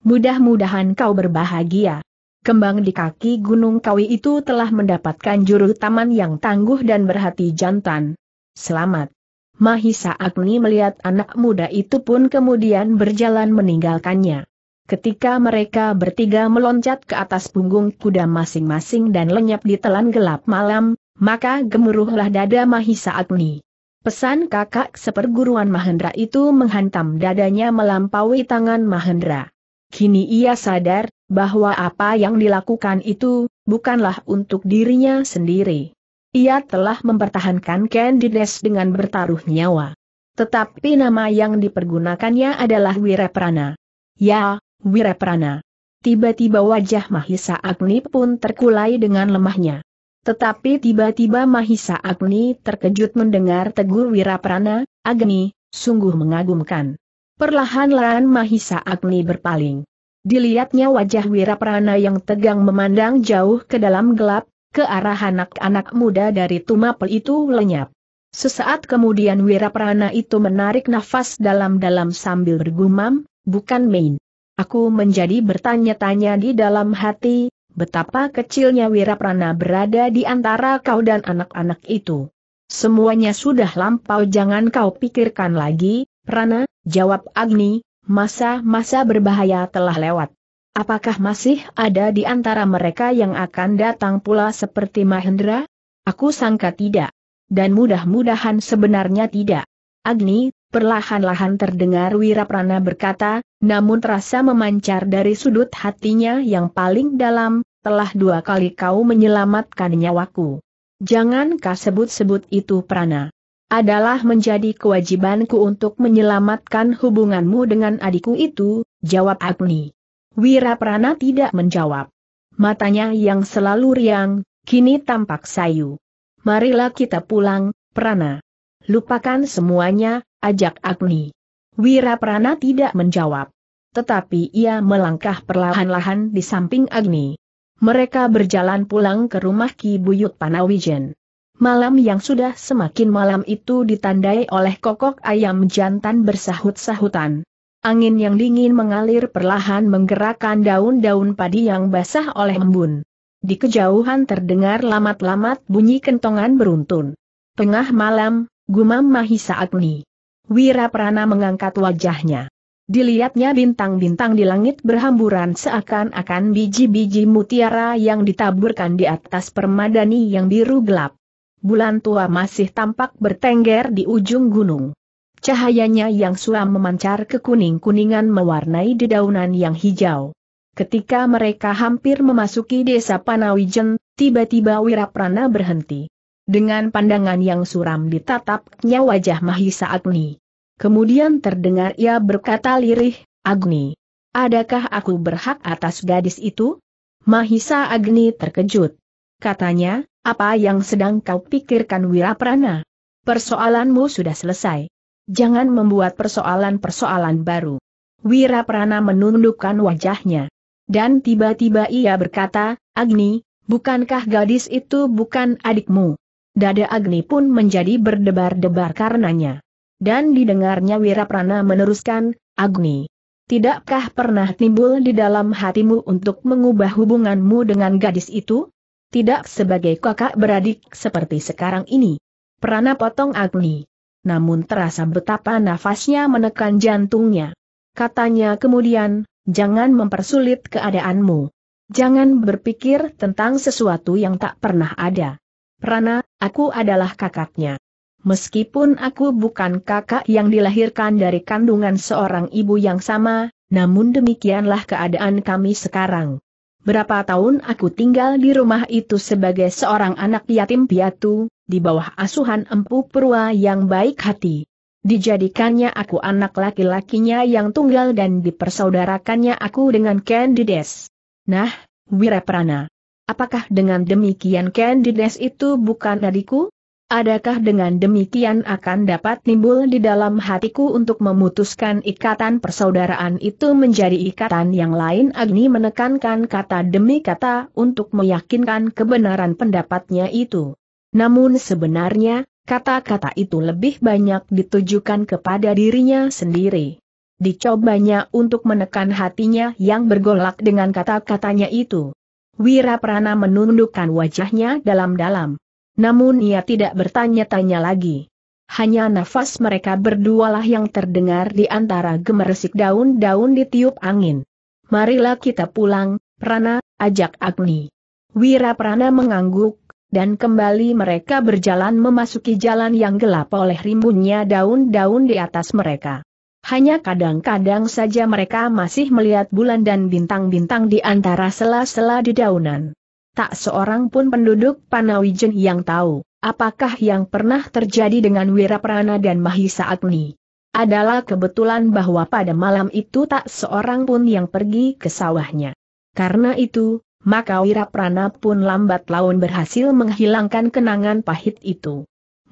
Mudah-mudahan kau berbahagia. Kembang di kaki Gunung Kawi itu telah mendapatkan juru taman yang tangguh dan berhati jantan. Selamat. Mahisa Agni melihat anak muda itu pun kemudian berjalan meninggalkannya ketika mereka bertiga meloncat ke atas punggung kuda masing-masing dan lenyap di telan gelap malam, maka gemuruhlah dada Mahisa Agni. Pesan kakak seperguruan Mahendra itu menghantam dadanya melampaui tangan Mahendra. Kini ia sadar, bahwa apa yang dilakukan itu, bukanlah untuk dirinya sendiri. Ia telah mempertahankan Candides dengan bertaruh nyawa. Tetapi nama yang dipergunakannya adalah Wiraprana. Ya, Wiraprana. Tiba-tiba wajah Mahisa Agni pun terkulai dengan lemahnya. Tetapi tiba-tiba Mahisa Agni terkejut mendengar tegur Wiraprana, Agni, sungguh mengagumkan. Perlahan-lahan Mahisa Agni berpaling. Dilihatnya wajah Wiraprana yang tegang memandang jauh ke dalam gelap, ke arah anak-anak muda dari Tumapel itu lenyap. Sesaat kemudian Wiraprana itu menarik nafas dalam-dalam sambil bergumam, bukan main. Aku menjadi bertanya-tanya di dalam hati, betapa kecilnya Wiraprana berada di antara kau dan anak-anak itu. Semuanya sudah lampau jangan kau pikirkan lagi, Prana, jawab Agni, masa-masa berbahaya telah lewat. Apakah masih ada di antara mereka yang akan datang pula seperti Mahendra? Aku sangka tidak. Dan mudah-mudahan sebenarnya tidak. Agni, perlahan-lahan terdengar Wiraprana berkata, namun terasa memancar dari sudut hatinya yang paling dalam, telah dua kali kau menyelamatkan nyawaku. Jangan kau sebut-sebut itu prana. Adalah menjadi kewajibanku untuk menyelamatkan hubunganmu dengan adikku itu, jawab Agni. Wira Prana tidak menjawab. Matanya yang selalu riang, kini tampak sayu. Marilah kita pulang, Prana. Lupakan semuanya, ajak Agni. Wira Prana tidak menjawab tetapi ia melangkah perlahan-lahan di samping Agni. Mereka berjalan pulang ke rumah Ki Buyut Panawijen. Malam yang sudah semakin malam itu ditandai oleh kokok ayam jantan bersahut-sahutan. Angin yang dingin mengalir perlahan menggerakkan daun-daun padi yang basah oleh embun. Di kejauhan terdengar lamat-lamat bunyi kentongan beruntun. Tengah malam, gumam Mahisa Agni. Wira Prana mengangkat wajahnya. Dilihatnya bintang-bintang di langit berhamburan seakan-akan biji-biji mutiara yang ditaburkan di atas permadani yang biru gelap. Bulan tua masih tampak bertengger di ujung gunung. Cahayanya yang suam memancar ke kuning-kuningan mewarnai dedaunan yang hijau. Ketika mereka hampir memasuki desa Panawijen, tiba-tiba Wiraprana berhenti. Dengan pandangan yang suram ditatapnya wajah Mahisa Agni. Kemudian terdengar ia berkata lirih, Agni. Adakah aku berhak atas gadis itu? Mahisa Agni terkejut. Katanya, apa yang sedang kau pikirkan Wiraprana? Persoalanmu sudah selesai. Jangan membuat persoalan-persoalan baru. Wiraprana menundukkan wajahnya. Dan tiba-tiba ia berkata, Agni, bukankah gadis itu bukan adikmu? Dada Agni pun menjadi berdebar-debar karenanya. Dan didengarnya Wiraprana meneruskan, Agni. Tidakkah pernah timbul di dalam hatimu untuk mengubah hubunganmu dengan gadis itu? Tidak sebagai kakak beradik seperti sekarang ini. Prana potong Agni. Namun terasa betapa nafasnya menekan jantungnya. Katanya kemudian, jangan mempersulit keadaanmu. Jangan berpikir tentang sesuatu yang tak pernah ada. Prana, aku adalah kakaknya. Meskipun aku bukan kakak yang dilahirkan dari kandungan seorang ibu yang sama, namun demikianlah keadaan kami sekarang. Berapa tahun aku tinggal di rumah itu sebagai seorang anak yatim piatu, di bawah asuhan empu Purwa yang baik hati. Dijadikannya aku anak laki-lakinya yang tunggal dan dipersaudarakannya aku dengan Candides. Nah, Wiraprana. Apakah dengan demikian Candides itu bukan adikku? Adakah dengan demikian akan dapat timbul di dalam hatiku untuk memutuskan ikatan persaudaraan itu menjadi ikatan yang lain? Agni menekankan kata demi kata untuk meyakinkan kebenaran pendapatnya itu. Namun sebenarnya, kata-kata itu lebih banyak ditujukan kepada dirinya sendiri. Dicobanya untuk menekan hatinya yang bergolak dengan kata-katanya itu. Wira Prana menundukkan wajahnya dalam-dalam. Namun ia tidak bertanya-tanya lagi. Hanya nafas mereka berdualah yang terdengar di antara gemeresik daun-daun ditiup angin. Marilah kita pulang, Prana, ajak Agni. Wira Prana mengangguk, dan kembali mereka berjalan memasuki jalan yang gelap oleh rimbunnya daun-daun di atas mereka. Hanya kadang-kadang saja mereka masih melihat bulan dan bintang-bintang di antara sela-sela di daunan tak seorang pun penduduk Panawijen yang tahu, apakah yang pernah terjadi dengan Wiraprana dan Mahisa Agni. Adalah kebetulan bahwa pada malam itu tak seorang pun yang pergi ke sawahnya. Karena itu, maka Wiraprana pun lambat laun berhasil menghilangkan kenangan pahit itu.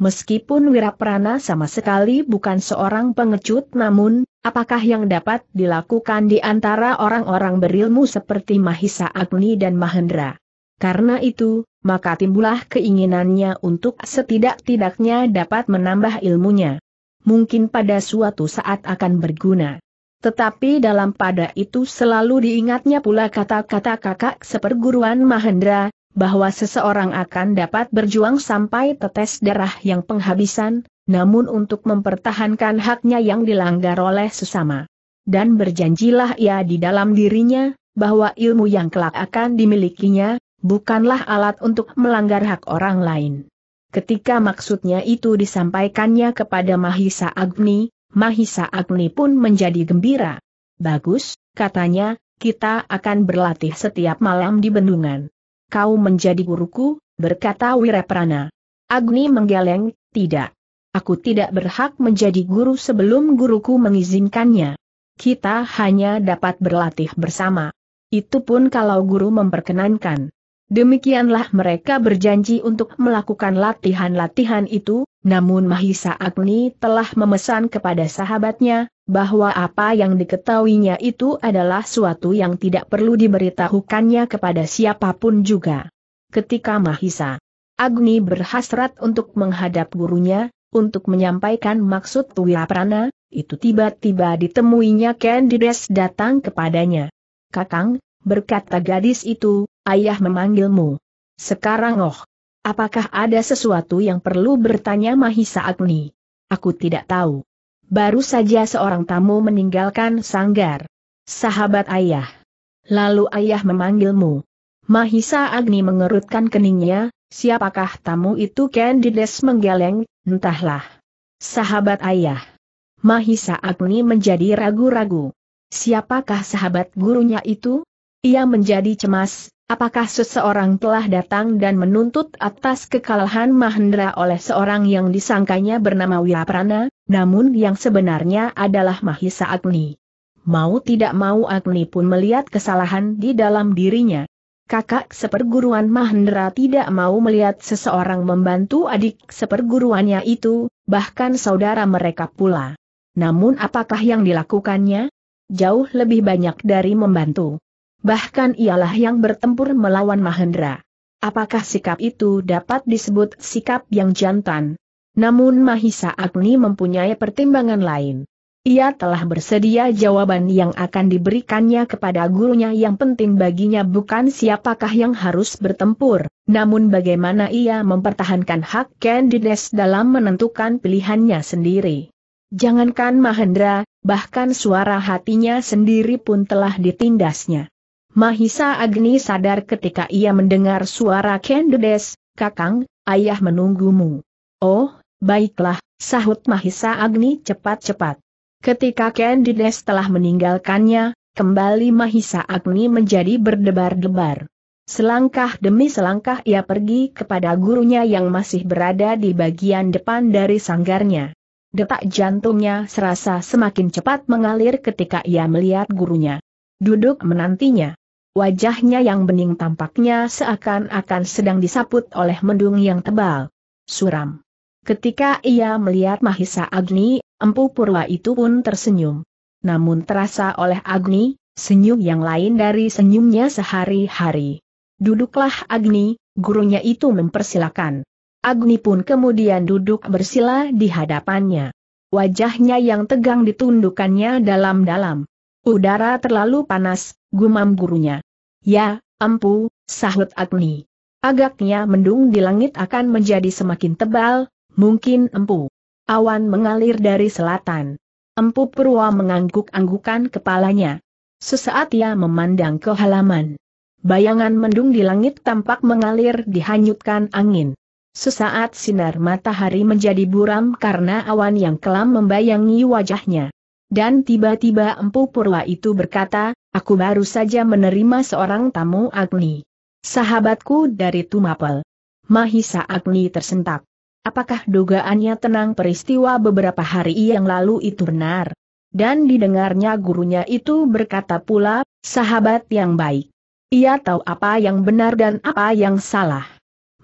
Meskipun Wiraprana sama sekali bukan seorang pengecut namun, apakah yang dapat dilakukan di antara orang-orang berilmu seperti Mahisa Agni dan Mahendra? Karena itu, maka timbullah keinginannya untuk setidak-tidaknya dapat menambah ilmunya. Mungkin pada suatu saat akan berguna. Tetapi dalam pada itu selalu diingatnya pula kata-kata kakak seperguruan Mahendra, bahwa seseorang akan dapat berjuang sampai tetes darah yang penghabisan, namun untuk mempertahankan haknya yang dilanggar oleh sesama. Dan berjanjilah ia di dalam dirinya, bahwa ilmu yang kelak akan dimilikinya, bukanlah alat untuk melanggar hak orang lain. Ketika maksudnya itu disampaikannya kepada Mahisa Agni, Mahisa Agni pun menjadi gembira. Bagus, katanya, kita akan berlatih setiap malam di bendungan. Kau menjadi guruku, berkata Wiraprana. Agni menggeleng, tidak. Aku tidak berhak menjadi guru sebelum guruku mengizinkannya. Kita hanya dapat berlatih bersama. Itu pun kalau guru memperkenankan. Demikianlah mereka berjanji untuk melakukan latihan-latihan itu, namun Mahisa Agni telah memesan kepada sahabatnya, bahwa apa yang diketahuinya itu adalah suatu yang tidak perlu diberitahukannya kepada siapapun juga. Ketika Mahisa Agni berhasrat untuk menghadap gurunya, untuk menyampaikan maksud Wilaprana, itu tiba-tiba ditemuinya Candides datang kepadanya. Kakang, berkata gadis itu, ayah memanggilmu. Sekarang oh, apakah ada sesuatu yang perlu bertanya Mahisa Agni? Aku tidak tahu. Baru saja seorang tamu meninggalkan sanggar. Sahabat ayah. Lalu ayah memanggilmu. Mahisa Agni mengerutkan keningnya, siapakah tamu itu Candides menggeleng, entahlah. Sahabat ayah. Mahisa Agni menjadi ragu-ragu. Siapakah sahabat gurunya itu? Ia menjadi cemas, Apakah seseorang telah datang dan menuntut atas kekalahan Mahendra oleh seorang yang disangkanya bernama Wiraprana, namun yang sebenarnya adalah Mahisa Agni? Mau tidak mau Agni pun melihat kesalahan di dalam dirinya. Kakak seperguruan Mahendra tidak mau melihat seseorang membantu adik seperguruannya itu, bahkan saudara mereka pula. Namun apakah yang dilakukannya? Jauh lebih banyak dari membantu bahkan ialah yang bertempur melawan Mahendra. Apakah sikap itu dapat disebut sikap yang jantan? Namun Mahisa Agni mempunyai pertimbangan lain. Ia telah bersedia jawaban yang akan diberikannya kepada gurunya yang penting baginya bukan siapakah yang harus bertempur, namun bagaimana ia mempertahankan hak Candides dalam menentukan pilihannya sendiri. Jangankan Mahendra, bahkan suara hatinya sendiri pun telah ditindasnya. Mahisa Agni sadar ketika ia mendengar suara Kendedes, Kakang, ayah menunggumu. Oh, baiklah, sahut Mahisa Agni cepat-cepat. Ketika Kendedes telah meninggalkannya, kembali Mahisa Agni menjadi berdebar-debar. Selangkah demi selangkah ia pergi kepada gurunya yang masih berada di bagian depan dari sanggarnya. Detak jantungnya serasa semakin cepat mengalir ketika ia melihat gurunya. Duduk menantinya. Wajahnya yang bening tampaknya seakan-akan sedang disaput oleh mendung yang tebal. Suram. Ketika ia melihat Mahisa Agni, empu purwa itu pun tersenyum. Namun terasa oleh Agni, senyum yang lain dari senyumnya sehari-hari. Duduklah Agni, gurunya itu mempersilakan. Agni pun kemudian duduk bersila di hadapannya. Wajahnya yang tegang ditundukannya dalam-dalam. Udara terlalu panas, gumam gurunya. Ya, empu, sahut Agni. Agaknya mendung di langit akan menjadi semakin tebal, mungkin empu. Awan mengalir dari selatan. Empu Purwa mengangguk-anggukan kepalanya. Sesaat ia memandang ke halaman. Bayangan mendung di langit tampak mengalir dihanyutkan angin. Sesaat sinar matahari menjadi buram karena awan yang kelam membayangi wajahnya. Dan tiba-tiba Empu Purwa itu berkata, aku baru saja menerima seorang tamu Agni. Sahabatku dari Tumapel. Mahisa Agni tersentak. Apakah dugaannya tenang peristiwa beberapa hari yang lalu itu benar? Dan didengarnya gurunya itu berkata pula, sahabat yang baik. Ia tahu apa yang benar dan apa yang salah.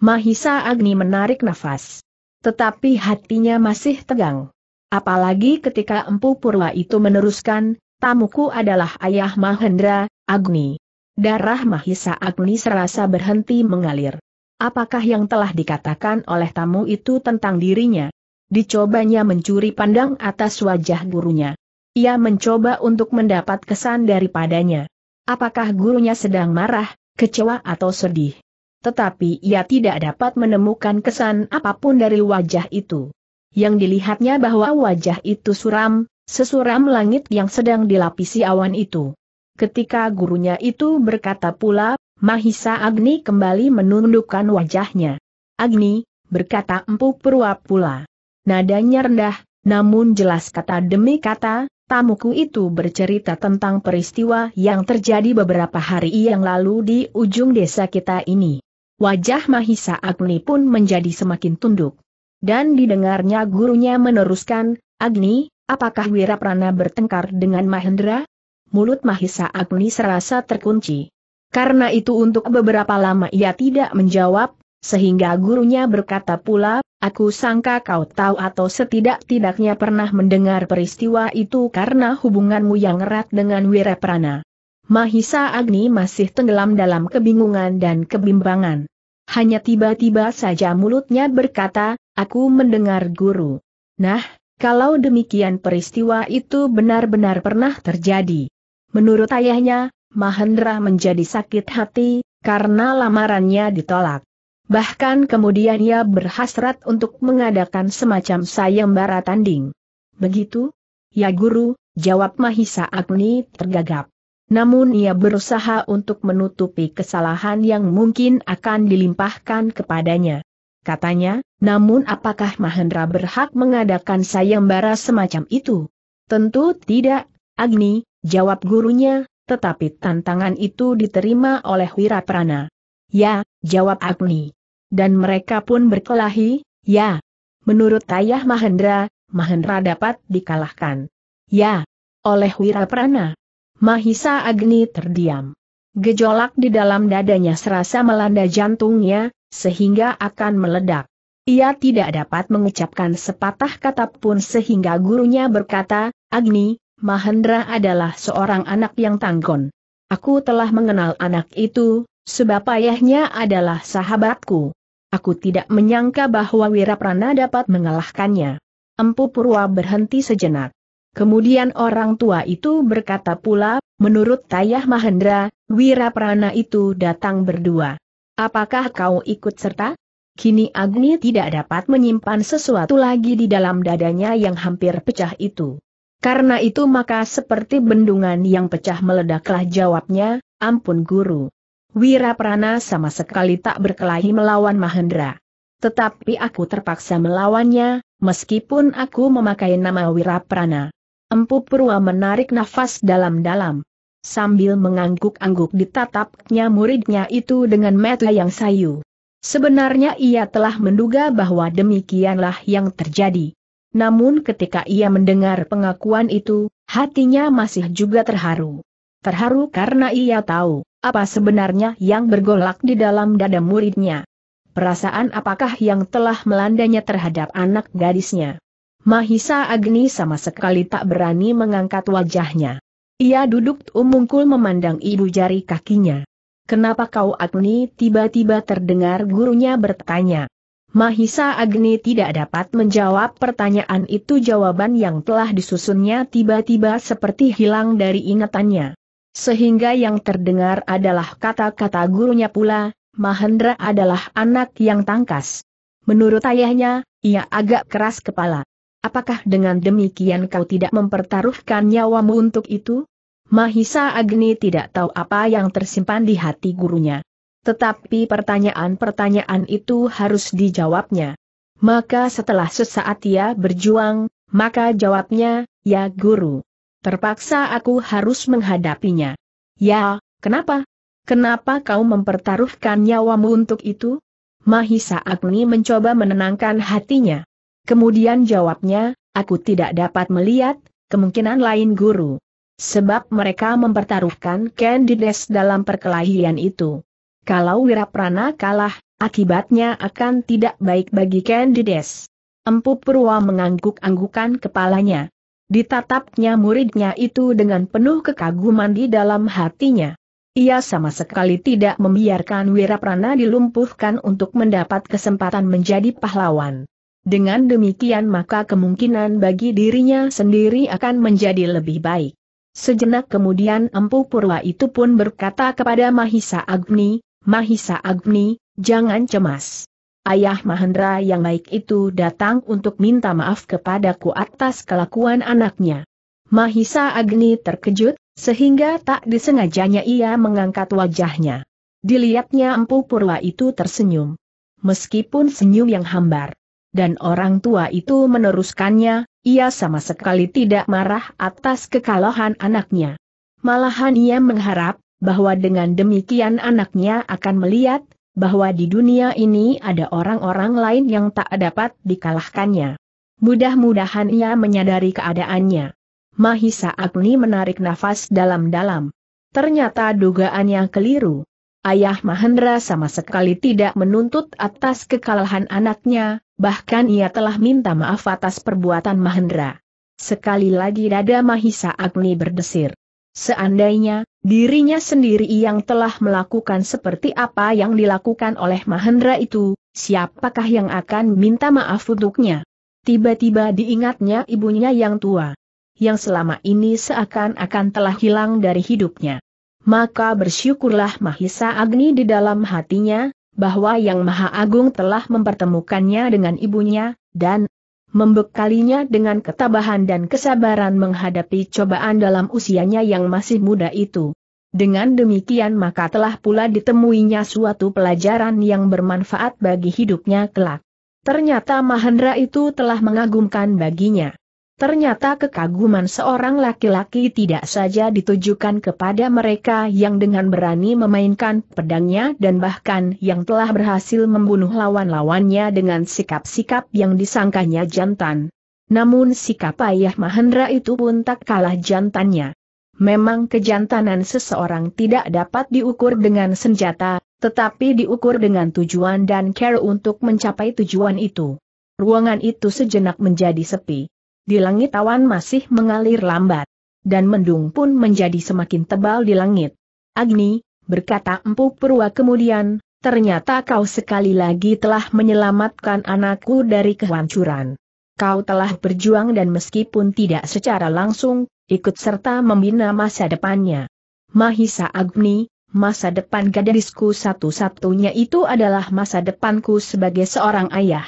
Mahisa Agni menarik nafas. Tetapi hatinya masih tegang. Apalagi ketika Empu Purwa itu meneruskan, tamuku adalah ayah Mahendra, Agni. Darah Mahisa Agni serasa berhenti mengalir. Apakah yang telah dikatakan oleh tamu itu tentang dirinya? Dicobanya mencuri pandang atas wajah gurunya. Ia mencoba untuk mendapat kesan daripadanya. Apakah gurunya sedang marah, kecewa atau sedih? Tetapi ia tidak dapat menemukan kesan apapun dari wajah itu yang dilihatnya bahwa wajah itu suram, sesuram langit yang sedang dilapisi awan itu. Ketika gurunya itu berkata pula, Mahisa Agni kembali menundukkan wajahnya. Agni, berkata Empu Purwa pula. Nadanya rendah, namun jelas kata demi kata, tamuku itu bercerita tentang peristiwa yang terjadi beberapa hari yang lalu di ujung desa kita ini. Wajah Mahisa Agni pun menjadi semakin tunduk. Dan didengarnya gurunya meneruskan, Agni, apakah Wiraprana bertengkar dengan Mahendra? Mulut Mahisa Agni serasa terkunci. Karena itu untuk beberapa lama ia tidak menjawab, sehingga gurunya berkata pula, aku sangka kau tahu atau setidak-tidaknya pernah mendengar peristiwa itu karena hubunganmu yang erat dengan Wiraprana. Mahisa Agni masih tenggelam dalam kebingungan dan kebimbangan. Hanya tiba-tiba saja mulutnya berkata, Aku mendengar guru. Nah, kalau demikian peristiwa itu benar-benar pernah terjadi. Menurut ayahnya, Mahendra menjadi sakit hati, karena lamarannya ditolak. Bahkan kemudian ia berhasrat untuk mengadakan semacam sayembara tanding. Begitu? Ya guru, jawab Mahisa Agni tergagap. Namun ia berusaha untuk menutupi kesalahan yang mungkin akan dilimpahkan kepadanya katanya, namun apakah Mahendra berhak mengadakan sayembara semacam itu? Tentu tidak, Agni, jawab gurunya, tetapi tantangan itu diterima oleh Wiraprana. Ya, jawab Agni. Dan mereka pun berkelahi, ya. Menurut Ayah Mahendra, Mahendra dapat dikalahkan. Ya, oleh Wiraprana. Mahisa Agni terdiam. Gejolak di dalam dadanya serasa melanda jantungnya, sehingga akan meledak. Ia tidak dapat mengucapkan sepatah kata pun sehingga gurunya berkata, Agni, Mahendra adalah seorang anak yang tanggon. Aku telah mengenal anak itu, sebab ayahnya adalah sahabatku. Aku tidak menyangka bahwa Wiraprana dapat mengalahkannya. Empu Purwa berhenti sejenak. Kemudian orang tua itu berkata pula, menurut Tayah Mahendra, Wiraprana itu datang berdua. Apakah kau ikut serta? Kini Agni tidak dapat menyimpan sesuatu lagi di dalam dadanya yang hampir pecah itu. Karena itu maka seperti bendungan yang pecah meledaklah jawabnya, ampun guru. Wiraprana sama sekali tak berkelahi melawan Mahendra. Tetapi aku terpaksa melawannya, meskipun aku memakai nama Wiraprana. Empu Purwa menarik nafas dalam-dalam sambil mengangguk-angguk ditatapnya muridnya itu dengan mata yang sayu. Sebenarnya ia telah menduga bahwa demikianlah yang terjadi. Namun ketika ia mendengar pengakuan itu, hatinya masih juga terharu. Terharu karena ia tahu, apa sebenarnya yang bergolak di dalam dada muridnya. Perasaan apakah yang telah melandanya terhadap anak gadisnya. Mahisa Agni sama sekali tak berani mengangkat wajahnya. Ia duduk umungkul memandang ibu jari kakinya. Kenapa kau Agni tiba-tiba terdengar gurunya bertanya. Mahisa Agni tidak dapat menjawab pertanyaan itu jawaban yang telah disusunnya tiba-tiba seperti hilang dari ingatannya. Sehingga yang terdengar adalah kata-kata gurunya pula, Mahendra adalah anak yang tangkas. Menurut ayahnya, ia agak keras kepala. Apakah dengan demikian kau tidak mempertaruhkan nyawamu untuk itu? Mahisa Agni tidak tahu apa yang tersimpan di hati gurunya. Tetapi pertanyaan-pertanyaan itu harus dijawabnya. Maka setelah sesaat ia berjuang, maka jawabnya, ya guru. Terpaksa aku harus menghadapinya. Ya, kenapa? Kenapa kau mempertaruhkan nyawamu untuk itu? Mahisa Agni mencoba menenangkan hatinya. Kemudian jawabnya, aku tidak dapat melihat, kemungkinan lain guru. Sebab mereka mempertaruhkan Candides dalam perkelahian itu. Kalau Wiraprana kalah, akibatnya akan tidak baik bagi Candides. Empu Purwa mengangguk-anggukan kepalanya. Ditatapnya muridnya itu dengan penuh kekaguman di dalam hatinya. Ia sama sekali tidak membiarkan Wiraprana dilumpuhkan untuk mendapat kesempatan menjadi pahlawan. Dengan demikian maka kemungkinan bagi dirinya sendiri akan menjadi lebih baik. Sejenak kemudian Empu Purwa itu pun berkata kepada Mahisa Agni, Mahisa Agni, jangan cemas. Ayah Mahendra yang baik itu datang untuk minta maaf kepadaku atas kelakuan anaknya. Mahisa Agni terkejut, sehingga tak disengajanya ia mengangkat wajahnya. Dilihatnya Empu Purwa itu tersenyum. Meskipun senyum yang hambar dan orang tua itu meneruskannya, ia sama sekali tidak marah atas kekalahan anaknya. Malahan ia mengharap, bahwa dengan demikian anaknya akan melihat, bahwa di dunia ini ada orang-orang lain yang tak dapat dikalahkannya. Mudah-mudahan ia menyadari keadaannya. Mahisa Agni menarik nafas dalam-dalam. Ternyata dugaannya keliru. Ayah Mahendra sama sekali tidak menuntut atas kekalahan anaknya, bahkan ia telah minta maaf atas perbuatan Mahendra. Sekali lagi dada Mahisa Agni berdesir. Seandainya, dirinya sendiri yang telah melakukan seperti apa yang dilakukan oleh Mahendra itu, siapakah yang akan minta maaf untuknya? Tiba-tiba diingatnya ibunya yang tua, yang selama ini seakan-akan telah hilang dari hidupnya. Maka bersyukurlah Mahisa Agni di dalam hatinya, bahwa Yang Maha Agung telah mempertemukannya dengan ibunya, dan membekalinya dengan ketabahan dan kesabaran menghadapi cobaan dalam usianya yang masih muda itu. Dengan demikian maka telah pula ditemuinya suatu pelajaran yang bermanfaat bagi hidupnya kelak. Ternyata Mahendra itu telah mengagumkan baginya. Ternyata kekaguman seorang laki-laki tidak saja ditujukan kepada mereka yang dengan berani memainkan pedangnya dan bahkan yang telah berhasil membunuh lawan-lawannya dengan sikap-sikap yang disangkanya jantan. Namun sikap ayah Mahendra itu pun tak kalah jantannya. Memang kejantanan seseorang tidak dapat diukur dengan senjata, tetapi diukur dengan tujuan dan care untuk mencapai tujuan itu. Ruangan itu sejenak menjadi sepi. Di langit awan masih mengalir lambat. Dan mendung pun menjadi semakin tebal di langit. Agni, berkata Empu Purwa kemudian, ternyata kau sekali lagi telah menyelamatkan anakku dari kehancuran. Kau telah berjuang dan meskipun tidak secara langsung, ikut serta membina masa depannya. Mahisa Agni, masa depan gadisku satu-satunya itu adalah masa depanku sebagai seorang ayah.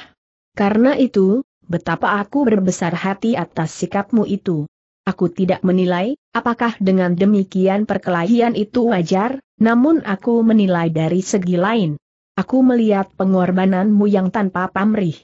Karena itu, betapa aku berbesar hati atas sikapmu itu. Aku tidak menilai, apakah dengan demikian perkelahian itu wajar, namun aku menilai dari segi lain. Aku melihat pengorbananmu yang tanpa pamrih.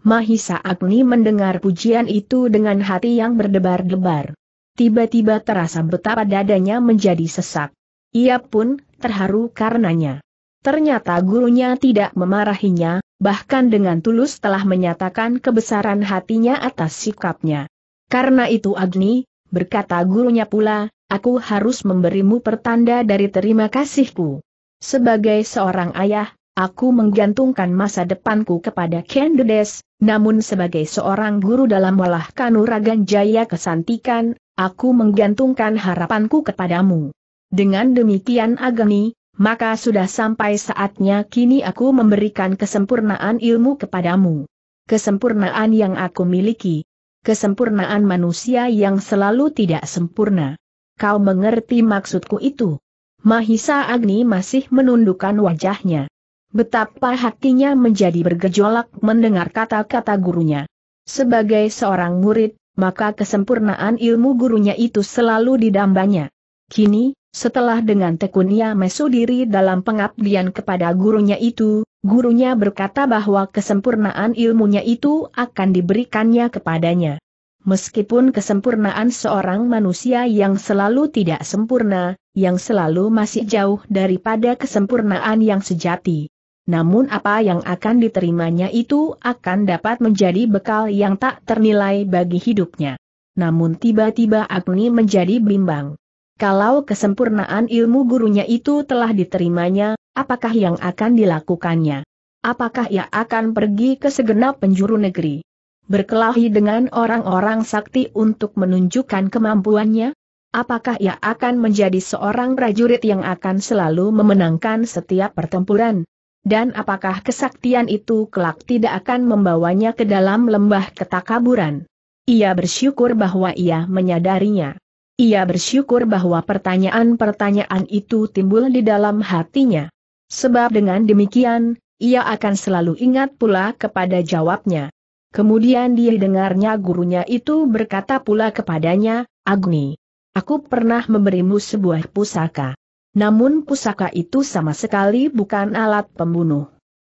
Mahisa Agni mendengar pujian itu dengan hati yang berdebar-debar. Tiba-tiba terasa betapa dadanya menjadi sesak. Ia pun terharu karenanya. Ternyata gurunya tidak memarahinya, bahkan dengan tulus telah menyatakan kebesaran hatinya atas sikapnya. Karena itu Agni, berkata gurunya pula, aku harus memberimu pertanda dari terima kasihku. Sebagai seorang ayah, aku menggantungkan masa depanku kepada Kendedes, namun sebagai seorang guru dalam walah kanuragan jaya kesantikan, aku menggantungkan harapanku kepadamu. Dengan demikian Agni, maka sudah sampai saatnya kini aku memberikan kesempurnaan ilmu kepadamu. Kesempurnaan yang aku miliki. Kesempurnaan manusia yang selalu tidak sempurna. Kau mengerti maksudku itu? Mahisa Agni masih menundukkan wajahnya. Betapa hatinya menjadi bergejolak mendengar kata-kata gurunya. Sebagai seorang murid, maka kesempurnaan ilmu gurunya itu selalu didambanya. Kini, setelah dengan tekunnya mesu diri dalam pengabdian kepada gurunya itu, gurunya berkata bahwa kesempurnaan ilmunya itu akan diberikannya kepadanya. Meskipun kesempurnaan seorang manusia yang selalu tidak sempurna, yang selalu masih jauh daripada kesempurnaan yang sejati. Namun apa yang akan diterimanya itu akan dapat menjadi bekal yang tak ternilai bagi hidupnya. Namun tiba-tiba Agni menjadi bimbang. Kalau kesempurnaan ilmu gurunya itu telah diterimanya, apakah yang akan dilakukannya? Apakah ia akan pergi ke segenap penjuru negeri? Berkelahi dengan orang-orang sakti untuk menunjukkan kemampuannya? Apakah ia akan menjadi seorang prajurit yang akan selalu memenangkan setiap pertempuran? Dan apakah kesaktian itu kelak tidak akan membawanya ke dalam lembah ketakaburan? Ia bersyukur bahwa ia menyadarinya. Ia bersyukur bahwa pertanyaan-pertanyaan itu timbul di dalam hatinya. Sebab dengan demikian, ia akan selalu ingat pula kepada jawabnya. Kemudian dia dengarnya gurunya itu berkata pula kepadanya, Agni, aku pernah memberimu sebuah pusaka. Namun pusaka itu sama sekali bukan alat pembunuh.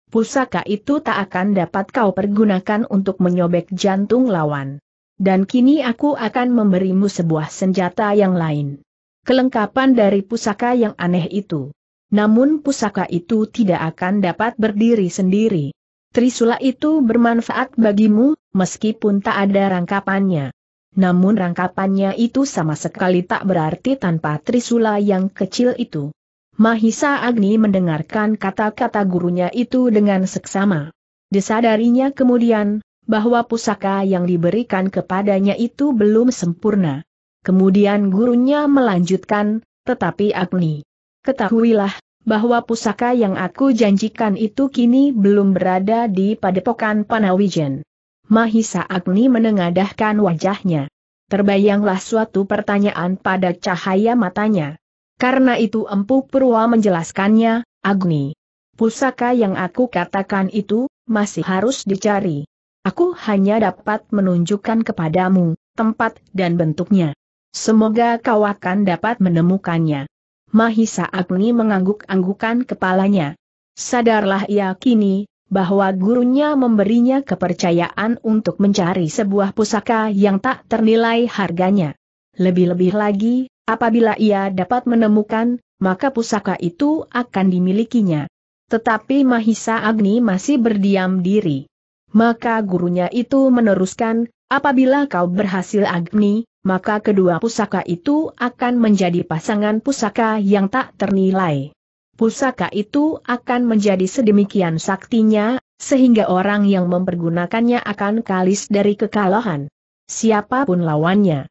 Pusaka itu tak akan dapat kau pergunakan untuk menyobek jantung lawan dan kini aku akan memberimu sebuah senjata yang lain. Kelengkapan dari pusaka yang aneh itu. Namun pusaka itu tidak akan dapat berdiri sendiri. Trisula itu bermanfaat bagimu, meskipun tak ada rangkapannya. Namun rangkapannya itu sama sekali tak berarti tanpa Trisula yang kecil itu. Mahisa Agni mendengarkan kata-kata gurunya itu dengan seksama. Disadarinya kemudian, bahwa pusaka yang diberikan kepadanya itu belum sempurna. Kemudian gurunya melanjutkan, tetapi Agni, ketahuilah, bahwa pusaka yang aku janjikan itu kini belum berada di padepokan Panawijen. Mahisa Agni menengadahkan wajahnya. Terbayanglah suatu pertanyaan pada cahaya matanya. Karena itu Empu Purwa menjelaskannya, Agni. Pusaka yang aku katakan itu, masih harus dicari. Aku hanya dapat menunjukkan kepadamu tempat dan bentuknya. Semoga kau akan dapat menemukannya. Mahisa Agni mengangguk-anggukan kepalanya. Sadarlah ia kini, bahwa gurunya memberinya kepercayaan untuk mencari sebuah pusaka yang tak ternilai harganya. Lebih-lebih lagi, apabila ia dapat menemukan, maka pusaka itu akan dimilikinya. Tetapi Mahisa Agni masih berdiam diri. Maka gurunya itu meneruskan, apabila kau berhasil Agni, maka kedua pusaka itu akan menjadi pasangan pusaka yang tak ternilai. Pusaka itu akan menjadi sedemikian saktinya, sehingga orang yang mempergunakannya akan kalis dari kekalahan. Siapapun lawannya.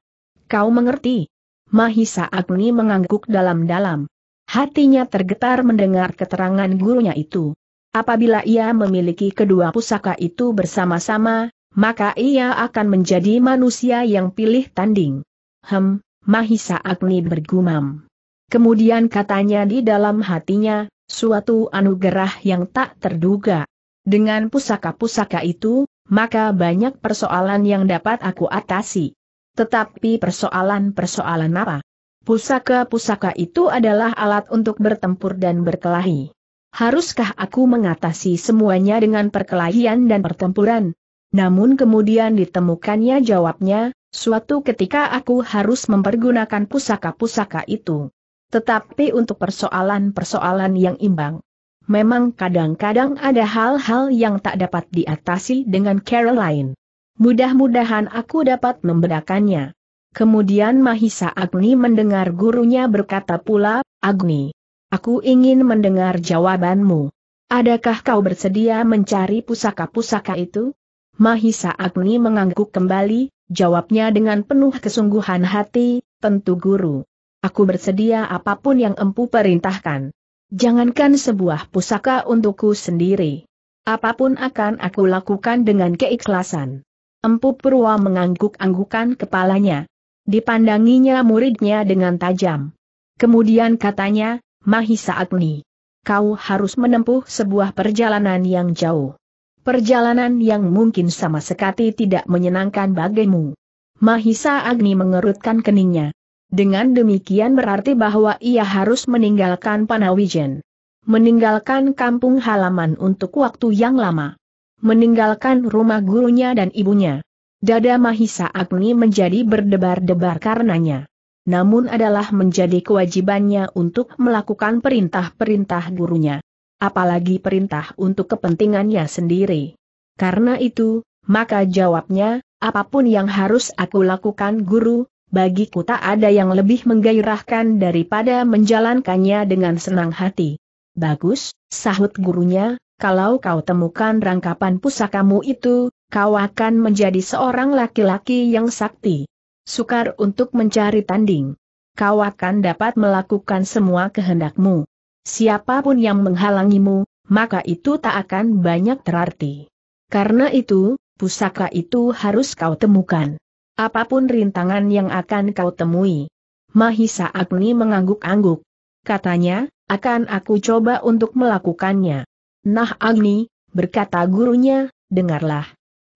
Kau mengerti? Mahisa Agni mengangguk dalam-dalam. Hatinya tergetar mendengar keterangan gurunya itu. Apabila ia memiliki kedua pusaka itu bersama-sama, maka ia akan menjadi manusia yang pilih tanding. Hem, Mahisa Agni bergumam. Kemudian katanya di dalam hatinya, suatu anugerah yang tak terduga. Dengan pusaka-pusaka itu, maka banyak persoalan yang dapat aku atasi. Tetapi persoalan-persoalan apa? Pusaka-pusaka itu adalah alat untuk bertempur dan berkelahi haruskah aku mengatasi semuanya dengan perkelahian dan pertempuran? Namun kemudian ditemukannya jawabnya, suatu ketika aku harus mempergunakan pusaka-pusaka itu. Tetapi untuk persoalan-persoalan yang imbang, memang kadang-kadang ada hal-hal yang tak dapat diatasi dengan Caroline. Mudah-mudahan aku dapat membedakannya. Kemudian Mahisa Agni mendengar gurunya berkata pula, Agni, Aku ingin mendengar jawabanmu. Adakah kau bersedia mencari pusaka-pusaka itu? Mahisa Agni mengangguk kembali, jawabnya dengan penuh kesungguhan hati, tentu guru. Aku bersedia apapun yang empu perintahkan. Jangankan sebuah pusaka untukku sendiri. Apapun akan aku lakukan dengan keikhlasan. Empu Purwa mengangguk-anggukan kepalanya. Dipandanginya muridnya dengan tajam. Kemudian katanya, Mahisa Agni. Kau harus menempuh sebuah perjalanan yang jauh. Perjalanan yang mungkin sama sekali tidak menyenangkan bagimu. Mahisa Agni mengerutkan keningnya. Dengan demikian berarti bahwa ia harus meninggalkan Panawijen. Meninggalkan kampung halaman untuk waktu yang lama. Meninggalkan rumah gurunya dan ibunya. Dada Mahisa Agni menjadi berdebar-debar karenanya namun adalah menjadi kewajibannya untuk melakukan perintah-perintah gurunya. Apalagi perintah untuk kepentingannya sendiri. Karena itu, maka jawabnya, apapun yang harus aku lakukan guru, bagiku tak ada yang lebih menggairahkan daripada menjalankannya dengan senang hati. Bagus, sahut gurunya, kalau kau temukan rangkapan pusakamu itu, kau akan menjadi seorang laki-laki yang sakti sukar untuk mencari tanding. Kau akan dapat melakukan semua kehendakmu. Siapapun yang menghalangimu, maka itu tak akan banyak terarti. Karena itu, pusaka itu harus kau temukan. Apapun rintangan yang akan kau temui. Mahisa Agni mengangguk-angguk. Katanya, akan aku coba untuk melakukannya. Nah Agni, berkata gurunya, dengarlah.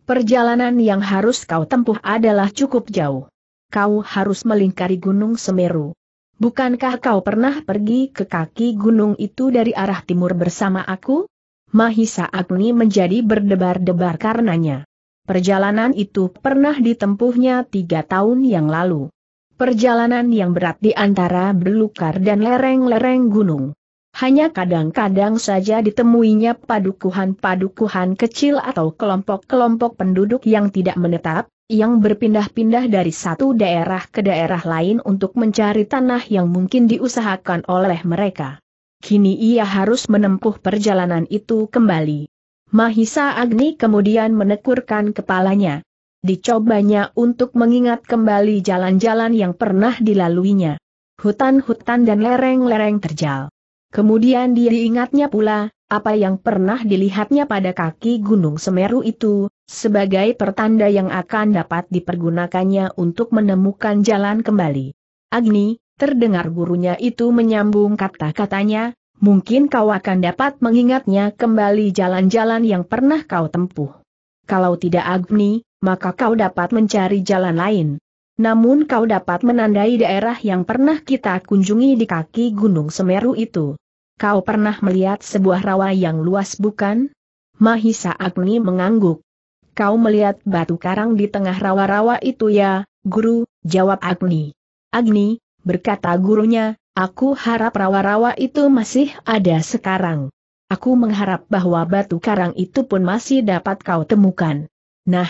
Perjalanan yang harus kau tempuh adalah cukup jauh kau harus melingkari Gunung Semeru. Bukankah kau pernah pergi ke kaki gunung itu dari arah timur bersama aku? Mahisa Agni menjadi berdebar-debar karenanya. Perjalanan itu pernah ditempuhnya tiga tahun yang lalu. Perjalanan yang berat di antara belukar dan lereng-lereng gunung. Hanya kadang-kadang saja ditemuinya padukuhan-padukuhan kecil atau kelompok-kelompok penduduk yang tidak menetap, yang berpindah-pindah dari satu daerah ke daerah lain untuk mencari tanah yang mungkin diusahakan oleh mereka. Kini ia harus menempuh perjalanan itu kembali. Mahisa Agni kemudian menekurkan kepalanya. Dicobanya untuk mengingat kembali jalan-jalan yang pernah dilaluinya. Hutan-hutan dan lereng-lereng terjal. Kemudian dia diingatnya pula, apa yang pernah dilihatnya pada kaki Gunung Semeru itu, sebagai pertanda yang akan dapat dipergunakannya untuk menemukan jalan kembali. Agni, terdengar gurunya itu menyambung kata-katanya, mungkin kau akan dapat mengingatnya kembali jalan-jalan yang pernah kau tempuh. Kalau tidak Agni, maka kau dapat mencari jalan lain. Namun kau dapat menandai daerah yang pernah kita kunjungi di kaki Gunung Semeru itu. Kau pernah melihat sebuah rawa yang luas bukan? Mahisa Agni mengangguk kau melihat batu karang di tengah rawa-rawa itu ya, guru, jawab Agni. Agni, berkata gurunya, aku harap rawa-rawa itu masih ada sekarang. Aku mengharap bahwa batu karang itu pun masih dapat kau temukan. Nah,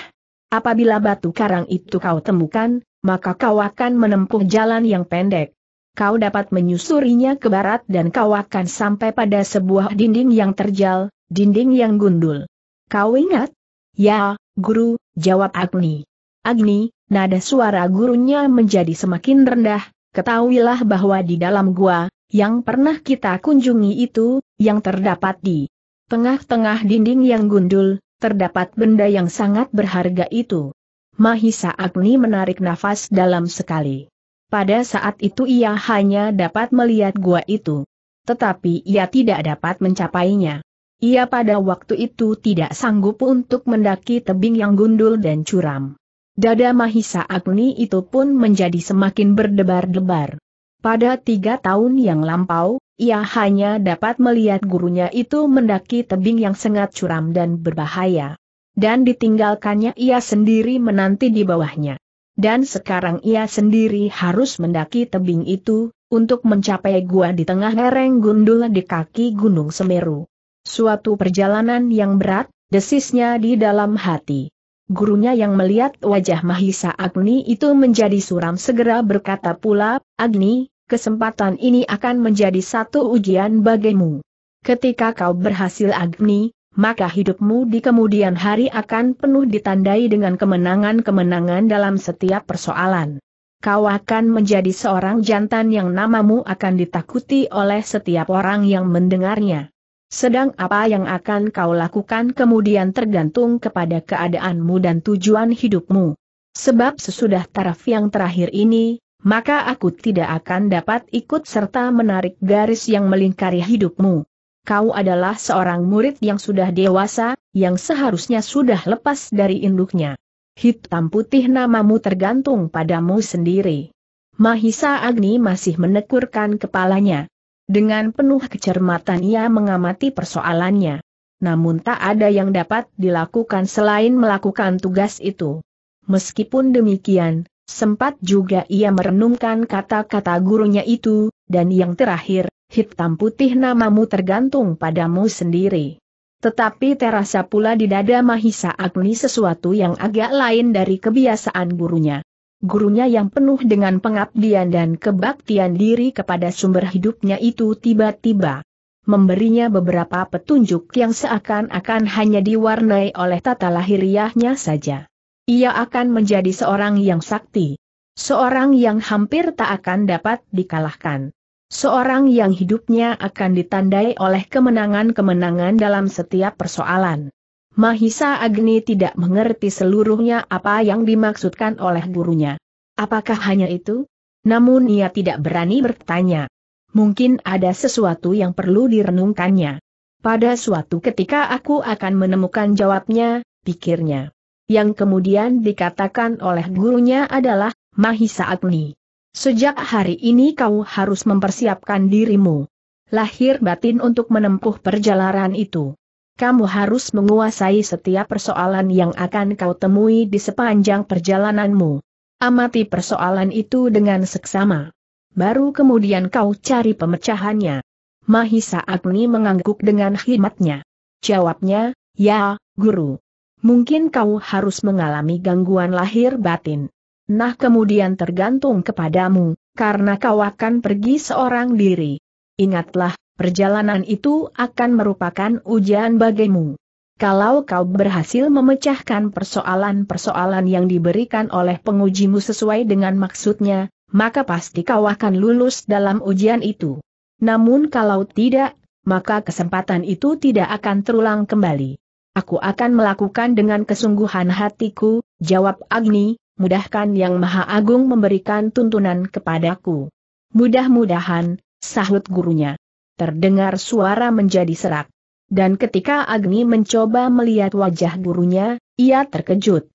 apabila batu karang itu kau temukan, maka kau akan menempuh jalan yang pendek. Kau dapat menyusurinya ke barat dan kau akan sampai pada sebuah dinding yang terjal, dinding yang gundul. Kau ingat? Ya, guru, jawab Agni. Agni, nada suara gurunya menjadi semakin rendah, ketahuilah bahwa di dalam gua, yang pernah kita kunjungi itu, yang terdapat di tengah-tengah dinding yang gundul, terdapat benda yang sangat berharga itu. Mahisa Agni menarik nafas dalam sekali. Pada saat itu ia hanya dapat melihat gua itu. Tetapi ia tidak dapat mencapainya. Ia pada waktu itu tidak sanggup untuk mendaki tebing yang gundul dan curam. Dada Mahisa Agni itu pun menjadi semakin berdebar-debar. Pada tiga tahun yang lampau, ia hanya dapat melihat gurunya itu mendaki tebing yang sengat curam dan berbahaya. Dan ditinggalkannya ia sendiri menanti di bawahnya. Dan sekarang ia sendiri harus mendaki tebing itu, untuk mencapai gua di tengah lereng gundul di kaki Gunung Semeru. Suatu perjalanan yang berat, desisnya di dalam hati. Gurunya yang melihat wajah Mahisa Agni itu menjadi suram segera berkata pula, Agni, kesempatan ini akan menjadi satu ujian bagimu. Ketika kau berhasil Agni, maka hidupmu di kemudian hari akan penuh ditandai dengan kemenangan-kemenangan dalam setiap persoalan. Kau akan menjadi seorang jantan yang namamu akan ditakuti oleh setiap orang yang mendengarnya. Sedang apa yang akan kau lakukan kemudian tergantung kepada keadaanmu dan tujuan hidupmu. Sebab sesudah taraf yang terakhir ini, maka aku tidak akan dapat ikut serta menarik garis yang melingkari hidupmu. Kau adalah seorang murid yang sudah dewasa, yang seharusnya sudah lepas dari induknya. Hitam putih namamu tergantung padamu sendiri. Mahisa Agni masih menekurkan kepalanya. Dengan penuh kecermatan ia mengamati persoalannya. Namun tak ada yang dapat dilakukan selain melakukan tugas itu. Meskipun demikian, sempat juga ia merenungkan kata-kata gurunya itu, dan yang terakhir, hitam putih namamu tergantung padamu sendiri. Tetapi terasa pula di dada Mahisa Agni sesuatu yang agak lain dari kebiasaan gurunya gurunya yang penuh dengan pengabdian dan kebaktian diri kepada sumber hidupnya itu tiba-tiba memberinya beberapa petunjuk yang seakan-akan hanya diwarnai oleh tata lahiriahnya saja. Ia akan menjadi seorang yang sakti, seorang yang hampir tak akan dapat dikalahkan, seorang yang hidupnya akan ditandai oleh kemenangan-kemenangan dalam setiap persoalan. Mahisa Agni tidak mengerti seluruhnya apa yang dimaksudkan oleh gurunya. Apakah hanya itu? Namun ia tidak berani bertanya. Mungkin ada sesuatu yang perlu direnungkannya. Pada suatu ketika aku akan menemukan jawabnya, pikirnya. Yang kemudian dikatakan oleh gurunya adalah, Mahisa Agni. Sejak hari ini kau harus mempersiapkan dirimu. Lahir batin untuk menempuh perjalanan itu kamu harus menguasai setiap persoalan yang akan kau temui di sepanjang perjalananmu. Amati persoalan itu dengan seksama. Baru kemudian kau cari pemecahannya. Mahisa Agni mengangguk dengan khidmatnya. Jawabnya, ya, guru. Mungkin kau harus mengalami gangguan lahir batin. Nah kemudian tergantung kepadamu, karena kau akan pergi seorang diri. Ingatlah, perjalanan itu akan merupakan ujian bagimu. Kalau kau berhasil memecahkan persoalan-persoalan yang diberikan oleh pengujimu sesuai dengan maksudnya, maka pasti kau akan lulus dalam ujian itu. Namun kalau tidak, maka kesempatan itu tidak akan terulang kembali. Aku akan melakukan dengan kesungguhan hatiku, jawab Agni, mudahkan Yang Maha Agung memberikan tuntunan kepadaku. Mudah-mudahan, sahut gurunya terdengar suara menjadi serak. Dan ketika Agni mencoba melihat wajah gurunya, ia terkejut.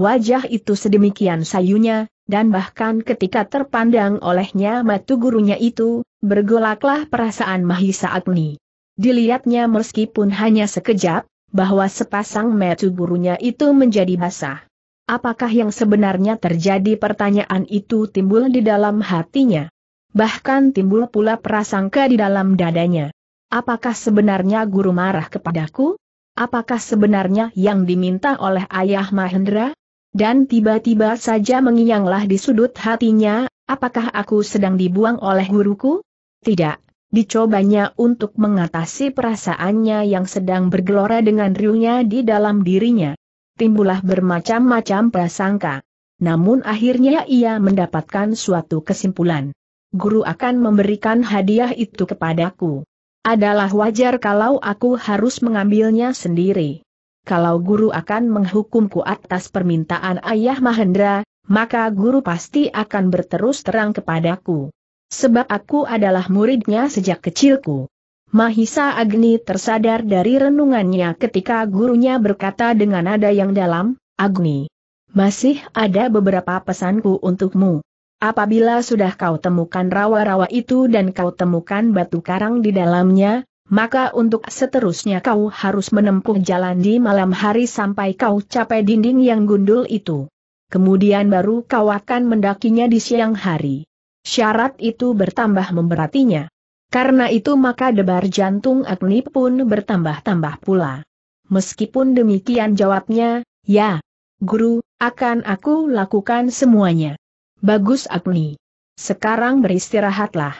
Wajah itu sedemikian sayunya, dan bahkan ketika terpandang olehnya matu gurunya itu, bergolaklah perasaan Mahisa Agni. Dilihatnya meskipun hanya sekejap, bahwa sepasang matu gurunya itu menjadi basah. Apakah yang sebenarnya terjadi pertanyaan itu timbul di dalam hatinya? bahkan timbul pula prasangka di dalam dadanya. Apakah sebenarnya guru marah kepadaku? Apakah sebenarnya yang diminta oleh ayah Mahendra? Dan tiba-tiba saja mengiyanglah di sudut hatinya, apakah aku sedang dibuang oleh guruku? Tidak, dicobanya untuk mengatasi perasaannya yang sedang bergelora dengan riuhnya di dalam dirinya. Timbullah bermacam-macam prasangka. Namun akhirnya ia mendapatkan suatu kesimpulan guru akan memberikan hadiah itu kepadaku. Adalah wajar kalau aku harus mengambilnya sendiri. Kalau guru akan menghukumku atas permintaan ayah Mahendra, maka guru pasti akan berterus terang kepadaku. Sebab aku adalah muridnya sejak kecilku. Mahisa Agni tersadar dari renungannya ketika gurunya berkata dengan nada yang dalam, Agni. Masih ada beberapa pesanku untukmu. Apabila sudah kau temukan rawa-rawa itu dan kau temukan batu karang di dalamnya, maka untuk seterusnya kau harus menempuh jalan di malam hari sampai kau capai dinding yang gundul itu. Kemudian baru kau akan mendakinya di siang hari. Syarat itu bertambah memberatinya. Karena itu maka debar jantung Agni pun bertambah-tambah pula. Meskipun demikian jawabnya, ya, guru, akan aku lakukan semuanya. Bagus Agni. Sekarang beristirahatlah.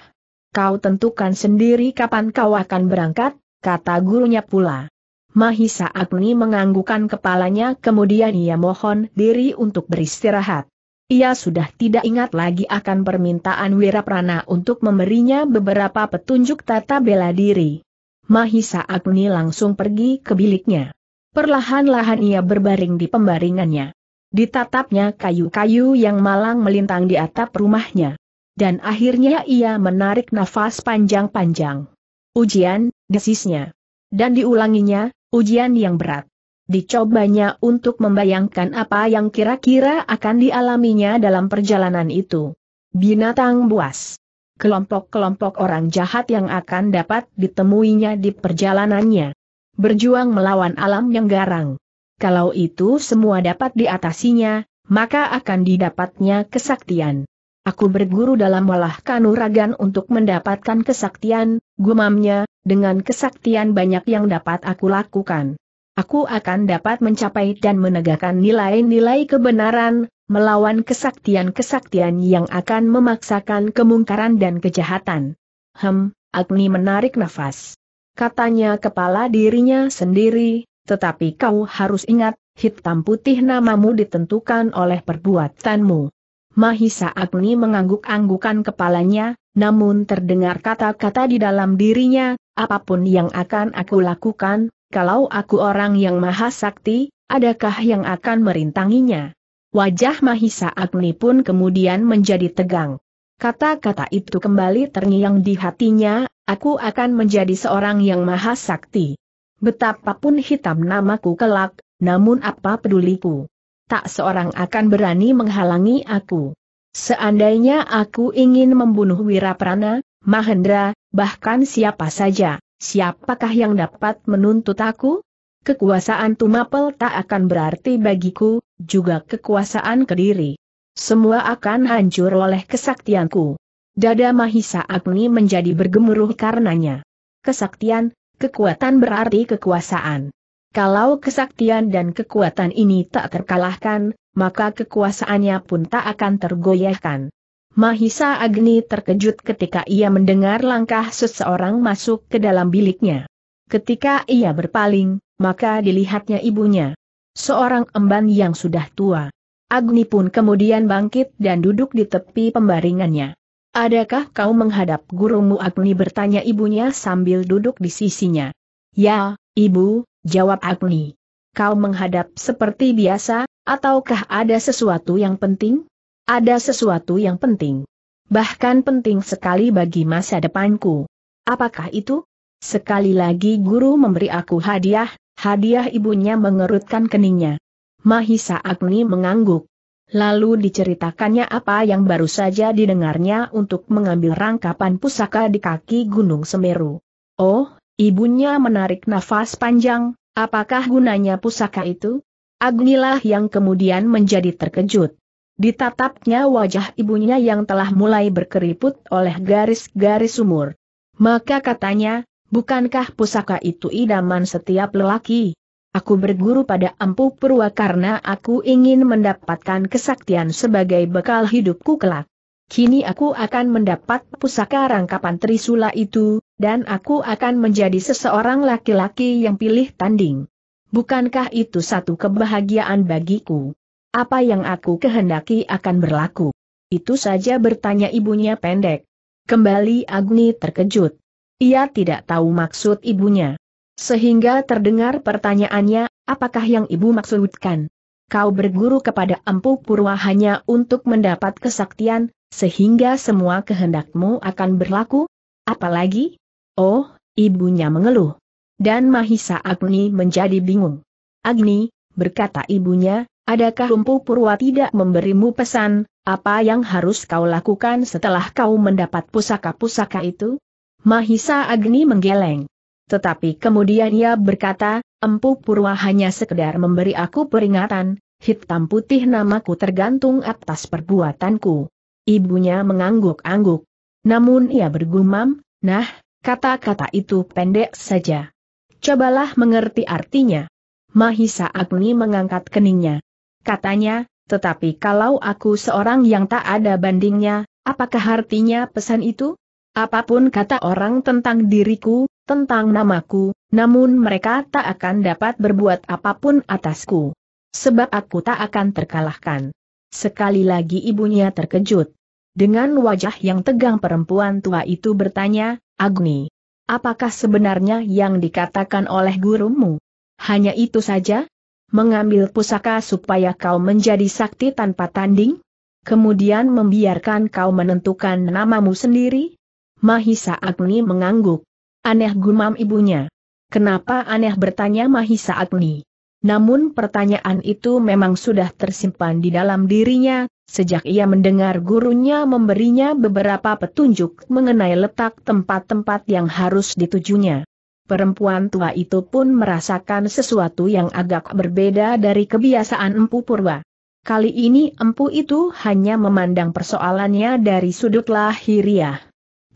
Kau tentukan sendiri kapan kau akan berangkat, kata gurunya pula. Mahisa Agni menganggukan kepalanya kemudian ia mohon diri untuk beristirahat. Ia sudah tidak ingat lagi akan permintaan Wiraprana untuk memberinya beberapa petunjuk tata bela diri. Mahisa Agni langsung pergi ke biliknya. Perlahan-lahan ia berbaring di pembaringannya. Ditatapnya kayu-kayu yang malang melintang di atap rumahnya. Dan akhirnya ia menarik nafas panjang-panjang. Ujian, desisnya. Dan diulanginya, ujian yang berat. Dicobanya untuk membayangkan apa yang kira-kira akan dialaminya dalam perjalanan itu. Binatang buas. Kelompok-kelompok orang jahat yang akan dapat ditemuinya di perjalanannya. Berjuang melawan alam yang garang kalau itu semua dapat diatasinya, maka akan didapatnya kesaktian. Aku berguru dalam malah kanuragan untuk mendapatkan kesaktian, gumamnya, dengan kesaktian banyak yang dapat aku lakukan. Aku akan dapat mencapai dan menegakkan nilai-nilai kebenaran, melawan kesaktian-kesaktian yang akan memaksakan kemungkaran dan kejahatan. Hem, Agni menarik nafas. Katanya kepala dirinya sendiri, tetapi kau harus ingat, hitam putih namamu ditentukan oleh perbuatanmu. Mahisa Agni mengangguk-anggukan kepalanya, namun terdengar kata-kata di dalam dirinya, apapun yang akan aku lakukan, kalau aku orang yang maha sakti, adakah yang akan merintanginya? Wajah Mahisa Agni pun kemudian menjadi tegang. Kata-kata itu kembali terngiang di hatinya, aku akan menjadi seorang yang maha sakti. Betapapun hitam namaku kelak, namun apa peduliku? Tak seorang akan berani menghalangi aku. Seandainya aku ingin membunuh Wiraprana, Mahendra, bahkan siapa saja, siapakah yang dapat menuntut aku? Kekuasaan Tumapel tak akan berarti bagiku, juga kekuasaan Kediri. Semua akan hancur oleh kesaktianku. Dada Mahisa Agni menjadi bergemuruh karenanya. Kesaktian, Kekuatan berarti kekuasaan. Kalau kesaktian dan kekuatan ini tak terkalahkan, maka kekuasaannya pun tak akan tergoyahkan. Mahisa Agni terkejut ketika ia mendengar langkah seseorang masuk ke dalam biliknya. Ketika ia berpaling, maka dilihatnya ibunya. Seorang emban yang sudah tua. Agni pun kemudian bangkit dan duduk di tepi pembaringannya. Adakah kau menghadap gurumu Agni bertanya ibunya sambil duduk di sisinya. Ya, ibu, jawab Agni. Kau menghadap seperti biasa, ataukah ada sesuatu yang penting? Ada sesuatu yang penting. Bahkan penting sekali bagi masa depanku. Apakah itu? Sekali lagi guru memberi aku hadiah, hadiah ibunya mengerutkan keningnya. Mahisa Agni mengangguk lalu diceritakannya apa yang baru saja didengarnya untuk mengambil rangkapan pusaka di kaki Gunung Semeru. Oh, ibunya menarik nafas panjang, apakah gunanya pusaka itu? Agnilah yang kemudian menjadi terkejut. Ditatapnya wajah ibunya yang telah mulai berkeriput oleh garis-garis umur. Maka katanya, bukankah pusaka itu idaman setiap lelaki? Aku berguru pada Empu Purwa karena aku ingin mendapatkan kesaktian sebagai bekal hidupku kelak. Kini aku akan mendapat pusaka rangkapan Trisula itu, dan aku akan menjadi seseorang laki-laki yang pilih tanding. Bukankah itu satu kebahagiaan bagiku? Apa yang aku kehendaki akan berlaku. Itu saja bertanya ibunya pendek. Kembali Agni terkejut. Ia tidak tahu maksud ibunya. Sehingga terdengar pertanyaannya, apakah yang ibu maksudkan? Kau berguru kepada Empu Purwa hanya untuk mendapat kesaktian, sehingga semua kehendakmu akan berlaku? Apalagi? Oh, ibunya mengeluh. Dan Mahisa Agni menjadi bingung. Agni, berkata ibunya, adakah Empu Purwa tidak memberimu pesan, apa yang harus kau lakukan setelah kau mendapat pusaka-pusaka itu? Mahisa Agni menggeleng. Tetapi kemudian ia berkata, Empu Purwa hanya sekedar memberi aku peringatan, hitam putih namaku tergantung atas perbuatanku. Ibunya mengangguk-angguk. Namun ia bergumam, nah, kata-kata itu pendek saja. Cobalah mengerti artinya. Mahisa Agni mengangkat keningnya. Katanya, tetapi kalau aku seorang yang tak ada bandingnya, apakah artinya pesan itu? Apapun kata orang tentang diriku, tentang namaku, namun mereka tak akan dapat berbuat apapun atasku. Sebab aku tak akan terkalahkan. Sekali lagi ibunya terkejut. Dengan wajah yang tegang perempuan tua itu bertanya, Agni, apakah sebenarnya yang dikatakan oleh gurumu? Hanya itu saja? Mengambil pusaka supaya kau menjadi sakti tanpa tanding? Kemudian membiarkan kau menentukan namamu sendiri? Mahisa Agni mengangguk. Aneh gumam ibunya. Kenapa aneh bertanya Mahisa Agni? Namun pertanyaan itu memang sudah tersimpan di dalam dirinya, sejak ia mendengar gurunya memberinya beberapa petunjuk mengenai letak tempat-tempat yang harus ditujunya. Perempuan tua itu pun merasakan sesuatu yang agak berbeda dari kebiasaan empu purwa. Kali ini empu itu hanya memandang persoalannya dari sudut lahiriah.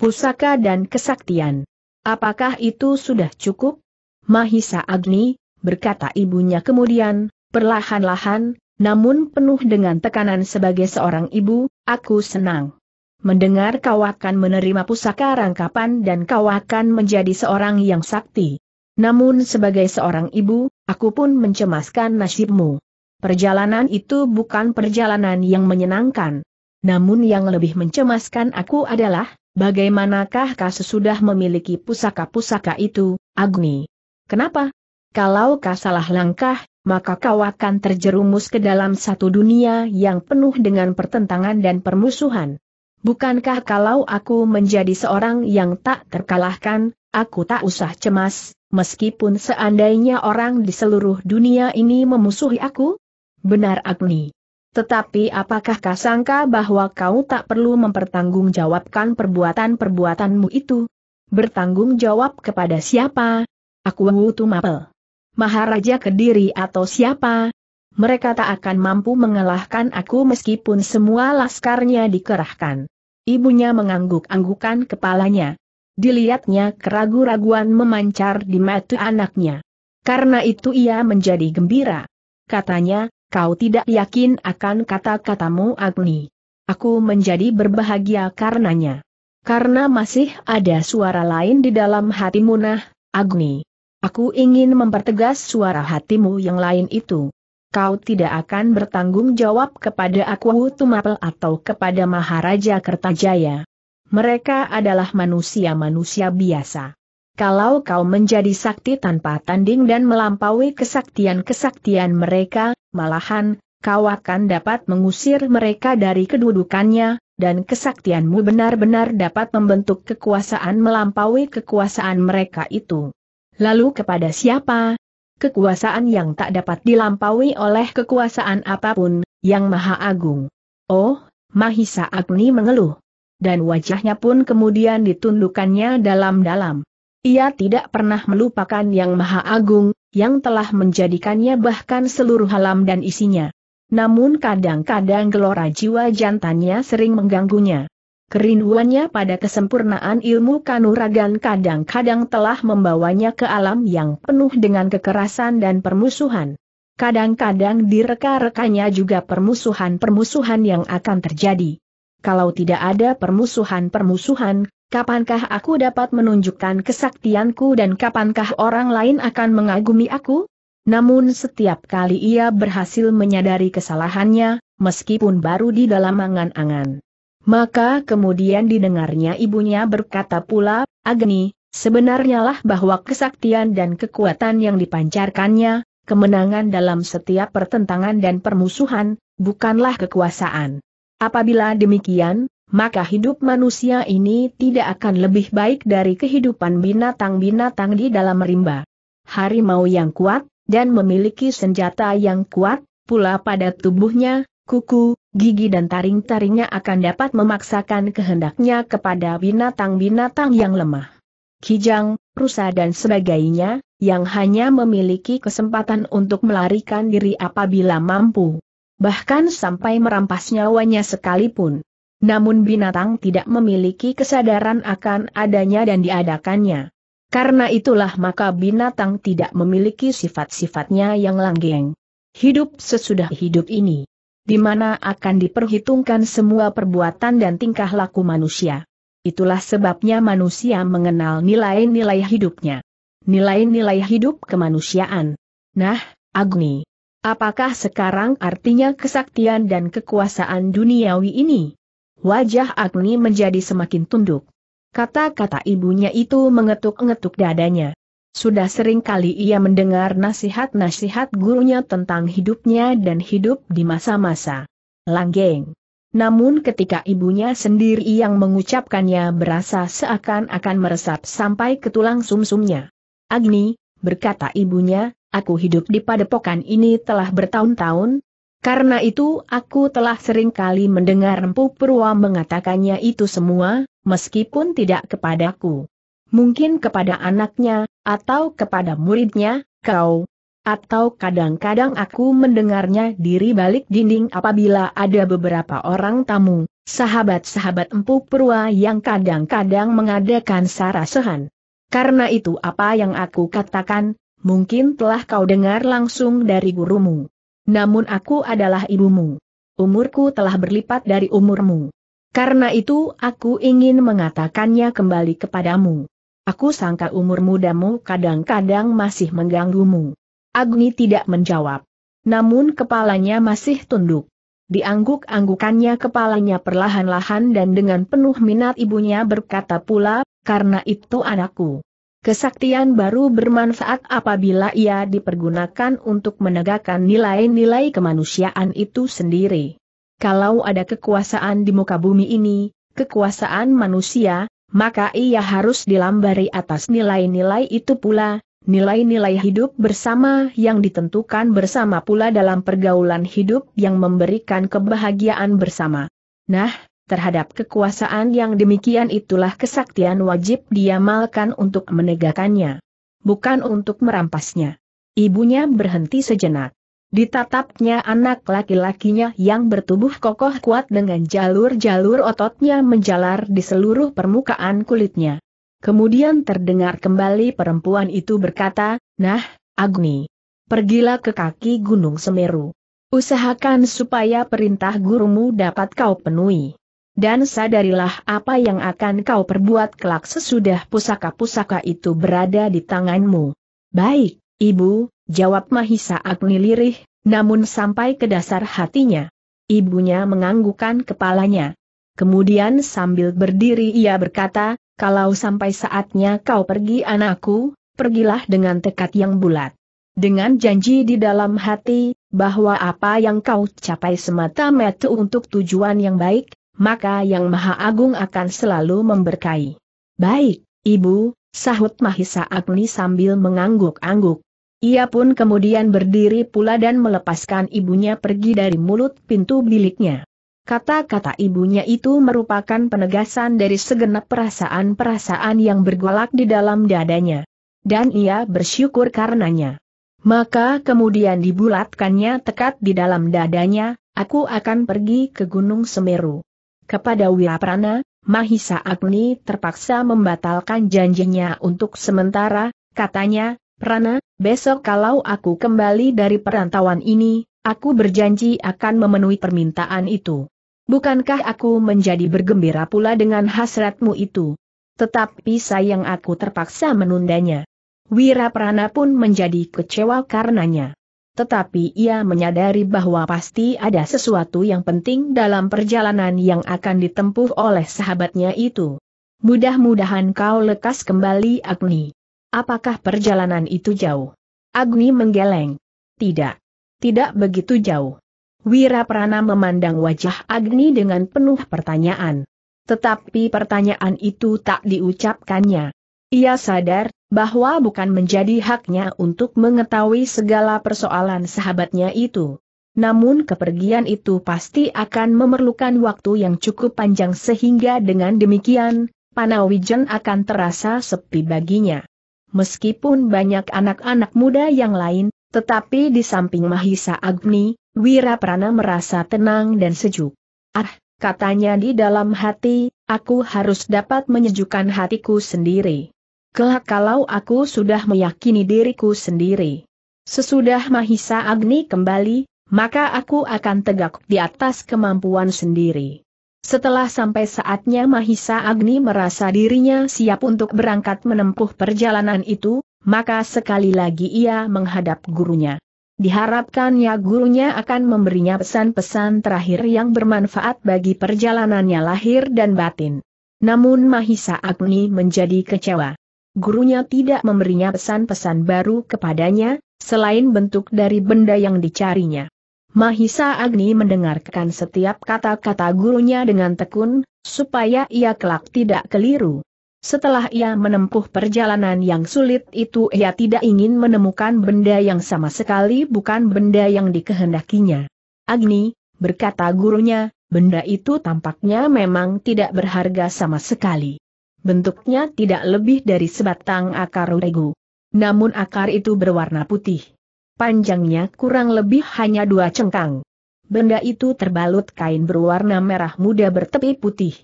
Pusaka dan kesaktian. Apakah itu sudah cukup? Mahisa Agni, berkata ibunya kemudian, perlahan-lahan, namun penuh dengan tekanan sebagai seorang ibu, aku senang. Mendengar kau akan menerima pusaka rangkapan dan kau akan menjadi seorang yang sakti. Namun sebagai seorang ibu, aku pun mencemaskan nasibmu. Perjalanan itu bukan perjalanan yang menyenangkan. Namun yang lebih mencemaskan aku adalah, Bagaimanakah kau sesudah memiliki pusaka-pusaka itu, Agni? Kenapa? Kalau kau salah langkah, maka kau akan terjerumus ke dalam satu dunia yang penuh dengan pertentangan dan permusuhan. Bukankah kalau aku menjadi seorang yang tak terkalahkan, aku tak usah cemas, meskipun seandainya orang di seluruh dunia ini memusuhi aku? Benar Agni. Tetapi apakah kau sangka bahwa kau tak perlu mempertanggungjawabkan perbuatan-perbuatanmu itu? Bertanggung jawab kepada siapa? Aku Wutu Mapel. Maharaja Kediri atau siapa? Mereka tak akan mampu mengalahkan aku meskipun semua laskarnya dikerahkan. Ibunya mengangguk-anggukan kepalanya. Dilihatnya keragu-raguan memancar di mata anaknya. Karena itu ia menjadi gembira. Katanya, kau tidak yakin akan kata-katamu Agni. Aku menjadi berbahagia karenanya. Karena masih ada suara lain di dalam hatimu nah, Agni. Aku ingin mempertegas suara hatimu yang lain itu. Kau tidak akan bertanggung jawab kepada aku Tumapel atau kepada Maharaja Kertajaya. Mereka adalah manusia-manusia biasa. Kalau kau menjadi sakti tanpa tanding dan melampaui kesaktian-kesaktian mereka, malahan, kau akan dapat mengusir mereka dari kedudukannya, dan kesaktianmu benar-benar dapat membentuk kekuasaan melampaui kekuasaan mereka itu. Lalu kepada siapa? Kekuasaan yang tak dapat dilampaui oleh kekuasaan apapun, yang maha agung. Oh, Mahisa Agni mengeluh. Dan wajahnya pun kemudian ditundukannya dalam-dalam. Ia tidak pernah melupakan Yang Maha Agung, yang telah menjadikannya bahkan seluruh alam dan isinya. Namun kadang-kadang gelora jiwa jantannya sering mengganggunya. Kerinduannya pada kesempurnaan ilmu kanuragan kadang-kadang telah membawanya ke alam yang penuh dengan kekerasan dan permusuhan. Kadang-kadang direka-rekanya juga permusuhan-permusuhan yang akan terjadi. Kalau tidak ada permusuhan-permusuhan, kapankah aku dapat menunjukkan kesaktianku dan kapankah orang lain akan mengagumi aku? Namun setiap kali ia berhasil menyadari kesalahannya, meskipun baru di dalam angan-angan. Maka kemudian didengarnya ibunya berkata pula, Agni, sebenarnya lah bahwa kesaktian dan kekuatan yang dipancarkannya, kemenangan dalam setiap pertentangan dan permusuhan, bukanlah kekuasaan. Apabila demikian, maka hidup manusia ini tidak akan lebih baik dari kehidupan binatang-binatang di dalam rimba. Harimau yang kuat, dan memiliki senjata yang kuat, pula pada tubuhnya, kuku, gigi dan taring-taringnya akan dapat memaksakan kehendaknya kepada binatang-binatang yang lemah. Kijang, rusa dan sebagainya, yang hanya memiliki kesempatan untuk melarikan diri apabila mampu. Bahkan sampai merampas nyawanya sekalipun. Namun binatang tidak memiliki kesadaran akan adanya dan diadakannya. Karena itulah maka binatang tidak memiliki sifat-sifatnya yang langgeng. Hidup sesudah hidup ini. Di mana akan diperhitungkan semua perbuatan dan tingkah laku manusia. Itulah sebabnya manusia mengenal nilai-nilai hidupnya. Nilai-nilai hidup kemanusiaan. Nah, Agni. Apakah sekarang artinya kesaktian dan kekuasaan duniawi ini? wajah Agni menjadi semakin tunduk. Kata-kata ibunya itu mengetuk-ngetuk dadanya. Sudah sering kali ia mendengar nasihat-nasihat gurunya tentang hidupnya dan hidup di masa-masa langgeng. Namun ketika ibunya sendiri yang mengucapkannya berasa seakan-akan meresap sampai ke tulang sumsumnya. Agni, berkata ibunya, aku hidup di padepokan ini telah bertahun-tahun, karena itu aku telah sering kali mendengar Empu Purwa mengatakannya itu semua, meskipun tidak kepadaku. Mungkin kepada anaknya, atau kepada muridnya, kau. Atau kadang-kadang aku mendengarnya diri balik dinding apabila ada beberapa orang tamu, sahabat-sahabat Empu Purwa yang kadang-kadang mengadakan sarasehan. Karena itu apa yang aku katakan, mungkin telah kau dengar langsung dari gurumu. Namun aku adalah ibumu. Umurku telah berlipat dari umurmu. Karena itu aku ingin mengatakannya kembali kepadamu. Aku sangka umur mudamu kadang-kadang masih mengganggumu. Agni tidak menjawab. Namun kepalanya masih tunduk. Diangguk-anggukannya kepalanya perlahan-lahan dan dengan penuh minat ibunya berkata pula, karena itu anakku. Kesaktian baru bermanfaat apabila ia dipergunakan untuk menegakkan nilai-nilai kemanusiaan itu sendiri. Kalau ada kekuasaan di muka bumi ini, kekuasaan manusia, maka ia harus dilambari atas nilai-nilai itu pula, nilai-nilai hidup bersama yang ditentukan bersama pula dalam pergaulan hidup yang memberikan kebahagiaan bersama. Nah, Terhadap kekuasaan yang demikian itulah kesaktian wajib diamalkan untuk menegakkannya. Bukan untuk merampasnya. Ibunya berhenti sejenak. Ditatapnya anak laki-lakinya yang bertubuh kokoh kuat dengan jalur-jalur ototnya menjalar di seluruh permukaan kulitnya. Kemudian terdengar kembali perempuan itu berkata, Nah, Agni, pergilah ke kaki Gunung Semeru. Usahakan supaya perintah gurumu dapat kau penuhi. Dan sadarilah apa yang akan kau perbuat kelak sesudah pusaka-pusaka itu berada di tanganmu. Baik, ibu, jawab Mahisa Agni lirih, namun sampai ke dasar hatinya. Ibunya menganggukkan kepalanya. Kemudian sambil berdiri ia berkata, kalau sampai saatnya kau pergi anakku, pergilah dengan tekad yang bulat. Dengan janji di dalam hati, bahwa apa yang kau capai semata-mata untuk tujuan yang baik, maka Yang Maha Agung akan selalu memberkahi. Baik, Ibu, sahut Mahisa Agni sambil mengangguk-angguk. Ia pun kemudian berdiri pula dan melepaskan ibunya pergi dari mulut pintu biliknya. Kata-kata ibunya itu merupakan penegasan dari segenap perasaan-perasaan yang bergolak di dalam dadanya. Dan ia bersyukur karenanya. Maka kemudian dibulatkannya tekad di dalam dadanya, aku akan pergi ke Gunung Semeru. Kepada Wiraprana, Mahisa Agni terpaksa membatalkan janjinya untuk sementara, katanya, Prana, besok kalau aku kembali dari perantauan ini, aku berjanji akan memenuhi permintaan itu. Bukankah aku menjadi bergembira pula dengan hasratmu itu? Tetapi sayang aku terpaksa menundanya. Wiraprana pun menjadi kecewa karenanya tetapi ia menyadari bahwa pasti ada sesuatu yang penting dalam perjalanan yang akan ditempuh oleh sahabatnya itu. Mudah-mudahan kau lekas kembali Agni. Apakah perjalanan itu jauh? Agni menggeleng. Tidak. Tidak begitu jauh. Wira Prana memandang wajah Agni dengan penuh pertanyaan. Tetapi pertanyaan itu tak diucapkannya. Ia sadar bahwa bukan menjadi haknya untuk mengetahui segala persoalan sahabatnya itu. Namun kepergian itu pasti akan memerlukan waktu yang cukup panjang sehingga dengan demikian, Panawijen akan terasa sepi baginya. Meskipun banyak anak-anak muda yang lain, tetapi di samping Mahisa Agni, Wira Prana merasa tenang dan sejuk. Ah, katanya di dalam hati, aku harus dapat menyejukkan hatiku sendiri. Kelak kalau aku sudah meyakini diriku sendiri. Sesudah Mahisa Agni kembali, maka aku akan tegak di atas kemampuan sendiri. Setelah sampai saatnya Mahisa Agni merasa dirinya siap untuk berangkat menempuh perjalanan itu, maka sekali lagi ia menghadap gurunya. Diharapkannya gurunya akan memberinya pesan-pesan terakhir yang bermanfaat bagi perjalanannya lahir dan batin. Namun Mahisa Agni menjadi kecewa gurunya tidak memberinya pesan-pesan baru kepadanya, selain bentuk dari benda yang dicarinya. Mahisa Agni mendengarkan setiap kata-kata gurunya dengan tekun, supaya ia kelak tidak keliru. Setelah ia menempuh perjalanan yang sulit itu ia tidak ingin menemukan benda yang sama sekali bukan benda yang dikehendakinya. Agni, berkata gurunya, benda itu tampaknya memang tidak berharga sama sekali bentuknya tidak lebih dari sebatang akar regu. Namun akar itu berwarna putih. Panjangnya kurang lebih hanya dua cengkang. Benda itu terbalut kain berwarna merah muda bertepi putih.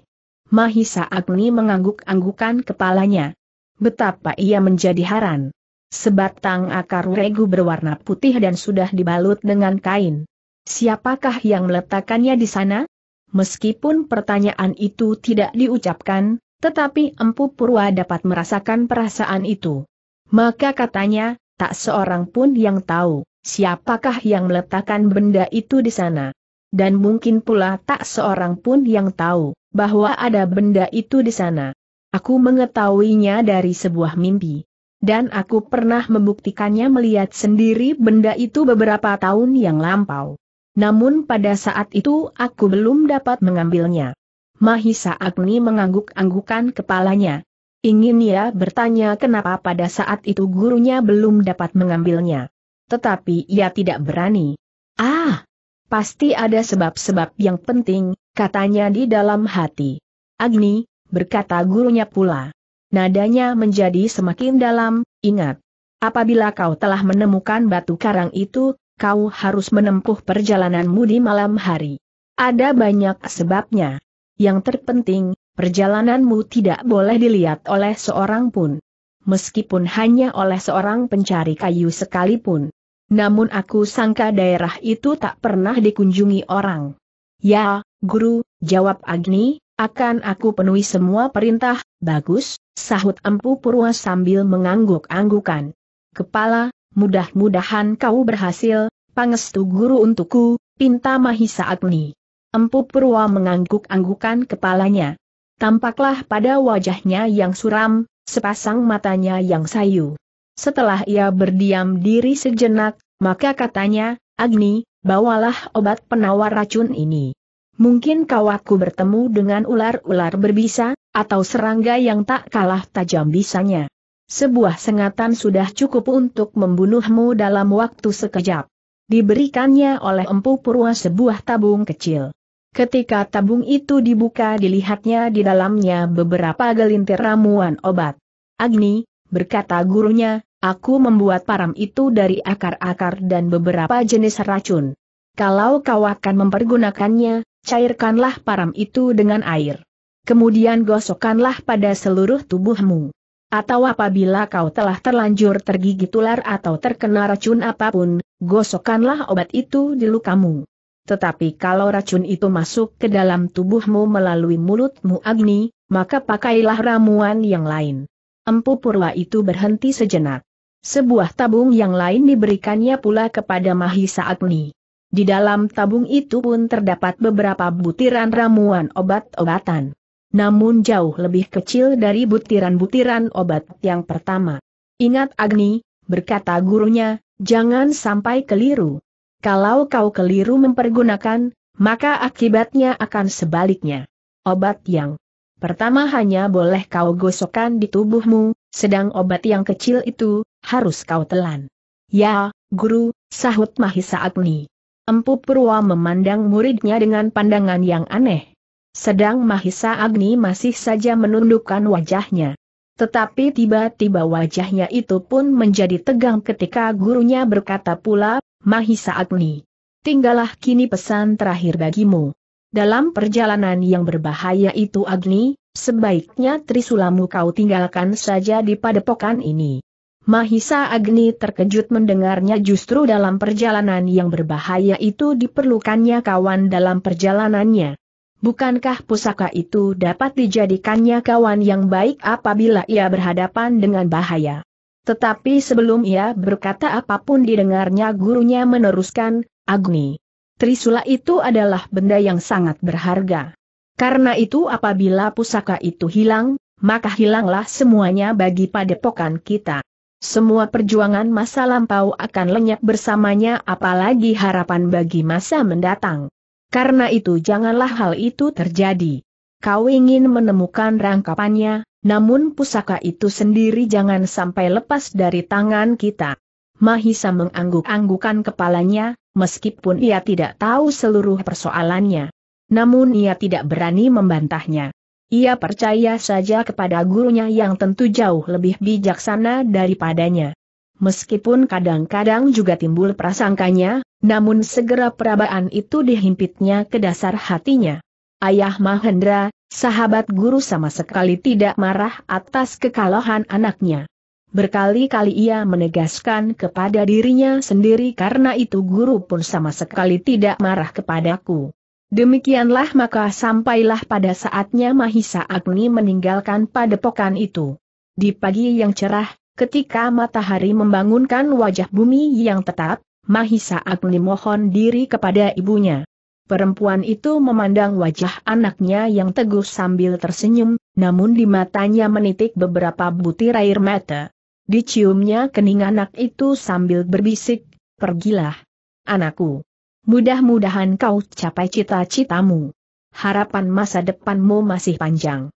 Mahisa Agni mengangguk-anggukan kepalanya. Betapa ia menjadi haran. Sebatang akar regu berwarna putih dan sudah dibalut dengan kain. Siapakah yang meletakkannya di sana? Meskipun pertanyaan itu tidak diucapkan, tetapi Empu Purwa dapat merasakan perasaan itu. Maka katanya, tak seorang pun yang tahu, siapakah yang meletakkan benda itu di sana. Dan mungkin pula tak seorang pun yang tahu, bahwa ada benda itu di sana. Aku mengetahuinya dari sebuah mimpi. Dan aku pernah membuktikannya melihat sendiri benda itu beberapa tahun yang lampau. Namun pada saat itu aku belum dapat mengambilnya. Mahisa Agni mengangguk-anggukan kepalanya. Ingin ia bertanya kenapa pada saat itu gurunya belum dapat mengambilnya. Tetapi ia tidak berani. Ah! Pasti ada sebab-sebab yang penting, katanya di dalam hati. Agni, berkata gurunya pula. Nadanya menjadi semakin dalam, ingat. Apabila kau telah menemukan batu karang itu, kau harus menempuh perjalananmu di malam hari. Ada banyak sebabnya. Yang terpenting, perjalananmu tidak boleh dilihat oleh seorang pun. Meskipun hanya oleh seorang pencari kayu sekalipun. Namun aku sangka daerah itu tak pernah dikunjungi orang. Ya, guru, jawab Agni, akan aku penuhi semua perintah, bagus, sahut Empu Purwa sambil mengangguk-anggukan. Kepala, mudah-mudahan kau berhasil, pangestu guru untukku, pinta Mahisa Agni. Empu Purwa mengangguk-anggukan kepalanya. Tampaklah pada wajahnya yang suram, sepasang matanya yang sayu. Setelah ia berdiam diri sejenak, maka katanya, Agni, bawalah obat penawar racun ini. Mungkin kau aku bertemu dengan ular-ular berbisa, atau serangga yang tak kalah tajam bisanya. Sebuah sengatan sudah cukup untuk membunuhmu dalam waktu sekejap. Diberikannya oleh Empu Purwa sebuah tabung kecil. Ketika tabung itu dibuka dilihatnya di dalamnya beberapa gelintir ramuan obat. Agni, berkata gurunya, aku membuat param itu dari akar-akar dan beberapa jenis racun. Kalau kau akan mempergunakannya, cairkanlah param itu dengan air. Kemudian gosokkanlah pada seluruh tubuhmu. Atau apabila kau telah terlanjur tergigit ular atau terkena racun apapun, gosokkanlah obat itu di lukamu tetapi kalau racun itu masuk ke dalam tubuhmu melalui mulutmu Agni, maka pakailah ramuan yang lain. Empu Purwa itu berhenti sejenak. Sebuah tabung yang lain diberikannya pula kepada Mahisa Agni. Di dalam tabung itu pun terdapat beberapa butiran ramuan obat-obatan. Namun jauh lebih kecil dari butiran-butiran obat yang pertama. Ingat Agni, berkata gurunya, jangan sampai keliru. Kalau kau keliru mempergunakan, maka akibatnya akan sebaliknya. Obat yang pertama hanya boleh kau gosokkan di tubuhmu, sedang obat yang kecil itu, harus kau telan. Ya, guru, sahut Mahisa Agni. Empu Purwa memandang muridnya dengan pandangan yang aneh. Sedang Mahisa Agni masih saja menundukkan wajahnya. Tetapi tiba-tiba wajahnya itu pun menjadi tegang ketika gurunya berkata pula, Mahisa Agni. Tinggallah kini pesan terakhir bagimu. Dalam perjalanan yang berbahaya itu Agni, sebaiknya Trisulamu kau tinggalkan saja di padepokan ini. Mahisa Agni terkejut mendengarnya justru dalam perjalanan yang berbahaya itu diperlukannya kawan dalam perjalanannya. Bukankah pusaka itu dapat dijadikannya kawan yang baik apabila ia berhadapan dengan bahaya? Tetapi sebelum ia berkata apapun didengarnya gurunya meneruskan, Agni. Trisula itu adalah benda yang sangat berharga. Karena itu apabila pusaka itu hilang, maka hilanglah semuanya bagi padepokan kita. Semua perjuangan masa lampau akan lenyap bersamanya apalagi harapan bagi masa mendatang. Karena itu janganlah hal itu terjadi. Kau ingin menemukan rangkapannya, namun pusaka itu sendiri jangan sampai lepas dari tangan kita. Mahisa mengangguk-anggukan kepalanya, meskipun ia tidak tahu seluruh persoalannya. Namun ia tidak berani membantahnya. Ia percaya saja kepada gurunya yang tentu jauh lebih bijaksana daripadanya meskipun kadang-kadang juga timbul prasangkanya, namun segera perabaan itu dihimpitnya ke dasar hatinya. Ayah Mahendra, sahabat guru sama sekali tidak marah atas kekalahan anaknya. Berkali-kali ia menegaskan kepada dirinya sendiri karena itu guru pun sama sekali tidak marah kepadaku. Demikianlah maka sampailah pada saatnya Mahisa Agni meninggalkan padepokan itu. Di pagi yang cerah, Ketika matahari membangunkan wajah bumi yang tetap, Mahisa Agni mohon diri kepada ibunya. Perempuan itu memandang wajah anaknya yang teguh sambil tersenyum, namun di matanya menitik beberapa butir air mata. Diciumnya kening anak itu sambil berbisik, pergilah. Anakku. Mudah-mudahan kau capai cita-citamu. Harapan masa depanmu masih panjang.